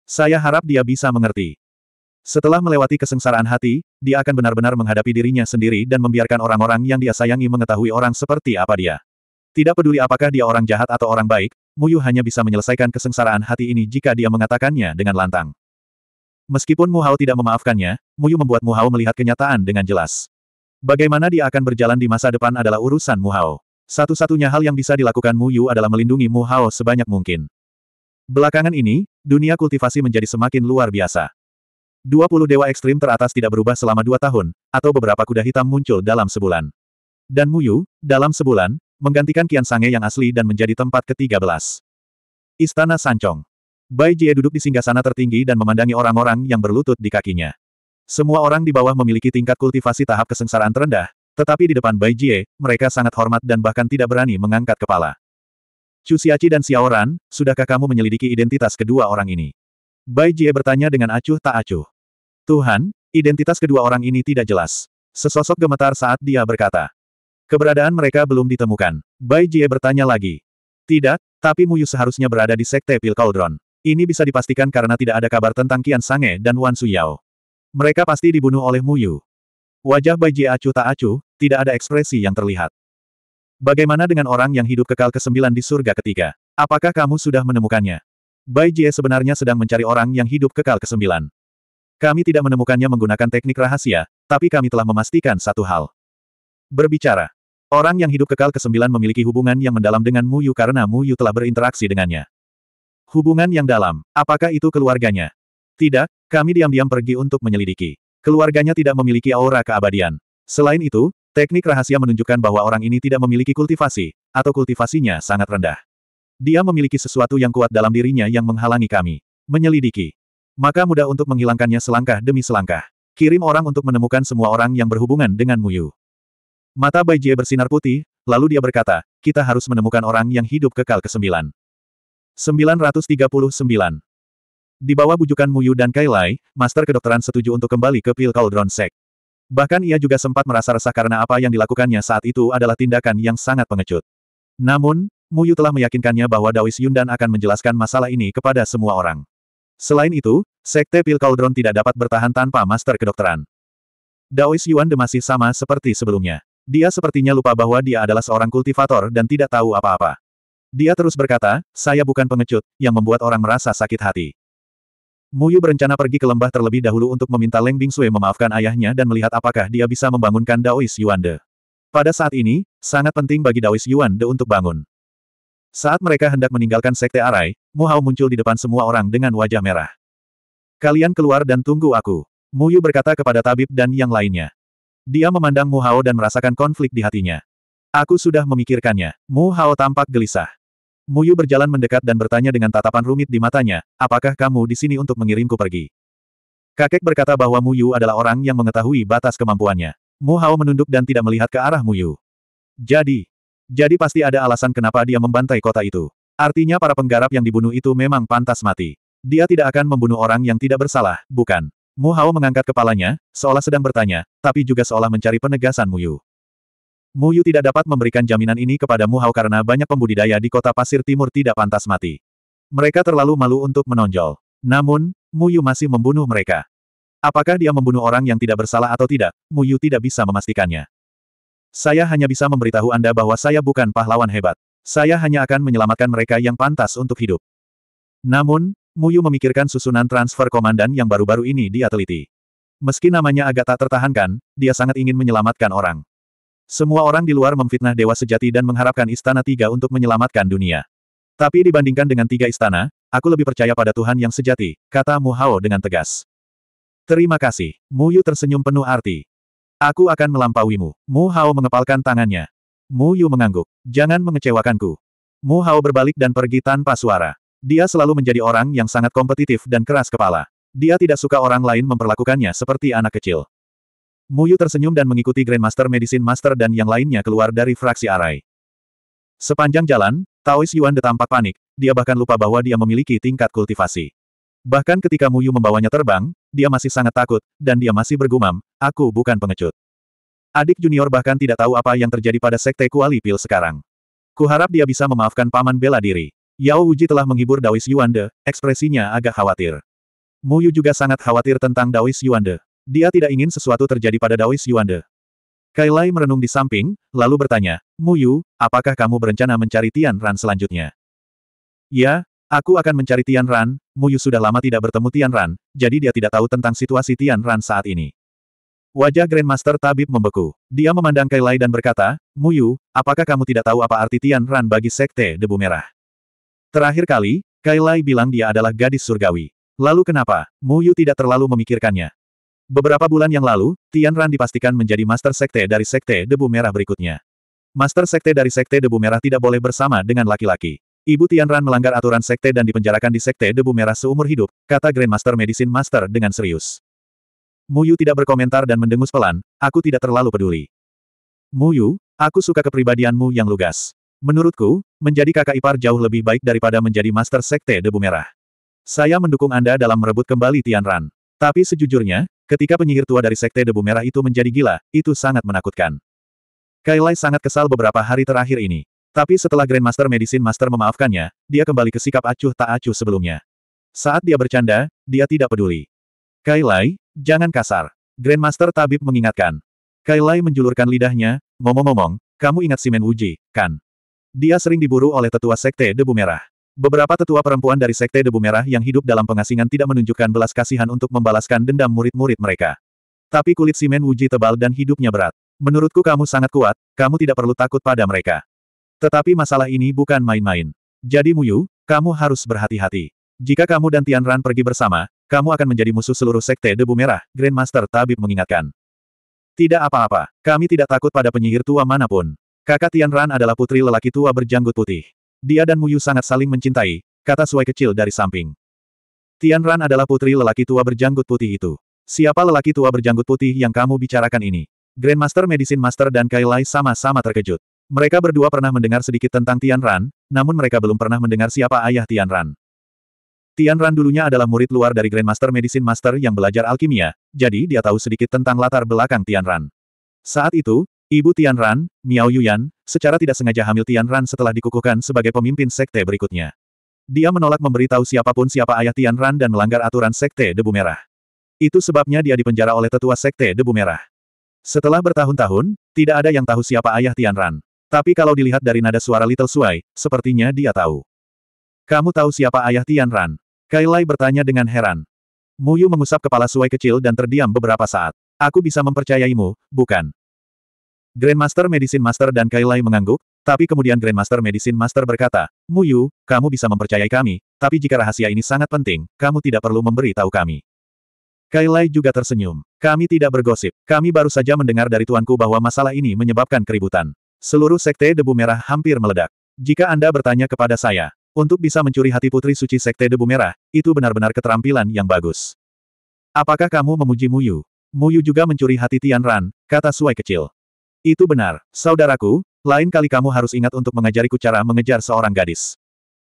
Saya harap dia bisa mengerti. Setelah melewati kesengsaraan hati, dia akan benar-benar menghadapi dirinya sendiri dan membiarkan orang-orang yang dia sayangi mengetahui orang seperti apa dia. Tidak peduli apakah dia orang jahat atau orang baik, Muyu hanya bisa menyelesaikan kesengsaraan hati ini jika dia mengatakannya dengan lantang. Meskipun Mu tidak memaafkannya, Muyu membuat Mu melihat kenyataan dengan jelas. Bagaimana dia akan berjalan di masa depan adalah urusan Mu Hao. Satu-satunya hal yang bisa dilakukan Mu Yu adalah melindungi Mu Hao sebanyak mungkin. Belakangan ini, dunia kultivasi menjadi semakin luar biasa. 20 dewa ekstrim teratas tidak berubah selama dua tahun, atau beberapa kuda hitam muncul dalam sebulan. Dan Mu Yu, dalam sebulan, menggantikan Kian Sange yang asli dan menjadi tempat ke-13. Istana Sancong. Bai Jie duduk di singgasana tertinggi dan memandangi orang-orang yang berlutut di kakinya. Semua orang di bawah memiliki tingkat kultivasi tahap kesengsaraan terendah, tetapi di depan Bai Jie, mereka sangat hormat dan bahkan tidak berani mengangkat kepala. Chu Aci dan Xiaoran, sudahkah kamu menyelidiki identitas kedua orang ini? Bai Jie bertanya dengan acuh tak acuh. Tuhan, identitas kedua orang ini tidak jelas. Sesosok gemetar saat dia berkata. Keberadaan mereka belum ditemukan. Bai Jie bertanya lagi. Tidak, tapi Muyu seharusnya berada di Sekte Pil Cauldron. Ini bisa dipastikan karena tidak ada kabar tentang Qian Sange dan Wan Suyao. Mereka pasti dibunuh oleh Muyu. Wajah Bai Jie acuh tak acuh, tidak ada ekspresi yang terlihat. Bagaimana dengan orang yang hidup kekal ke sembilan di surga ketiga? Apakah kamu sudah menemukannya? Bai Jie sebenarnya sedang mencari orang yang hidup kekal ke sembilan. Kami tidak menemukannya menggunakan teknik rahasia, tapi kami telah memastikan satu hal. Berbicara. Orang yang hidup kekal ke sembilan memiliki hubungan yang mendalam dengan Muyu karena Muyu telah berinteraksi dengannya. Hubungan yang dalam, apakah itu keluarganya? Tidak, kami diam-diam pergi untuk menyelidiki. Keluarganya tidak memiliki aura keabadian. Selain itu, teknik rahasia menunjukkan bahwa orang ini tidak memiliki kultivasi, atau kultivasinya sangat rendah. Dia memiliki sesuatu yang kuat dalam dirinya yang menghalangi kami. Menyelidiki. Maka mudah untuk menghilangkannya selangkah demi selangkah. Kirim orang untuk menemukan semua orang yang berhubungan dengan Muyu. Mata Bai Jie bersinar putih, lalu dia berkata, kita harus menemukan orang yang hidup kekal ke-9. 939 di bawah bujukan Muyu dan Kailai, Master Kedokteran setuju untuk kembali ke Pil Cauldron Sek. Bahkan ia juga sempat merasa resah karena apa yang dilakukannya saat itu adalah tindakan yang sangat pengecut. Namun, Muyu telah meyakinkannya bahwa Dawis Yundan akan menjelaskan masalah ini kepada semua orang. Selain itu, Sekte Pil Cauldron tidak dapat bertahan tanpa Master Kedokteran. Daois Yuan de masih sama seperti sebelumnya. Dia sepertinya lupa bahwa dia adalah seorang kultivator dan tidak tahu apa-apa. Dia terus berkata, saya bukan pengecut, yang membuat orang merasa sakit hati. Muyu berencana pergi ke lembah terlebih dahulu untuk meminta Leng Bingsue memaafkan ayahnya dan melihat apakah dia bisa membangunkan Daois Yuande. Pada saat ini, sangat penting bagi Daois Yuande untuk bangun. Saat mereka hendak meninggalkan Sekte Arai, Mu Hao muncul di depan semua orang dengan wajah merah. Kalian keluar dan tunggu aku. Muyu berkata kepada tabib dan yang lainnya. Dia memandang Mu Hao dan merasakan konflik di hatinya. Aku sudah memikirkannya. Mu Hao tampak gelisah. Muyu berjalan mendekat dan bertanya dengan tatapan rumit di matanya, apakah kamu di sini untuk mengirimku pergi? Kakek berkata bahwa Muyu adalah orang yang mengetahui batas kemampuannya. Mu Hao menunduk dan tidak melihat ke arah Muyu. Jadi, jadi pasti ada alasan kenapa dia membantai kota itu. Artinya para penggarap yang dibunuh itu memang pantas mati. Dia tidak akan membunuh orang yang tidak bersalah, bukan? Mu Hao mengangkat kepalanya, seolah sedang bertanya, tapi juga seolah mencari penegasan Muyu. Mu Yu tidak dapat memberikan jaminan ini kepada Mu Hao karena banyak pembudidaya di kota pasir timur tidak pantas mati. Mereka terlalu malu untuk menonjol. Namun, Mu Yu masih membunuh mereka. Apakah dia membunuh orang yang tidak bersalah atau tidak, Mu Yu tidak bisa memastikannya. Saya hanya bisa memberitahu Anda bahwa saya bukan pahlawan hebat. Saya hanya akan menyelamatkan mereka yang pantas untuk hidup. Namun, Mu Yu memikirkan susunan transfer komandan yang baru-baru ini dia teliti. Meski namanya agak tak tertahankan, dia sangat ingin menyelamatkan orang. Semua orang di luar memfitnah dewa sejati dan mengharapkan istana tiga untuk menyelamatkan dunia. Tapi dibandingkan dengan tiga istana, aku lebih percaya pada Tuhan yang sejati, kata Mu Hao dengan tegas. Terima kasih. Mu Yu tersenyum penuh arti. Aku akan melampauimu. Mu Hao mengepalkan tangannya. Mu Yu mengangguk. Jangan mengecewakanku. Mu Hao berbalik dan pergi tanpa suara. Dia selalu menjadi orang yang sangat kompetitif dan keras kepala. Dia tidak suka orang lain memperlakukannya seperti anak kecil. Muyu tersenyum dan mengikuti Grandmaster Medicine Master dan yang lainnya keluar dari fraksi Arai. Sepanjang jalan, Taois Yuan tampak panik, dia bahkan lupa bahwa dia memiliki tingkat kultivasi. Bahkan ketika Muyu membawanya terbang, dia masih sangat takut, dan dia masih bergumam, aku bukan pengecut. Adik junior bahkan tidak tahu apa yang terjadi pada sekte Kuali Pil sekarang. Kuharap dia bisa memaafkan paman bela diri. Yao Uji telah menghibur Daois Yuande, ekspresinya agak khawatir. Muyu juga sangat khawatir tentang Daois Yuande. Dia tidak ingin sesuatu terjadi pada Daois Yuande. Kailai merenung di samping, lalu bertanya, Muyu, apakah kamu berencana mencari Tian Ran selanjutnya? Ya, aku akan mencari Tian Ran, Muyu sudah lama tidak bertemu Tian Ran, jadi dia tidak tahu tentang situasi Tian Ran saat ini. Wajah Grandmaster Tabib membeku. Dia memandang Kailai dan berkata, Muyu, apakah kamu tidak tahu apa arti Tian Ran bagi Sekte Debu Merah? Terakhir kali, Kailai bilang dia adalah gadis surgawi. Lalu kenapa, Muyu tidak terlalu memikirkannya. Beberapa bulan yang lalu, Tian Ran dipastikan menjadi Master Sekte dari Sekte Debu Merah berikutnya. Master Sekte dari Sekte Debu Merah tidak boleh bersama dengan laki-laki. Ibu Tian Ran melanggar aturan Sekte dan dipenjarakan di Sekte Debu Merah seumur hidup, kata Grandmaster Medicine Master dengan serius. Mu Yu tidak berkomentar dan mendengus pelan, aku tidak terlalu peduli. Mu Yu, aku suka kepribadianmu yang lugas. Menurutku, menjadi kakak ipar jauh lebih baik daripada menjadi master sekte debu merah. Saya mendukung Anda dalam merebut kembali Tian Ran. Tapi sejujurnya, Ketika penyihir tua dari Sekte Debu Merah itu menjadi gila, itu sangat menakutkan. Kailai sangat kesal beberapa hari terakhir ini. Tapi setelah Grandmaster Medicine Master memaafkannya, dia kembali ke sikap acuh tak acuh sebelumnya. Saat dia bercanda, dia tidak peduli. Kailai, jangan kasar. Grandmaster Tabib mengingatkan. Kailai menjulurkan lidahnya, ngomong-ngomong, kamu ingat Simen Wuji, kan? Dia sering diburu oleh tetua Sekte Debu Merah. Beberapa tetua perempuan dari Sekte Debu Merah yang hidup dalam pengasingan tidak menunjukkan belas kasihan untuk membalaskan dendam murid-murid mereka. Tapi kulit Simen Wuji tebal dan hidupnya berat. Menurutku kamu sangat kuat, kamu tidak perlu takut pada mereka. Tetapi masalah ini bukan main-main. Jadi Muyu, kamu harus berhati-hati. Jika kamu dan Tian Ran pergi bersama, kamu akan menjadi musuh seluruh Sekte Debu Merah, Grandmaster Tabib mengingatkan. Tidak apa-apa, kami tidak takut pada penyihir tua manapun. Kakak Tian Ran adalah putri lelaki tua berjanggut putih. Dia dan Muyu sangat saling mencintai, kata suai kecil dari samping. Tian Ran adalah putri lelaki tua berjanggut putih itu. Siapa lelaki tua berjanggut putih yang kamu bicarakan ini? Grandmaster Medicine Master dan Kailai sama-sama terkejut. Mereka berdua pernah mendengar sedikit tentang Tian Ran, namun mereka belum pernah mendengar siapa ayah Tian Ran. Tian Ran dulunya adalah murid luar dari Grandmaster Medicine Master yang belajar alkimia, jadi dia tahu sedikit tentang latar belakang Tian Ran. Saat itu, Ibu Tianran, Miao Yuyan, secara tidak sengaja hamil Tianran setelah dikukuhkan sebagai pemimpin sekte berikutnya. Dia menolak memberitahu siapapun siapa ayah Tianran dan melanggar aturan sekte Debu Merah. Itu sebabnya dia dipenjara oleh tetua sekte Debu Merah. Setelah bertahun-tahun, tidak ada yang tahu siapa ayah Tianran. Tapi kalau dilihat dari nada suara Little Suai, sepertinya dia tahu. Kamu tahu siapa ayah Tianran? Kailai bertanya dengan heran. Muyu mengusap kepala Suai kecil dan terdiam beberapa saat. Aku bisa mempercayaimu, bukan? Grandmaster Medicine Master dan Kailai mengangguk, tapi kemudian Grandmaster Medicine Master berkata, Mu Yu, kamu bisa mempercayai kami, tapi jika rahasia ini sangat penting, kamu tidak perlu memberi tahu kami. Kailai juga tersenyum. Kami tidak bergosip, kami baru saja mendengar dari tuanku bahwa masalah ini menyebabkan keributan. Seluruh sekte debu merah hampir meledak. Jika Anda bertanya kepada saya, untuk bisa mencuri hati putri suci sekte debu merah, itu benar-benar keterampilan yang bagus. Apakah kamu memuji Muyu? Muyu juga mencuri hati Tian Ran, kata Suai kecil. Itu benar, saudaraku, lain kali kamu harus ingat untuk mengajariku cara mengejar seorang gadis.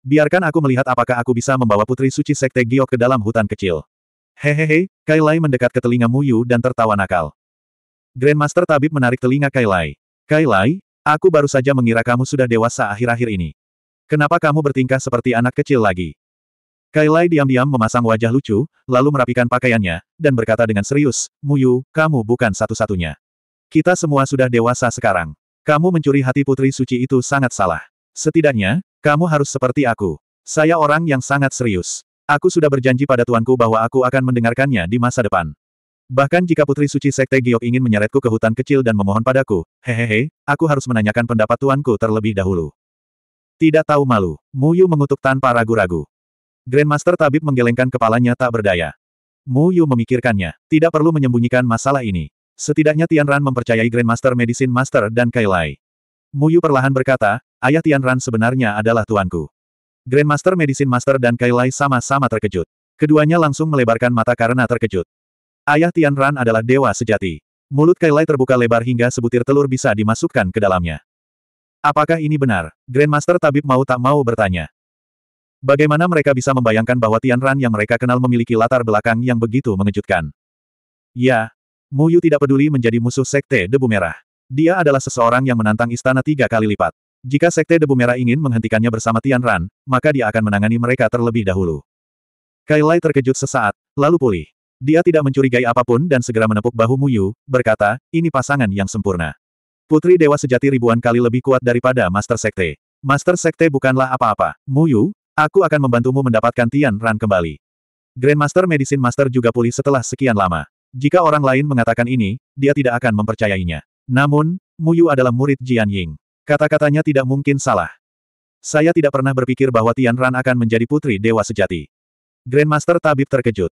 Biarkan aku melihat apakah aku bisa membawa putri suci sekte Giok ke dalam hutan kecil. Hehehe, Kailai mendekat ke telinga Muyu dan tertawa nakal. Grandmaster Tabib menarik telinga Kailai. Kailai, aku baru saja mengira kamu sudah dewasa akhir-akhir ini. Kenapa kamu bertingkah seperti anak kecil lagi? Kailai diam-diam memasang wajah lucu, lalu merapikan pakaiannya, dan berkata dengan serius, Muyu, kamu bukan satu-satunya. Kita semua sudah dewasa sekarang. Kamu mencuri hati putri suci itu sangat salah. Setidaknya, kamu harus seperti aku. Saya orang yang sangat serius. Aku sudah berjanji pada tuanku bahwa aku akan mendengarkannya di masa depan. Bahkan jika putri suci sekte Giok ingin menyeretku ke hutan kecil dan memohon padaku, hehehe, aku harus menanyakan pendapat tuanku terlebih dahulu. Tidak tahu malu, Mu Yu mengutuk tanpa ragu-ragu. Grandmaster Tabib menggelengkan kepalanya tak berdaya. Mu Yu memikirkannya. Tidak perlu menyembunyikan masalah ini. Setidaknya Tian Ran mempercayai Grandmaster Medicine Master dan Kailai. Mu Yu perlahan berkata, ayah Tian Ran sebenarnya adalah tuanku. Grandmaster Medicine Master dan Kailai sama-sama terkejut. Keduanya langsung melebarkan mata karena terkejut. Ayah Tian Ran adalah dewa sejati. Mulut Kailai terbuka lebar hingga sebutir telur bisa dimasukkan ke dalamnya. Apakah ini benar? Grandmaster Tabib mau tak mau bertanya. Bagaimana mereka bisa membayangkan bahwa Tian Ran yang mereka kenal memiliki latar belakang yang begitu mengejutkan? Ya, Mu Yu tidak peduli menjadi musuh Sekte Debu Merah. Dia adalah seseorang yang menantang istana tiga kali lipat. Jika Sekte Debu Merah ingin menghentikannya bersama Tian Ran, maka dia akan menangani mereka terlebih dahulu. Kailai terkejut sesaat, lalu pulih. Dia tidak mencurigai apapun dan segera menepuk bahu Mu Yu, berkata, ini pasangan yang sempurna. Putri Dewa Sejati ribuan kali lebih kuat daripada Master Sekte. Master Sekte bukanlah apa-apa. Mu Yu, aku akan membantumu mendapatkan Tian Ran kembali. Grandmaster Medicine Master juga pulih setelah sekian lama. Jika orang lain mengatakan ini, dia tidak akan mempercayainya. Namun, Muyu adalah murid Jian Ying. Kata-katanya tidak mungkin salah. Saya tidak pernah berpikir bahwa Tian Ran akan menjadi putri dewa sejati. Grandmaster Tabib terkejut.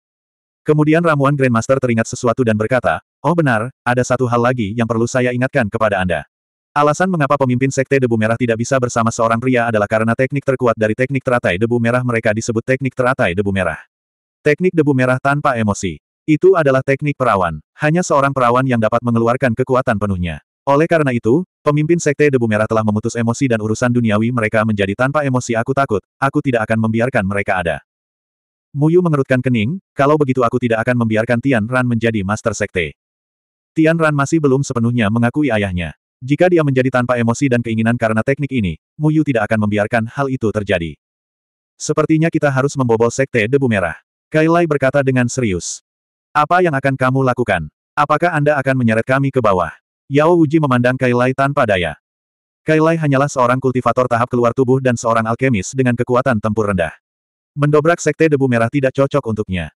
Kemudian ramuan Grandmaster teringat sesuatu dan berkata, Oh benar, ada satu hal lagi yang perlu saya ingatkan kepada Anda. Alasan mengapa pemimpin Sekte Debu Merah tidak bisa bersama seorang pria adalah karena teknik terkuat dari teknik teratai Debu Merah mereka disebut teknik teratai Debu Merah. Teknik Debu Merah tanpa emosi. Itu adalah teknik perawan. Hanya seorang perawan yang dapat mengeluarkan kekuatan penuhnya. Oleh karena itu, pemimpin Sekte Debu Merah telah memutus emosi dan urusan duniawi mereka menjadi tanpa emosi aku takut, aku tidak akan membiarkan mereka ada. Muyu mengerutkan kening, kalau begitu aku tidak akan membiarkan Tian Ran menjadi Master Sekte. Tian Ran masih belum sepenuhnya mengakui ayahnya. Jika dia menjadi tanpa emosi dan keinginan karena teknik ini, Muyu tidak akan membiarkan hal itu terjadi. Sepertinya kita harus membobol Sekte Debu Merah. Kailai berkata dengan serius. Apa yang akan kamu lakukan? Apakah Anda akan menyeret kami ke bawah? Yao Uji memandang Kailai tanpa daya. Kailai hanyalah seorang kultivator tahap keluar tubuh dan seorang alkemis dengan kekuatan tempur rendah. Mendobrak sekte debu merah tidak cocok untuknya.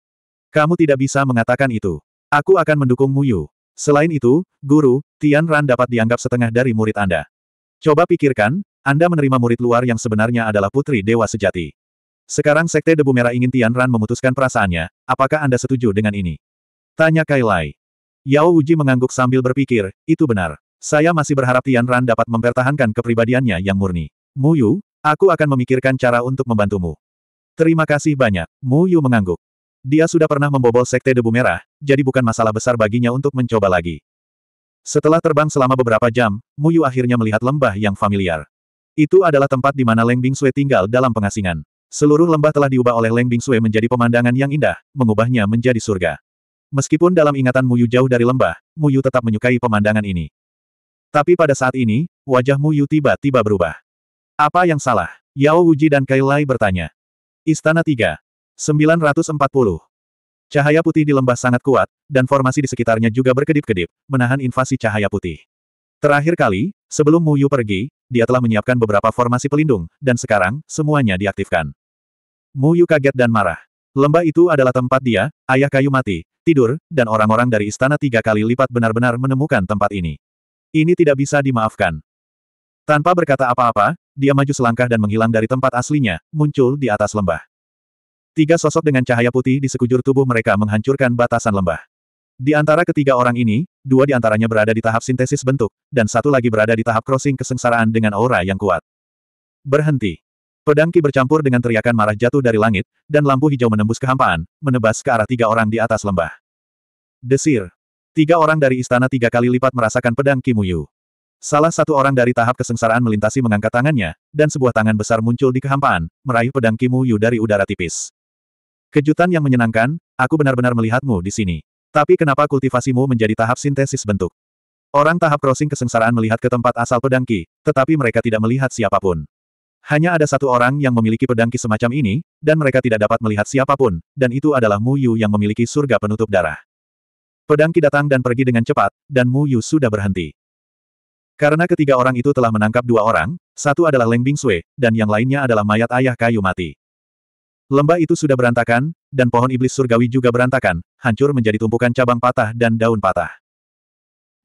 Kamu tidak bisa mengatakan itu. Aku akan mendukungmu Yu. Selain itu, guru, Tian Ran dapat dianggap setengah dari murid Anda. Coba pikirkan, Anda menerima murid luar yang sebenarnya adalah putri dewa sejati. Sekarang Sekte Debu Merah ingin Tian Ran memutuskan perasaannya, apakah Anda setuju dengan ini? Tanya Kailai. Yao Uji mengangguk sambil berpikir, itu benar. Saya masih berharap Tian Ran dapat mempertahankan kepribadiannya yang murni. Mu Yu, aku akan memikirkan cara untuk membantumu. Terima kasih banyak, Mu Yu mengangguk. Dia sudah pernah membobol Sekte Debu Merah, jadi bukan masalah besar baginya untuk mencoba lagi. Setelah terbang selama beberapa jam, Mu Yu akhirnya melihat lembah yang familiar. Itu adalah tempat di mana Leng Bing tinggal dalam pengasingan. Seluruh lembah telah diubah oleh Leng Bingsue menjadi pemandangan yang indah, mengubahnya menjadi surga. Meskipun dalam ingatan Mu Yu jauh dari lembah, Mu Yu tetap menyukai pemandangan ini. Tapi pada saat ini, wajah Mu Yu tiba-tiba berubah. Apa yang salah? Yao Wuji dan Kai Lai bertanya. Istana 3. 940. Cahaya putih di lembah sangat kuat, dan formasi di sekitarnya juga berkedip-kedip, menahan invasi cahaya putih. Terakhir kali, sebelum Mu Yu pergi, dia telah menyiapkan beberapa formasi pelindung, dan sekarang, semuanya diaktifkan. Muyu kaget dan marah. Lembah itu adalah tempat dia, ayah kayu mati, tidur, dan orang-orang dari istana tiga kali lipat benar-benar menemukan tempat ini. Ini tidak bisa dimaafkan. Tanpa berkata apa-apa, dia maju selangkah dan menghilang dari tempat aslinya, muncul di atas lembah. Tiga sosok dengan cahaya putih di sekujur tubuh mereka menghancurkan batasan lembah. Di antara ketiga orang ini, dua di antaranya berada di tahap sintesis bentuk, dan satu lagi berada di tahap crossing kesengsaraan dengan aura yang kuat. Berhenti. Pedang Ki bercampur dengan teriakan marah jatuh dari langit, dan lampu hijau menembus kehampaan, menebas ke arah tiga orang di atas lembah. Desir. Tiga orang dari istana tiga kali lipat merasakan pedang Ki Muyu. Salah satu orang dari tahap kesengsaraan melintasi mengangkat tangannya, dan sebuah tangan besar muncul di kehampaan, meraih pedang Ki Muyu dari udara tipis. Kejutan yang menyenangkan, aku benar-benar melihatmu di sini. Tapi kenapa kultivasimu menjadi tahap sintesis bentuk? Orang tahap crossing kesengsaraan melihat ke tempat asal pedang Ki, tetapi mereka tidak melihat siapapun. Hanya ada satu orang yang memiliki pedang ki semacam ini, dan mereka tidak dapat melihat siapapun, dan itu adalah Mu Yu yang memiliki surga penutup darah. Pedang ki datang dan pergi dengan cepat, dan Mu Yu sudah berhenti. Karena ketiga orang itu telah menangkap dua orang, satu adalah Leng Bingsue, dan yang lainnya adalah mayat ayah kayu mati. Lembah itu sudah berantakan, dan pohon iblis surgawi juga berantakan, hancur menjadi tumpukan cabang patah dan daun patah.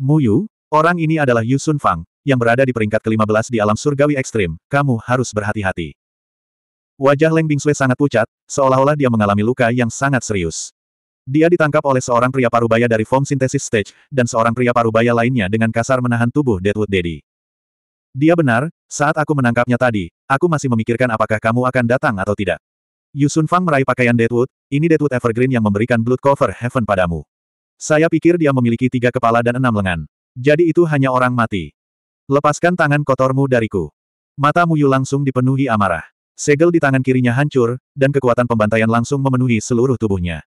Mu Yu, orang ini adalah Yu Sun Fang, yang berada di peringkat ke-15 di alam surgawi ekstrim, kamu harus berhati-hati. Wajah Leng Bingsue sangat pucat, seolah-olah dia mengalami luka yang sangat serius. Dia ditangkap oleh seorang pria parubaya dari form sintesis stage, dan seorang pria parubaya lainnya dengan kasar menahan tubuh Deadwood Daddy. Dia benar, saat aku menangkapnya tadi, aku masih memikirkan apakah kamu akan datang atau tidak. Yusun Fang meraih pakaian Deadwood, ini Deadwood Evergreen yang memberikan Blood Cover Heaven padamu. Saya pikir dia memiliki tiga kepala dan enam lengan. Jadi itu hanya orang mati. Lepaskan tangan kotormu dariku. Mata Muyu langsung dipenuhi amarah. Segel di tangan kirinya hancur, dan kekuatan pembantaian langsung memenuhi seluruh tubuhnya.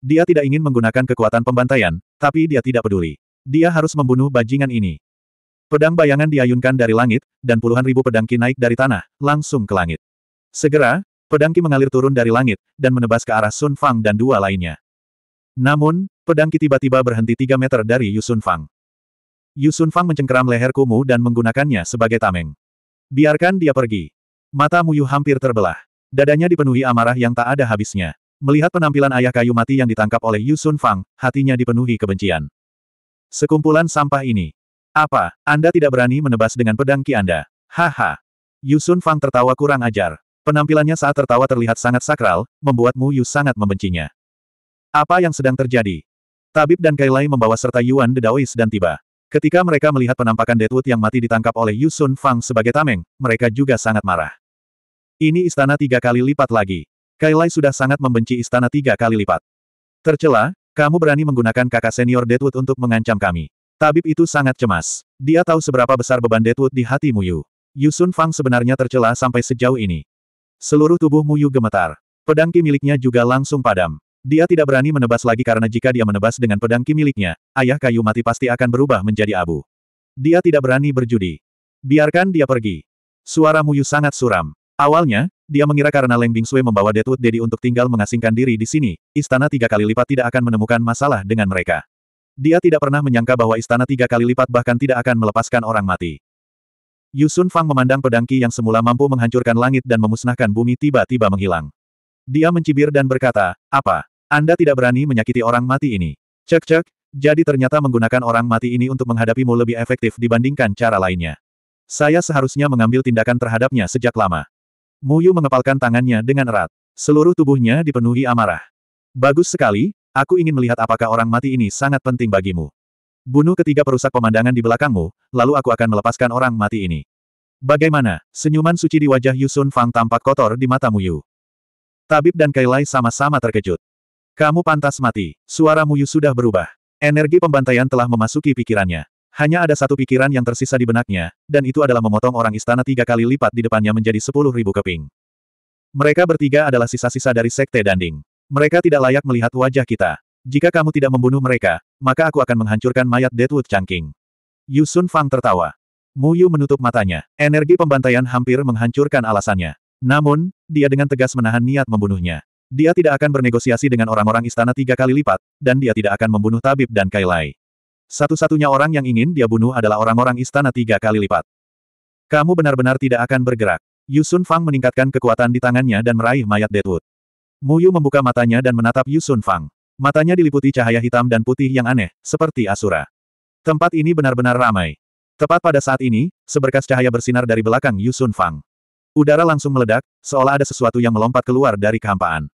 Dia tidak ingin menggunakan kekuatan pembantaian, tapi dia tidak peduli. Dia harus membunuh bajingan ini. Pedang bayangan diayunkan dari langit, dan puluhan ribu pedang ki naik dari tanah, langsung ke langit. Segera, pedang ki mengalir turun dari langit, dan menebas ke arah Sun Fang dan dua lainnya. Namun, pedang ki tiba-tiba berhenti tiga meter dari Yusun Fang. Yusun Fang mencengkeram leher Kumu dan menggunakannya sebagai tameng. Biarkan dia pergi. Mata Muyu hampir terbelah. Dadanya dipenuhi amarah yang tak ada habisnya. Melihat penampilan ayah kayu mati yang ditangkap oleh Yusun Fang, hatinya dipenuhi kebencian. Sekumpulan sampah ini. Apa, Anda tidak berani menebas dengan pedang Ki Anda? Haha. Yusun Fang tertawa kurang ajar. Penampilannya saat tertawa terlihat sangat sakral, membuat Mu Yu sangat membencinya. Apa yang sedang terjadi? Tabib dan Kailai membawa serta Yuan Dedawis dan tiba. Ketika mereka melihat penampakan Deadwood yang mati ditangkap oleh Yusun Fang sebagai tameng, mereka juga sangat marah. Ini istana tiga kali lipat lagi. Kailai sudah sangat membenci istana tiga kali lipat. Tercela, kamu berani menggunakan kakak senior Deadwood untuk mengancam kami. Tabib itu sangat cemas. Dia tahu seberapa besar beban Deadwood di hati Muyu. Yusun Fang sebenarnya tercela sampai sejauh ini. Seluruh tubuh Muyu gemetar. Pedangki miliknya juga langsung padam. Dia tidak berani menebas lagi karena jika dia menebas dengan pedang ki miliknya, ayah kayu mati pasti akan berubah menjadi abu. Dia tidak berani berjudi. Biarkan dia pergi. Suara Muyu sangat suram. Awalnya, dia mengira karena Leng Bingsui membawa Deadwood Daddy untuk tinggal mengasingkan diri di sini, istana tiga kali lipat tidak akan menemukan masalah dengan mereka. Dia tidak pernah menyangka bahwa istana tiga kali lipat bahkan tidak akan melepaskan orang mati. Yusun Fang memandang pedang Ki yang semula mampu menghancurkan langit dan memusnahkan bumi tiba-tiba menghilang. Dia mencibir dan berkata, apa? Anda tidak berani menyakiti orang mati ini. Cek-cek, jadi ternyata menggunakan orang mati ini untuk menghadapimu lebih efektif dibandingkan cara lainnya. Saya seharusnya mengambil tindakan terhadapnya sejak lama. Muyu mengepalkan tangannya dengan erat. Seluruh tubuhnya dipenuhi amarah. Bagus sekali, aku ingin melihat apakah orang mati ini sangat penting bagimu. Bunuh ketiga perusak pemandangan di belakangmu, lalu aku akan melepaskan orang mati ini. Bagaimana? Senyuman suci di wajah Yusun Fang tampak kotor di mata Muyu. Tabib dan Kailai sama-sama terkejut. Kamu pantas mati. Suara Muyu sudah berubah. Energi pembantaian telah memasuki pikirannya. Hanya ada satu pikiran yang tersisa di benaknya, dan itu adalah memotong orang istana tiga kali lipat di depannya menjadi sepuluh ribu keping. Mereka bertiga adalah sisa-sisa dari Sekte Danding. Mereka tidak layak melihat wajah kita. Jika kamu tidak membunuh mereka, maka aku akan menghancurkan mayat Deadwood Changking. Yusun Fang tertawa. Muyu menutup matanya. Energi pembantaian hampir menghancurkan alasannya. Namun, dia dengan tegas menahan niat membunuhnya. Dia tidak akan bernegosiasi dengan orang-orang istana tiga kali lipat, dan dia tidak akan membunuh Tabib dan Kailai. Satu-satunya orang yang ingin dia bunuh adalah orang-orang istana tiga kali lipat. Kamu benar-benar tidak akan bergerak. Yusun Fang meningkatkan kekuatan di tangannya dan meraih mayat Deadwood. Muyu membuka matanya dan menatap Yusun Fang. Matanya diliputi cahaya hitam dan putih yang aneh, seperti Asura. Tempat ini benar-benar ramai. Tepat pada saat ini, seberkas cahaya bersinar dari belakang Yusun Fang. Udara langsung meledak, seolah ada sesuatu yang melompat keluar dari kehampaan.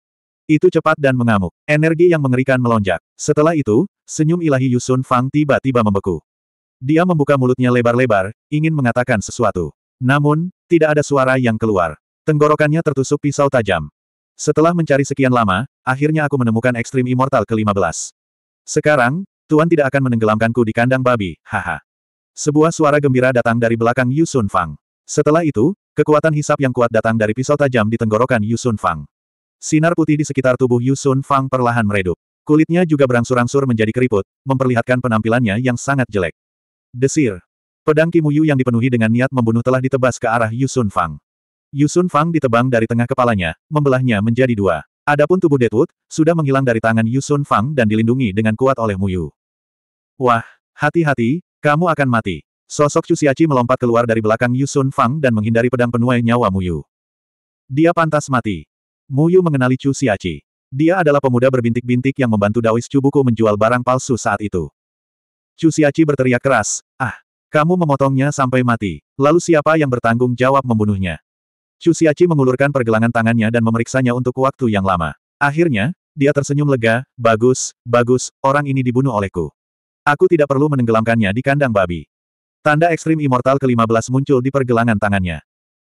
Itu cepat dan mengamuk. Energi yang mengerikan melonjak. Setelah itu, senyum ilahi Yusun Fang tiba-tiba membeku. Dia membuka mulutnya lebar-lebar, ingin mengatakan sesuatu. Namun, tidak ada suara yang keluar. Tenggorokannya tertusuk pisau tajam. Setelah mencari sekian lama, akhirnya aku menemukan ekstrim immortal ke-15. Sekarang, Tuan tidak akan menenggelamkanku di kandang babi, haha. Sebuah suara gembira datang dari belakang Yusun Fang. Setelah itu, kekuatan hisap yang kuat datang dari pisau tajam di tenggorokan Yusun Fang. Sinar putih di sekitar tubuh Yusun Fang perlahan meredup. Kulitnya juga berangsur-angsur menjadi keriput, memperlihatkan penampilannya yang sangat jelek. Desir. Pedang Kimuyu yang dipenuhi dengan niat membunuh telah ditebas ke arah Yusun Fang. Yusun Fang ditebang dari tengah kepalanya, membelahnya menjadi dua. Adapun tubuh Deadwood, sudah menghilang dari tangan Yusun Fang dan dilindungi dengan kuat oleh Muyu. Wah, hati-hati, kamu akan mati. Sosok Cusiaci melompat keluar dari belakang Yusun Fang dan menghindari pedang penuai nyawa Muyu. Dia pantas mati. Muyu mengenali Chu Siaci. Dia adalah pemuda berbintik-bintik yang membantu Daois Chubuku menjual barang palsu saat itu. Chu Siaci berteriak keras, ah, kamu memotongnya sampai mati, lalu siapa yang bertanggung jawab membunuhnya? Chu Siaci mengulurkan pergelangan tangannya dan memeriksanya untuk waktu yang lama. Akhirnya, dia tersenyum lega, bagus, bagus, orang ini dibunuh olehku. Aku tidak perlu menenggelamkannya di kandang babi. Tanda ekstrim immortal ke-15 muncul di pergelangan tangannya.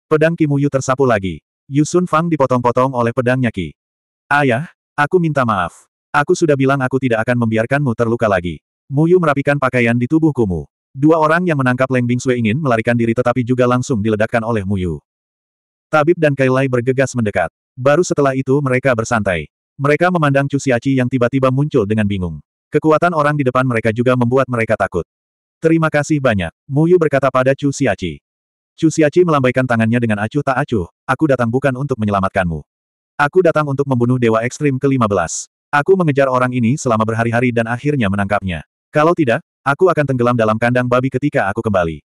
Pedang Kimuyu tersapu lagi. Yusun Fang dipotong-potong oleh pedangnya Ki. Ayah, aku minta maaf. Aku sudah bilang aku tidak akan membiarkanmu terluka lagi. Muyu merapikan pakaian di tubuh Kumu. Dua orang yang menangkap Leng Bingsue ingin melarikan diri tetapi juga langsung diledakkan oleh Muyu. Tabib dan Kailai bergegas mendekat. Baru setelah itu mereka bersantai. Mereka memandang Chu Siachi yang tiba-tiba muncul dengan bingung. Kekuatan orang di depan mereka juga membuat mereka takut. Terima kasih banyak, Muyu berkata pada Chu Siachi. Chu Xiaci melambaikan tangannya dengan acuh tak acuh, aku datang bukan untuk menyelamatkanmu. Aku datang untuk membunuh Dewa Ekstrim ke-15. Aku mengejar orang ini selama berhari-hari dan akhirnya menangkapnya. Kalau tidak, aku akan tenggelam dalam kandang babi ketika aku kembali.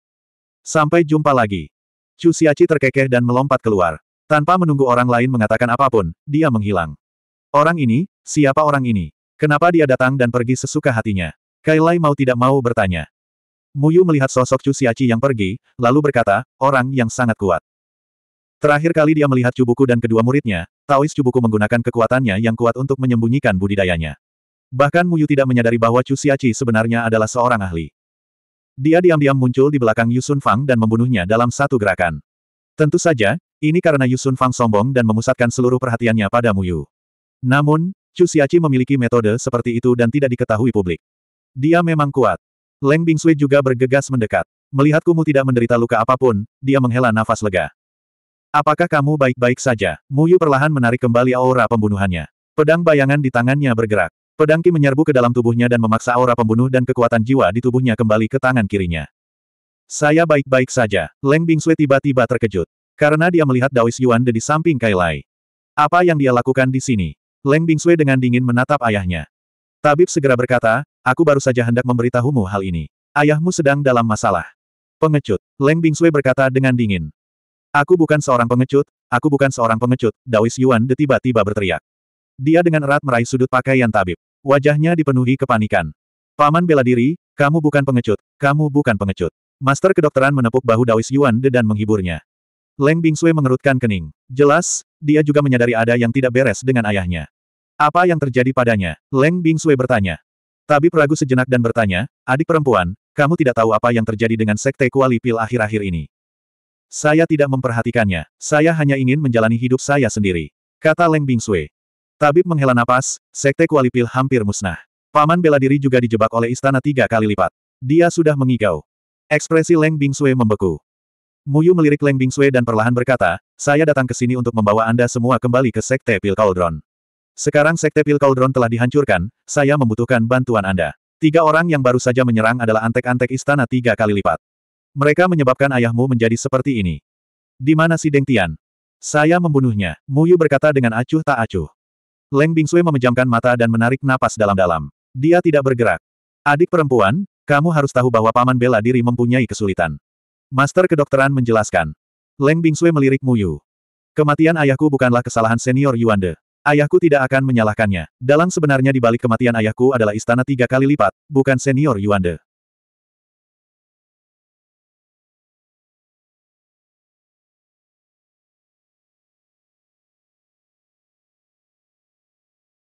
Sampai jumpa lagi. Chu Xiaci terkekeh dan melompat keluar. Tanpa menunggu orang lain mengatakan apapun, dia menghilang. Orang ini, siapa orang ini? Kenapa dia datang dan pergi sesuka hatinya? Kailai mau tidak mau bertanya. Muyu melihat sosok Chu Xiachi yang pergi, lalu berkata, orang yang sangat kuat. Terakhir kali dia melihat Cubuku dan kedua muridnya, Taois Cubuku menggunakan kekuatannya yang kuat untuk menyembunyikan budidayanya. Bahkan Muyu tidak menyadari bahwa Chu Xiachi sebenarnya adalah seorang ahli. Dia diam-diam muncul di belakang Yusun Fang dan membunuhnya dalam satu gerakan. Tentu saja, ini karena Yusun Fang sombong dan memusatkan seluruh perhatiannya pada Muyu. Namun, Chu Xiachi memiliki metode seperti itu dan tidak diketahui publik. Dia memang kuat. Leng Bingsui juga bergegas mendekat. Melihat Kumu tidak menderita luka apapun, dia menghela nafas lega. Apakah kamu baik-baik saja? Muyu perlahan menarik kembali aura pembunuhannya. Pedang bayangan di tangannya bergerak. Pedang Ki menyerbu ke dalam tubuhnya dan memaksa aura pembunuh dan kekuatan jiwa di tubuhnya kembali ke tangan kirinya. Saya baik-baik saja. Leng Bingsui tiba-tiba terkejut. Karena dia melihat Daois Yuan di samping Kailai. Apa yang dia lakukan di sini? Leng Bingsui dengan dingin menatap ayahnya. Tabib segera berkata, Aku baru saja hendak memberitahumu hal ini. Ayahmu sedang dalam masalah. Pengecut. Leng Bingsui berkata dengan dingin. Aku bukan seorang pengecut, aku bukan seorang pengecut, Dawis Yuan de tiba-tiba berteriak. Dia dengan erat meraih sudut pakaian tabib. Wajahnya dipenuhi kepanikan. Paman bela diri, kamu bukan pengecut, kamu bukan pengecut. Master kedokteran menepuk bahu Dawis Yuan de dan menghiburnya. Leng Bingsui mengerutkan kening. Jelas, dia juga menyadari ada yang tidak beres dengan ayahnya. Apa yang terjadi padanya? Leng Bingsui bertanya. Tabib ragu sejenak dan bertanya, adik perempuan, kamu tidak tahu apa yang terjadi dengan sekte kuali pil akhir-akhir ini. Saya tidak memperhatikannya, saya hanya ingin menjalani hidup saya sendiri. Kata Leng Bing Sui. Tabib menghela napas, sekte kuali pil hampir musnah. Paman bela diri juga dijebak oleh istana tiga kali lipat. Dia sudah mengigau. Ekspresi Leng Bing Sui membeku. Muyu melirik Leng Bing Sui dan perlahan berkata, saya datang ke sini untuk membawa Anda semua kembali ke Sekte Pil Cauldron. Sekarang Sekte Pil Cauldron telah dihancurkan, saya membutuhkan bantuan Anda. Tiga orang yang baru saja menyerang adalah antek-antek istana tiga kali lipat. Mereka menyebabkan ayahmu menjadi seperti ini. Di mana si Deng Tian? Saya membunuhnya, Muyu berkata dengan acuh tak acuh. Leng Bing Bingsui memejamkan mata dan menarik napas dalam-dalam. Dia tidak bergerak. Adik perempuan, kamu harus tahu bahwa paman bela diri mempunyai kesulitan. Master kedokteran menjelaskan. Leng Bing Bingsui melirik Muyu. Kematian ayahku bukanlah kesalahan senior Yuande. Ayahku tidak akan menyalahkannya. Dalang sebenarnya di balik kematian ayahku adalah istana tiga kali lipat, bukan senior Yuande.